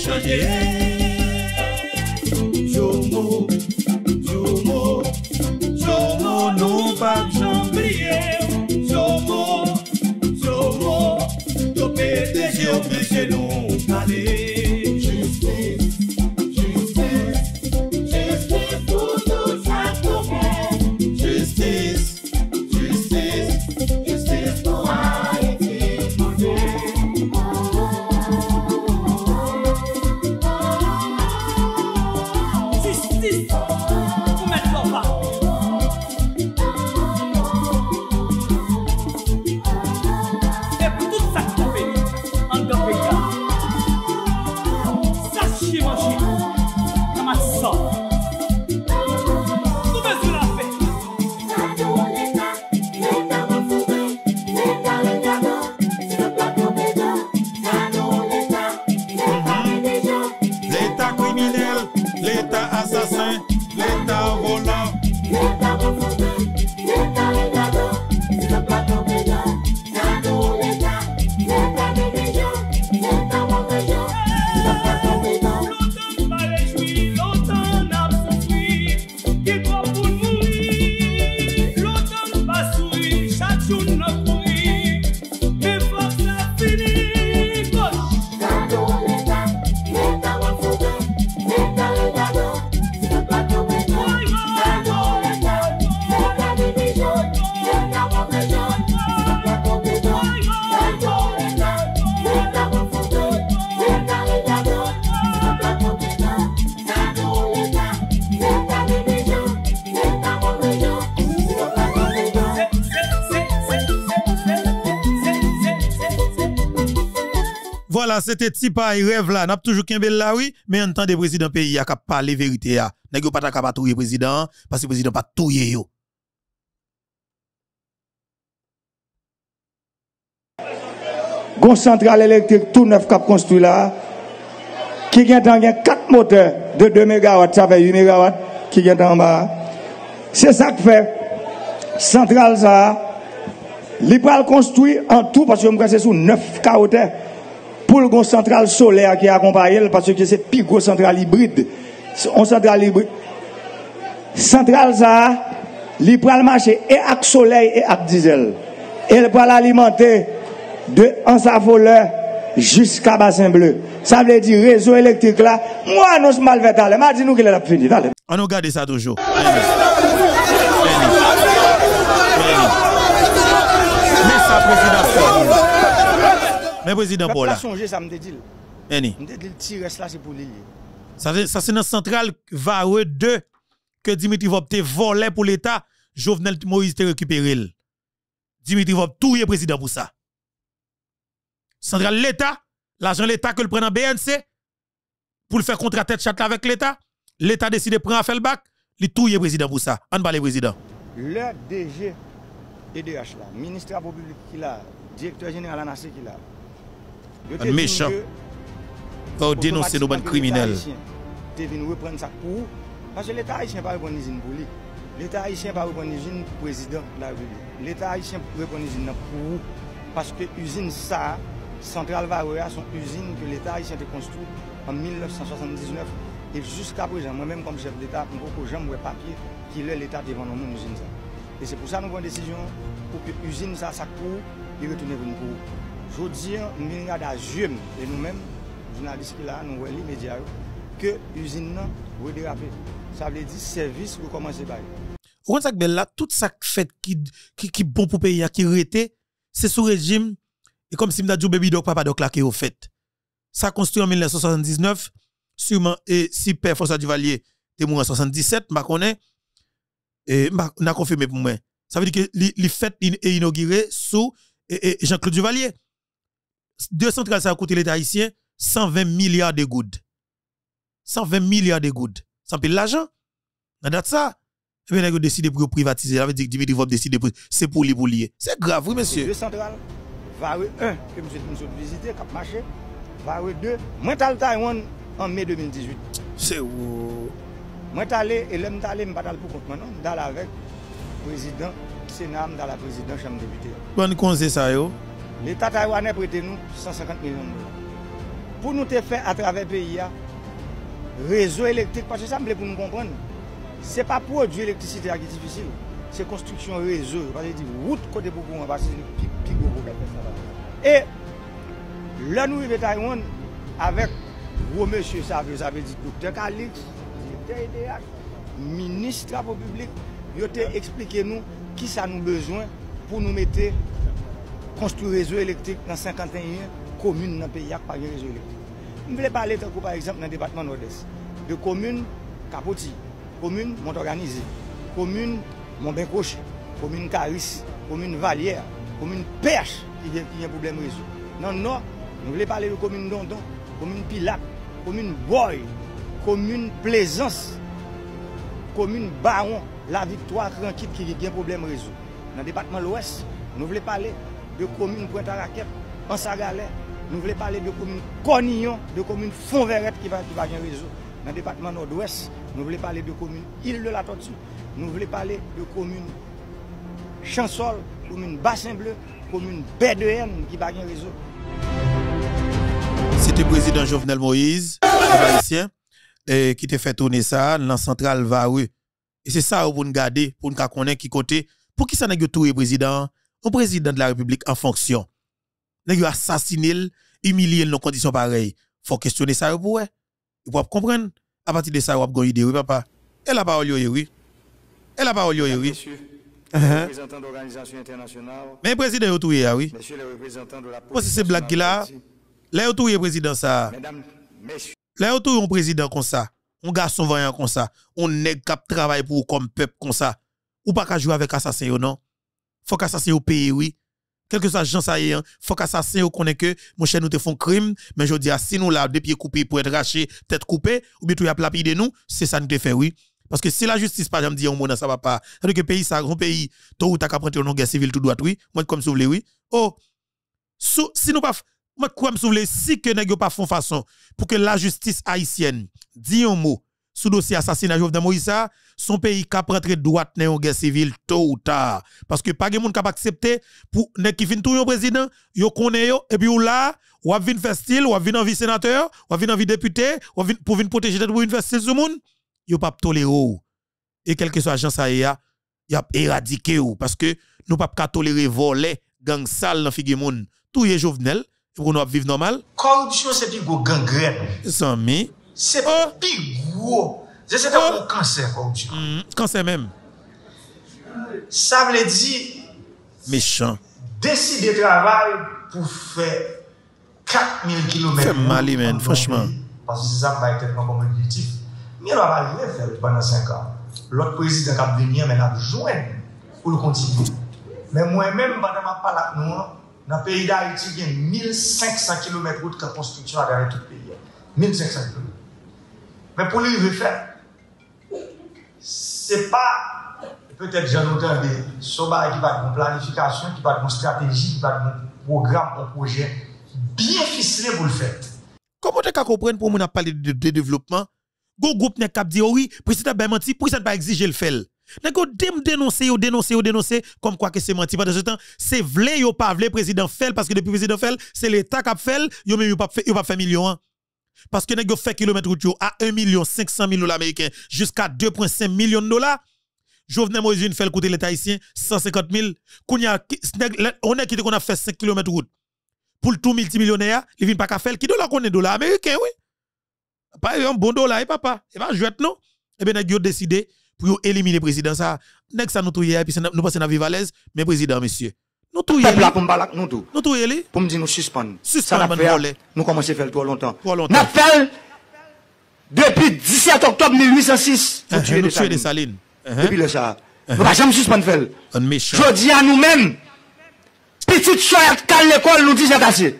Chandier. se te tipa e rev la, nap toujou ken bel lawi, men an tan de prezident peyi a kap pale verite ya. Nè gyo pata kap a touye prezident, pasi prezident pa touye yo. Gonj central elektrik tou nef kap konstru la, ki gen tan gen kat mote de 2 MW, sa fe 8 MW, ki gen tan ba. Se sak fe, central sa, lipral konstru an tou, pasi yo mwre se sou 9 kawote. Poul goun sentral solè a ki akompayel, patse ki se pi goun sentral hibrid, sentral sa, li pou al mache e ak soley e ak dizel. El pou al alimante de ansafolej jusqu'a basen bleu. Sa vle di rezo elektrik la, mwa nou se malve talè. Ma di nou ki lè ap fini talè. An nou gade sa toujou. le eh, président Paul a songer ça me dit. Eni. Eh, me dit c'est pour l'île. Ça c'est dans centrale Vareux 2 que Dimitri Vop te volé pour l'État, Jovenel Moïse te récupéré. Dimitri Vop tout est président pour ça. Centrale l'État, l'argent l'État que le prend en BNC pour le faire contre tête chat avec l'État, l'État décide de prendre un le bac, il tout est président pour ça. On parle président. Le DG EDH là, ministre de la qui là, directeur général de la qui là, un méchant. faut dénoncer nos criminels. bandes criminelles. Parce que l'État haïtien pas reprendre usine pour lui. L'État haïtien pas reprendre usine pour président de la République. L'État haïtien reprendre usine pour parce que l'usine ça, Centrale Varroya, sont usine que l'État haïtien a construit en 1979. Et jusqu'à présent, moi-même comme chef d'État, beaucoup de gens me papier qui est l'État devant nous, l'usine ça. Et c'est pour ça que nous prenons une décision pour que l'usine ça, ça court et retourne pour nous. Je dis nous avons jem, e nous et nous-mêmes, nous journalistes, les médias, que usine nan wè ça veut dire service servis service komanse Vous Ou kon sak bel qui tout ça fait qui qui bon pour pays qui qui rete, sous régime et comme si un Baby Doc, Papa papa qui été construit fait ça construit en 1979, sûrement, et si Père François Duvalier est mort en 1977, je connais, et je confirmé pour moi. Ça veut dire que les fêtes sont inauguré sous Jean-Claude Duvalier centrales ça a coûté l'État haïtien 120 milliards de gouttes. 120 milliards de gouttes. Ça pile l'argent. Dans date ça, et eh bien, décidé pour privatiser. veut dire Dimitri pour c'est pour les pour C'est grave, oui, monsieur. Deux centrales, Varé 1, que monsieur nous visité, Cap Marché, Varé 2, moi, t'as Taïwan en mai 2018. C'est où Moi, t'as allé, et là, t'as allé, suis pour compte maintenant, dans avec président, Sénat, dans la présidente, chambre députée. Bonne conseil, ça, yo. L'Etat taiwane prete nou 150 milyon dolar. Pou nou te fe a traver peyi ya, rezo elektrik, pa se samble pou nou kompren, se pa pou ou di elektrikite a ki difisil, se konstriksyon rezo, pa se di wout kote pou pou an, pa se di pi gogo. E, lè nou vive Taiwane, avèk wou mèche sa, vè zave di koutè kalik, di koutè ideak, ministra pou publik, yo te eksplike nou ki sa nou bezwen pou nou mette construire des réseau électrique dans 51 communes dans le pays qui n'ont pas réseau électrique. Je voulais parler, par exemple, dans le département nord-est, de communes Capoti, communes Montorganisé, communes Montbencoche, communes Caris, communes vallières, communes perches qui ont des problèmes réseau. Dans le nord, nous voulons parler de communes Dondon, communes pilates, communes Boy, communes Plaisance, communes Baron, la victoire tranquille qui a des problèmes Dans le département l'ouest, nous voulons parler de commune pointe à raquette, en Sagalais. Nous voulons parler de commune Cornillon, de commune Fonverette qui va, qui va un réseau. Dans le département nord-ouest, nous voulons parler de commune Île de la Tortue. Nous voulons parler de commune Chansol, commune Bassin Bleu, commune B2M qui va un réseau. C'était le président Jovenel Moïse, eh, qui t'a fait tourner ça dans la centrale Varue. Et c'est ça pour nous garder, pour nous connaître qui côté. Pour qui ça n'a pas tout, eh, président au président de la République en fonction. Nèg assassiné, humilié dans conditions pareilles. Faut questionner ça pour ouais. Vous pouvez comprendre à partir de ça vous avez une idée oui papa. Et la parole oui. Et la parole oui. Monsieur, uh-huh. les représentants d'organisations internationales. Mais président yo touye oui. Monsieur le représentant de la police. c'est blague là. Là yo touye président ça. Mesdames, messieurs. Là yo un président comme ça. Un garçon vaillant comme ça. On nèg cap travail pour comme peuple comme ça. Ou pas qu'à jouer avec assassin non faut qu'assassin au pays, oui. Quel que soit y hein? faut qu'assassin au connaît que, mon cher, nous te font crime, mais je dis, si nous là, des pieds coupés pour être rachés, tête coupée, ou bien tout y a de nous, c'est ça nous te fait, oui. Parce que si la justice, par exemple, dit, un mot, ça va pas, cest que pays, ça, grand pays, toi ou t'as qu'à prendre une guerre civile tout droit, oui, moi, comme si oui. Oh, si nous pas, moi, comme si si que pas font façon pour que la justice haïtienne dit un mot sous dossier assassinat de Moïse, son pays qui a rentrer droite dans une guerre civile tôt ou tard parce que pas de monde cap accepté pour ne qui tout le président yo connaît yo et puis ou là ou vinn faire style ou en vie sénateur ou en envie député ou vin pour protéger tête pour faire style monde yo pas tolérer et quel que soit l'agence ça y a y éradiqué ou parce que nous pas toléré tolérer voler gang sale dans figure monde tout est jovenel pour nous vivre normal corruption c'est plus gros gangrène c'est oh! plus gros c'est oh. un cancer, comme cancer même. Ça veut dire. Méchant. Décider de travailler pour faire 4000 km. C'est mal, man, franchement. Parce que c'est ça qui bah, va être comme objectif. Mais on va arriver faire pendant 5 ans. L'autre président qui a venu, mais a besoin pour le continuer. Mais moi-même, pendant ma parole avec nous, dans le pays d'Haïti, il y a 1500 km de de construction à travers tout le pays. 1500 km. Mais pour lui, il veut faire c'est pas peut-être j'en auteur de Soba qui va une planification, qui va une stratégie, qui va un programme, un projet bien ficelé pour le faire. Comment tu as comprendre pour de parler de, développement Go groupe n'a cap dit oui, président bien menti, président pas exiger le faire. N'a go vous dénoncer ou dénoncer ou dénoncer comme quoi que c'est menti pendant ce temps, c'est vrai yo pas vrai président fait parce que depuis président fait, c'est l'état qui fait, yo même pas fait yo pas fait million. Parce que nous fait kilomètre route à 1 500 000 dollars américains jusqu'à 2,5 millions de dollars. Jovenel Moïse fait le côté l'État ici, 150 000. On est a fait 5 km route. Pour tout multimillionnaire, il vient pas faire. Qui dollar qu'on est dollar américain, oui. Pas un bon dollar, eh, papa. Et pas jouet, non. Et eh bien, nous décidé pour éliminer le président. Ça, nous ça nous eh, puis nous passons à vivre à l'aise, mais président, monsieur. Nous tout pour nous tout. Nous Pour me dire nous suspendre. Ça n'a fait. Nous commençons à faire trop longtemps. Trop longtemps. fait depuis 17 octobre 1806. Nous uh-huh. tuer des salines. Uh-huh. Depuis le ça. Uh-huh. Nous pas jamais suspendre Je dis à nous-mêmes. Petite soeur à l'école nous dit assez.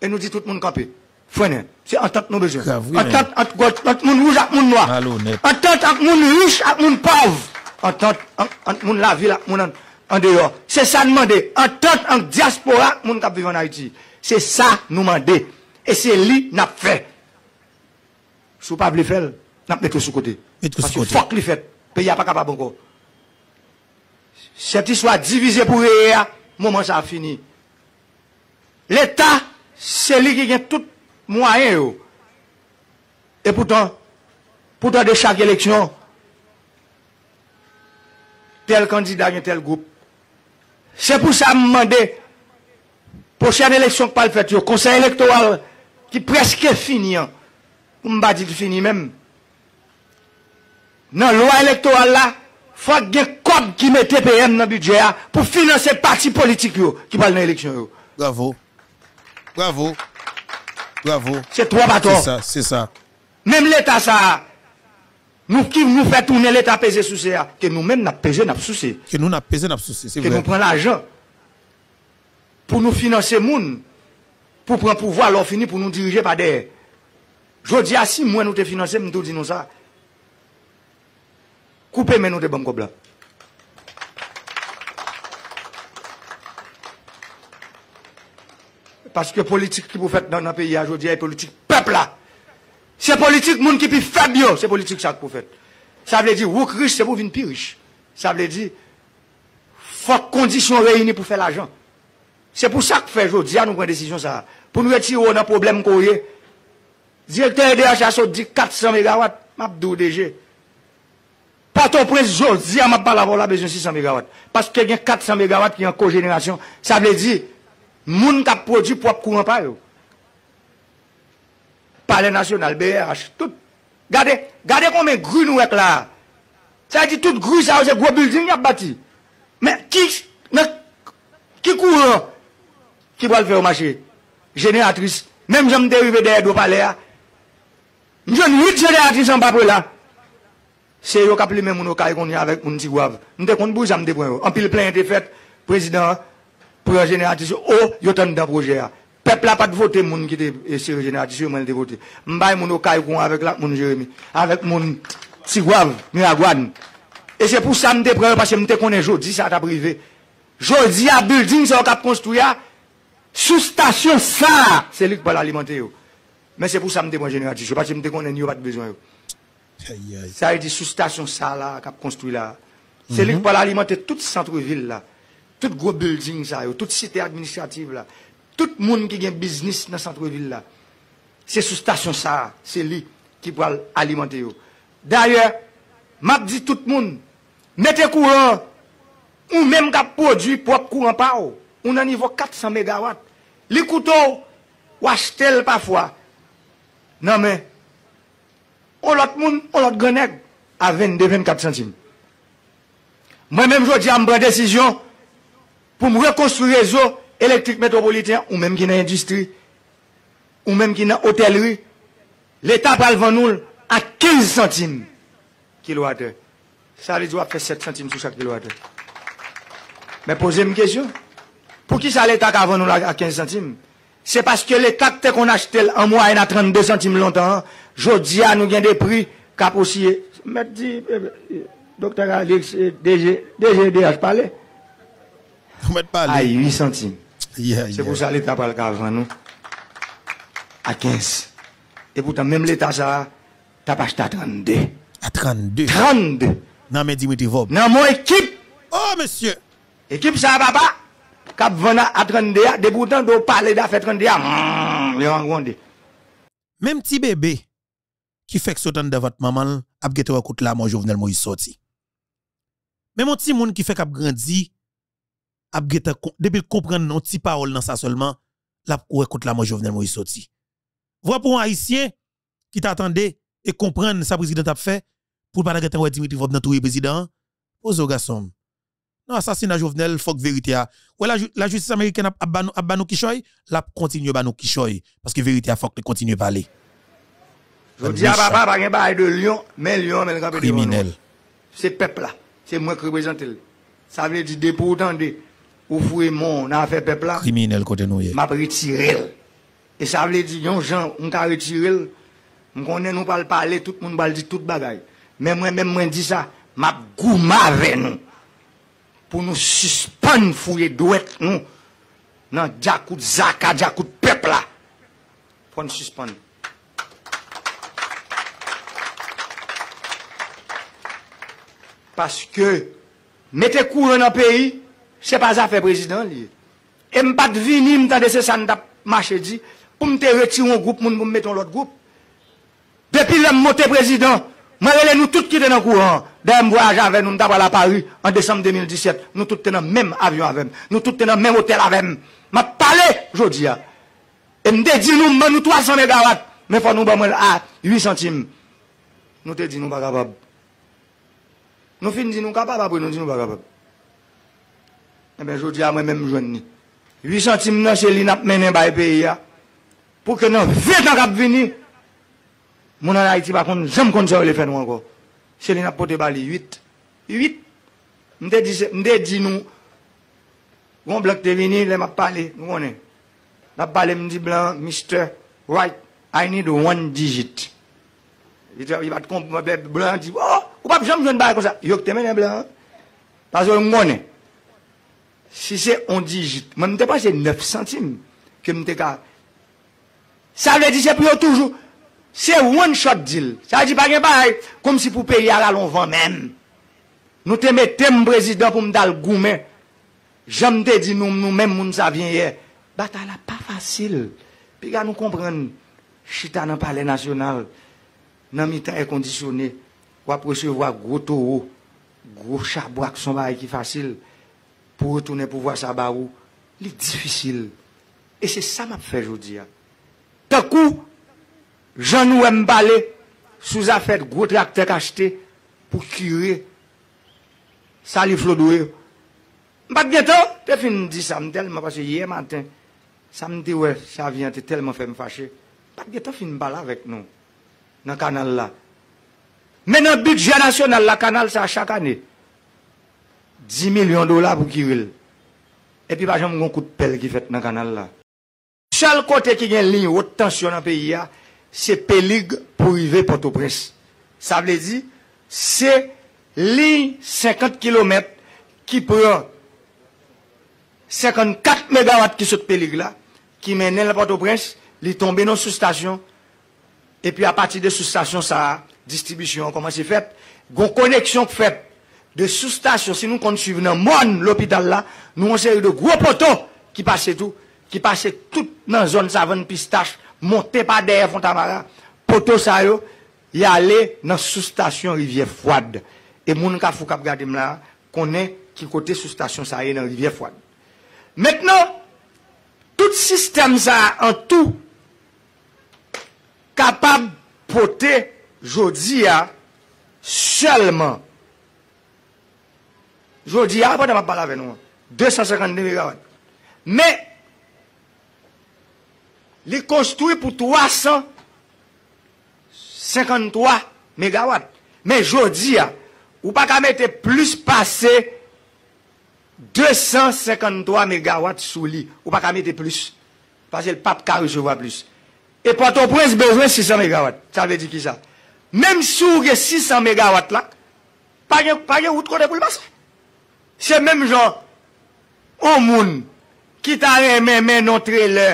Et nous dit tout le monde camper. Fouine, c'est en que nos besoins. En tête que monde rouge et monde noir. En tant que monde riche et monde pauvre. En tant que monde la ville et monde an deyon, se sa nou mande, an ton, an diaspora, moun tap vivon a iti, se sa nou mande, e se li nap fe, sou pa blifel, nap metkousou kote, fok li fet, pe ya pa kapabon kon, se ti swa divize pou e ya, mouman sa a fini, l'Etat, se li ki gen tout mouayen yo, e poutan, poutan de chak eleksyon, tel kandida yon tel goup, Se pou sa m mande, pochère l'eleksyon k pal fèt yo, konsère l'elektowal ki preske fini an. M badi ki fini mèm. Nan lòa l'elektowal la, fwa gè kob ki mè TPM nan bidye a, pou finanse parti politik yo, ki pal nan eleksyon yo. Bravo. Bravo. Bravo. Se trò baton. Se sa. Mèm l'état sa a. Nous qui nous fait tourner l'État pesé sous ce que nous-mêmes n'a pesé n'a Que nous n'a pesé n'a Que nous prenons l'argent pour nous financer moun pour prendre pouvoir alors fini pour nous diriger par derrière. Je dis à ah, si moi nous te financer, nous dis nous ça. Coupez mais nous te bon Parce que politique que vous faites dans notre pays aujourd'hui est politique peuple là. Se politik moun ki pi feb yo, se politik sa k pou fet. Sa vle di, wouk riche se pou vin pi riche. Sa vle di, fok kondisyon reyini pou fe la jan. Se pou sa k pou fet, yo, di a nou pren desisyon sa. Pou mwetir wou nan problem kouye, zi el ten e de a chaso di 400 MW, map dou deje. Patou prez yo, zi a map balavou la bezyon 600 MW. Paske gen 400 MW ki an kou jenasyon. Sa vle di, moun kap produp wap kouman pa yo. Palè national, BRH, tout. Gade kon men gru nou ek la. Sa y ti tout gru sa ou se go building yap bati. Men ki kuron? Ki wad fè w mâche? Jeniatris. Mem jom nte vede dèyèd w palè ya. Jouni wite jeniatris an pa pou la. Se oh, yo kap li men moun ou kaye kon yave kon nse wav. Nte kon bou sa mdè pon yo. An pil plen yate fèt. Prezident projeniatris yo yo ton dè projè ya. Pepla pa te vote moun ki te siri jenerati, si ou moun te vote. Mbaye moun okay kon avèk lak moun jeremi, avèk moun tigwav moun agwan. E se pou samde preyo pasye mwen te konen jodi sa ta brive. Jodi a building sa ou kap konstou ya, sou stasyon sa, se lèk pa l'alimante yo. Men se pou samde mwen jenerati, se pati mwen te konen yo pati bejwan yo. Sa yi e di sou stasyon sa la, kap konstou la. Se mhm. lèk pa l'alimante touti sentrou vil la. Touti gro building sa yo, touti site administrativ la. Tout moun ki gen biznis nan santreville la. Se sou stasyon sa, se li ki pral alimante yo. Darye, mabdi tout moun, mette kouran, ou menm kap prodwi prop kouran pa ou, ou nan nivou 400 megawatt. Li koutou, wach tel pa fwa. Nan men, ou lot moun, ou lot gwenèk, a 22-24 centime. Mwen menm jodi am bren desisyon, pou m rekonstruye yo, électrique métropolitain ou même qui dans industrie ou même qui dans l'hôtellerie, l'État va le nous à 15 centimes kilowattheure. Ça veut doit faire 7 centimes sur chaque kilowattheure. Mais posez moi une question. Pour qui ça l'État avant nous à 15 centimes C'est parce que les l'État qu'on achète en moyenne à 32 centimes longtemps, à hein. nous gagner des prix cap aussi. dit, docteur Alex, DGDH, euh, parlez. À 8 ah, centimes. Se pou sa li tapal kavan nou A 15 E poutan mèm lè tan sa Tapal jta 32 A 32 Nan mè di mè ti vop Nan mò ekip Ekip sa vapa Kap vana a 32 De poutan do pale da fè 32 Mèm ti bebe Ki fèk sotan da vat mamal Ap gete wakout la mò jovenel mò yi soti Mèm mò ti moun ki fèk ap grandzi depuis comprendre nos petits paroles dans ça seulement la courir contre la mort Jovenel Moïse sorti voilà pour un haïtien qui t'attendait et que le président a fait pour pas que ouais Dimitri Vob dans tout président pose garçon non assassinat Jovenel faut vérité a ouais la, la justice américaine a abandonné a banou la continue banou Kishoy parce que vérité a faut que continue parler je dis à papa pas un bail de lion mais lion mais criminel c'est peuple là c'est moi qui représente ça veut dire dépôt tendez ou fouye mon, affaire peuple Criminel côté nous. retiré. Et ça veut dire, yon gens, on On connaît, nous parler, tout monde bagaille. Mais moi, même moi, ça, m'a avec Pour nous suspendre, fouiller, douette nous. Dans Zaka, peuple là. Pour nous Parce que, mettez courant dans pays, Se pa zafè prezident li. E m pat vinim tan desesan da machedi. O m te retiron goup moun moun meton lot goup. Depi lè m motè prezident, m rele nou tout ki tenan kouan. Den m voyajan ven nou m dabwa la pari an desam 2017, nou tout tenan mèm avyon avèm. Nou tout tenan mèm otel avèm. Ma pale jodi ya. Ah. E m de di nou m man nou 300 MW m fò nou ba bon, mwen a ah, 8 centime. Nou te di nou ba kabab. Nou fin di nou kabab abou nou di nou ba kabab. Ebe, eh jodi a mwen men mwen jouni. 8 centime nan seli nap menen baye pe ya. Po kenon, vye kank ap vini. Moun anay iti bakon, jom konti sa ou le fen wanko. Seli nap pote bali 8. 8. Mde di nou. Gon blok te vini, lem ap pale. Gon e. Nap pale mdi blan, mister, right. I need one digit. I va te kon blan, di wou. Oh, Wap jom joun baye ko sa. Yok te menen blan. Pas wou mwen e. Si se on di jit, mwen mte pa se neuf centime ke mte ka. Sa vè di se priyo toujou. Se one shot deal. Sa vè di pa gen paray. Kom si pou pe yal alon van men. Nou teme teme brezidon pou m dal goumen. Jam te di nou mwen moun sa vyen ye. Batala pa fasil. Pi ga nou kompren. Chita nan pale nasyonal. Nan mi tan e kondisyone. Kwa presevwa gro toho. Gro chabwak son bari ki fasil. pou retounen pou vwa sa barou. Li difisil. E se sa map fe jodi ya. Te kou, jan nou mbale, souza fet gout lak te kaste, pou kire, sa li flodwe. Mbak geto, te fin di sam tel, ma pase ye mantan, sam te we, sa vyen te telman fe mfache. Mbak geto fin bala vek nou, nan kanal la. Menon bidje nasyon nan la kanal sa chak ane. 10 milyon dola pou ki wil. E pi pa jom goun kout pel ki fet nan kanal la. Sal kote ki gen lini wot tansyon nan peyi ya, se pelig pou rive Port-au-Prince. Sa vle di, se lini 50 km ki pre 54 MW ki sot pelig la, ki menen la Port-au-Prince, li tombe nan sou stasyon, e pi a pati de sou stasyon sa, sa distribisyon koman se fet, goun koneksyon feb, de sou stasyon, si nou konti suivi nan moun l'opital la, nou monseri de gwo poto ki pase tout, ki pase tout nan zon savan pistache, monte pa deyè fontamara, poto sa yo, yale nan sou stasyon rivye fwad. E moun ka fou kap gade mla, konen ki kote sou stasyon sa yo nan rivye fwad. Meknon, tout sistem sa an tou kapab pote jodi ya, selman, Jodi a, apote ma palave nou, 252 megawatt. Men, li konstoui pou 353 megawatt. Men jodi a, ou pa kamete plus pase 253 megawatt sou li. Ou pa kamete plus. Pase l pat karou, jowan plus. E paton prens bejwen 600 megawatt. Sa ve di ki sa. Mem sou ge 600 megawatt la, pa gen out kote pou l basan. Se mèm jò, ou moun, ki tarè mè mè non trè lè,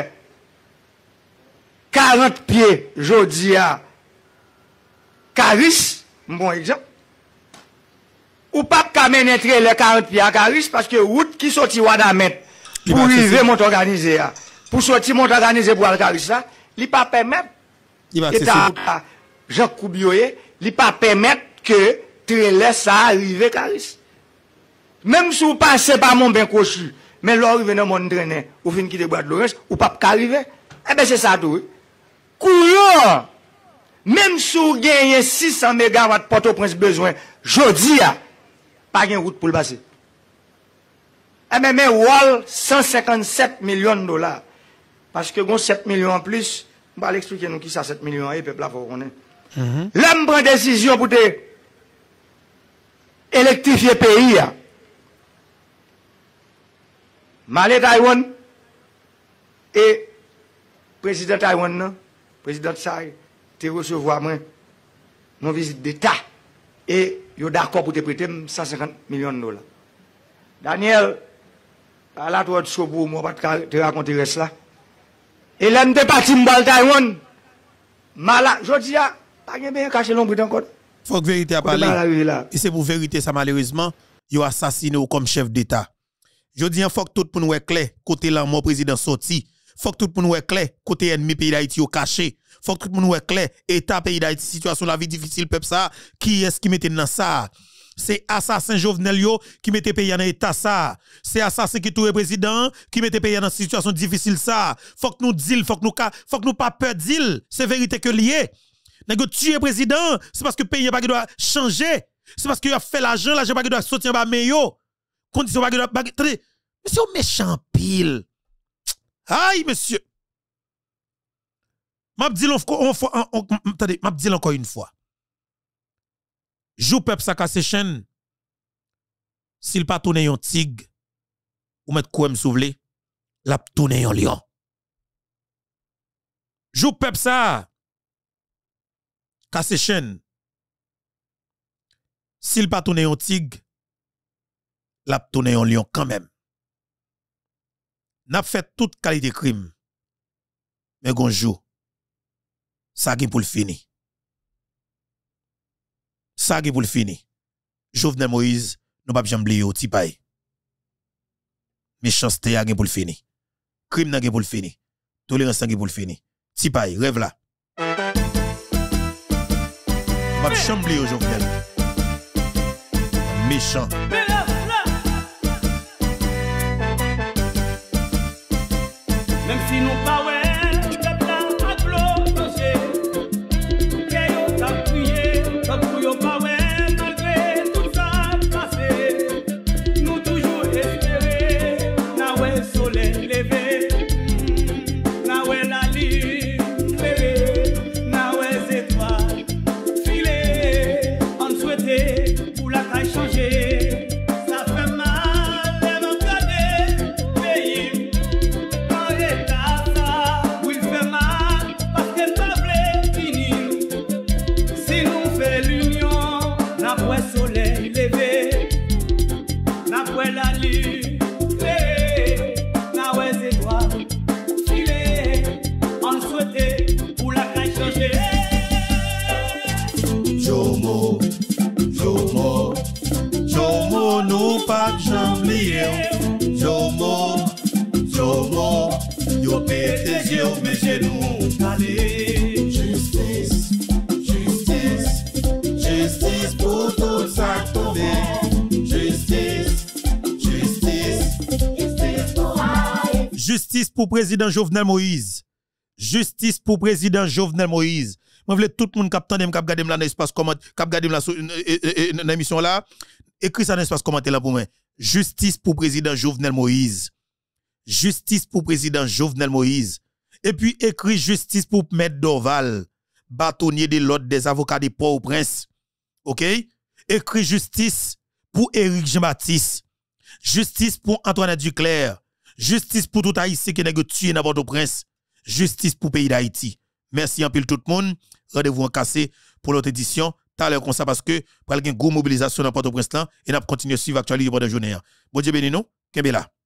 karot piè, jò di ya, karis, mwen bon egjè, ou pap kamè netre lè karot piè a karis, paske wout ki soti wad amè, pou rive mont organize ya, pou soti mont organize bo al karisa, li pa pèmè, jò koubyoye, li pa pèmè, ke trè lè sa a rive karis, Mem sou pa se pa moun ben koshil Men lor venen moun drenen Ou fin ki de boit loren Ou pap kalive Ebe eh se sa tou Kouyon Mem sou genyen 600 MW Porto prens bezwen Jodi ya Pagyen route pou l basi Ebe men wal 157 milyon dolar Paske gon 7 milyon plus Ba li eksplike nou ki sa 7 milyon E pepla fokon mm-hmm. en Lem pren desisyon koute Elektrifye peyi ya Mane Taywon, e prezident Taywon nan, prezident Say, te resevwa mwen, nou vizit deta, e yo dakon pou te prete 150 milyon dola. Daniel, alat wad chobou mwen pati te rakon te res la, e lente pati mbal Taywon, mala, jodi ya, pa gen beye kache lom pou te ankon. Fok verite a pale, e se pou verite sa malerizman, yo asasine ou kom chev deta. Je dis, faut que tout pour nous clair, côté l'amour président sorti. Faut que tout pour nous clair, côté ennemi pays d'Haïti au caché. Faut que tout pour nous clair, état pays d'Haïti, situation la vie difficile, peuple ça, qui est-ce qui mettait dans ça? C'est assassin Jovenel yo qui mettait pays dans état ça. C'est assassin qui tout président qui mettait pays dans situation difficile ça. Faut que nous dit faut que nous faut nous pas peur deal. C'est vérité que lié. Tu es président, c'est parce que pays pas doit changer. C'est parce qu'il a fait l'argent, l'argent pas doit sortir ba meilleure condition bagay bagay. monsieur méchant pile. Aïe monsieur. M'a dit attendez, m'a dit encore une fois. Joue peuple ça casse chaîne. S'il pas tourner un tigre ou mettre quoi me l'a tourner un lion. Joue peuple ça. Casse chaîne. S'il pas tourner un tigre l'a tourné en lion quand même. N'a fait toute qualité de crime. Mais bonjour. Ça qui pour le fini. Ça qui pour le fini. Jovenel Moïse, nous pas oublier au tipay. Méchanceté a pour le fini. Crime n'a pour le fini. Tolérance n'a pour le fini. Tipay, rêve là. Nous Méchant. in the power. pour président Jovenel Moïse. Justice pour président Jovenel Moïse. Moi, voulais tout le monde qui dans l'espace comment euh, euh, euh, dans l'émission là. Écris ça dans l'espace commentaire pour moi. Justice pour président Jovenel Moïse. Justice pour président Jovenel Moïse. Et puis écrit justice pour Maître Dorval, bâtonnier de l'ordre des avocats de Port-au-Prince. OK Écris justice pour Éric Jean-Baptiste. Justice pour Antoinette Duclerc. Justice pour tout Haïti qui pas tué port au prince. Justice pour le pays d'Haïti. Merci en pile tout le monde. Rendez-vous en cassé pour l'autre édition. T'as l'air comme ça parce que, pour une gros mobilisation dans Port-au-Prince là, et n'a continué à suivre l'actualité pendant la journée. Bon Dieu béni nous, là.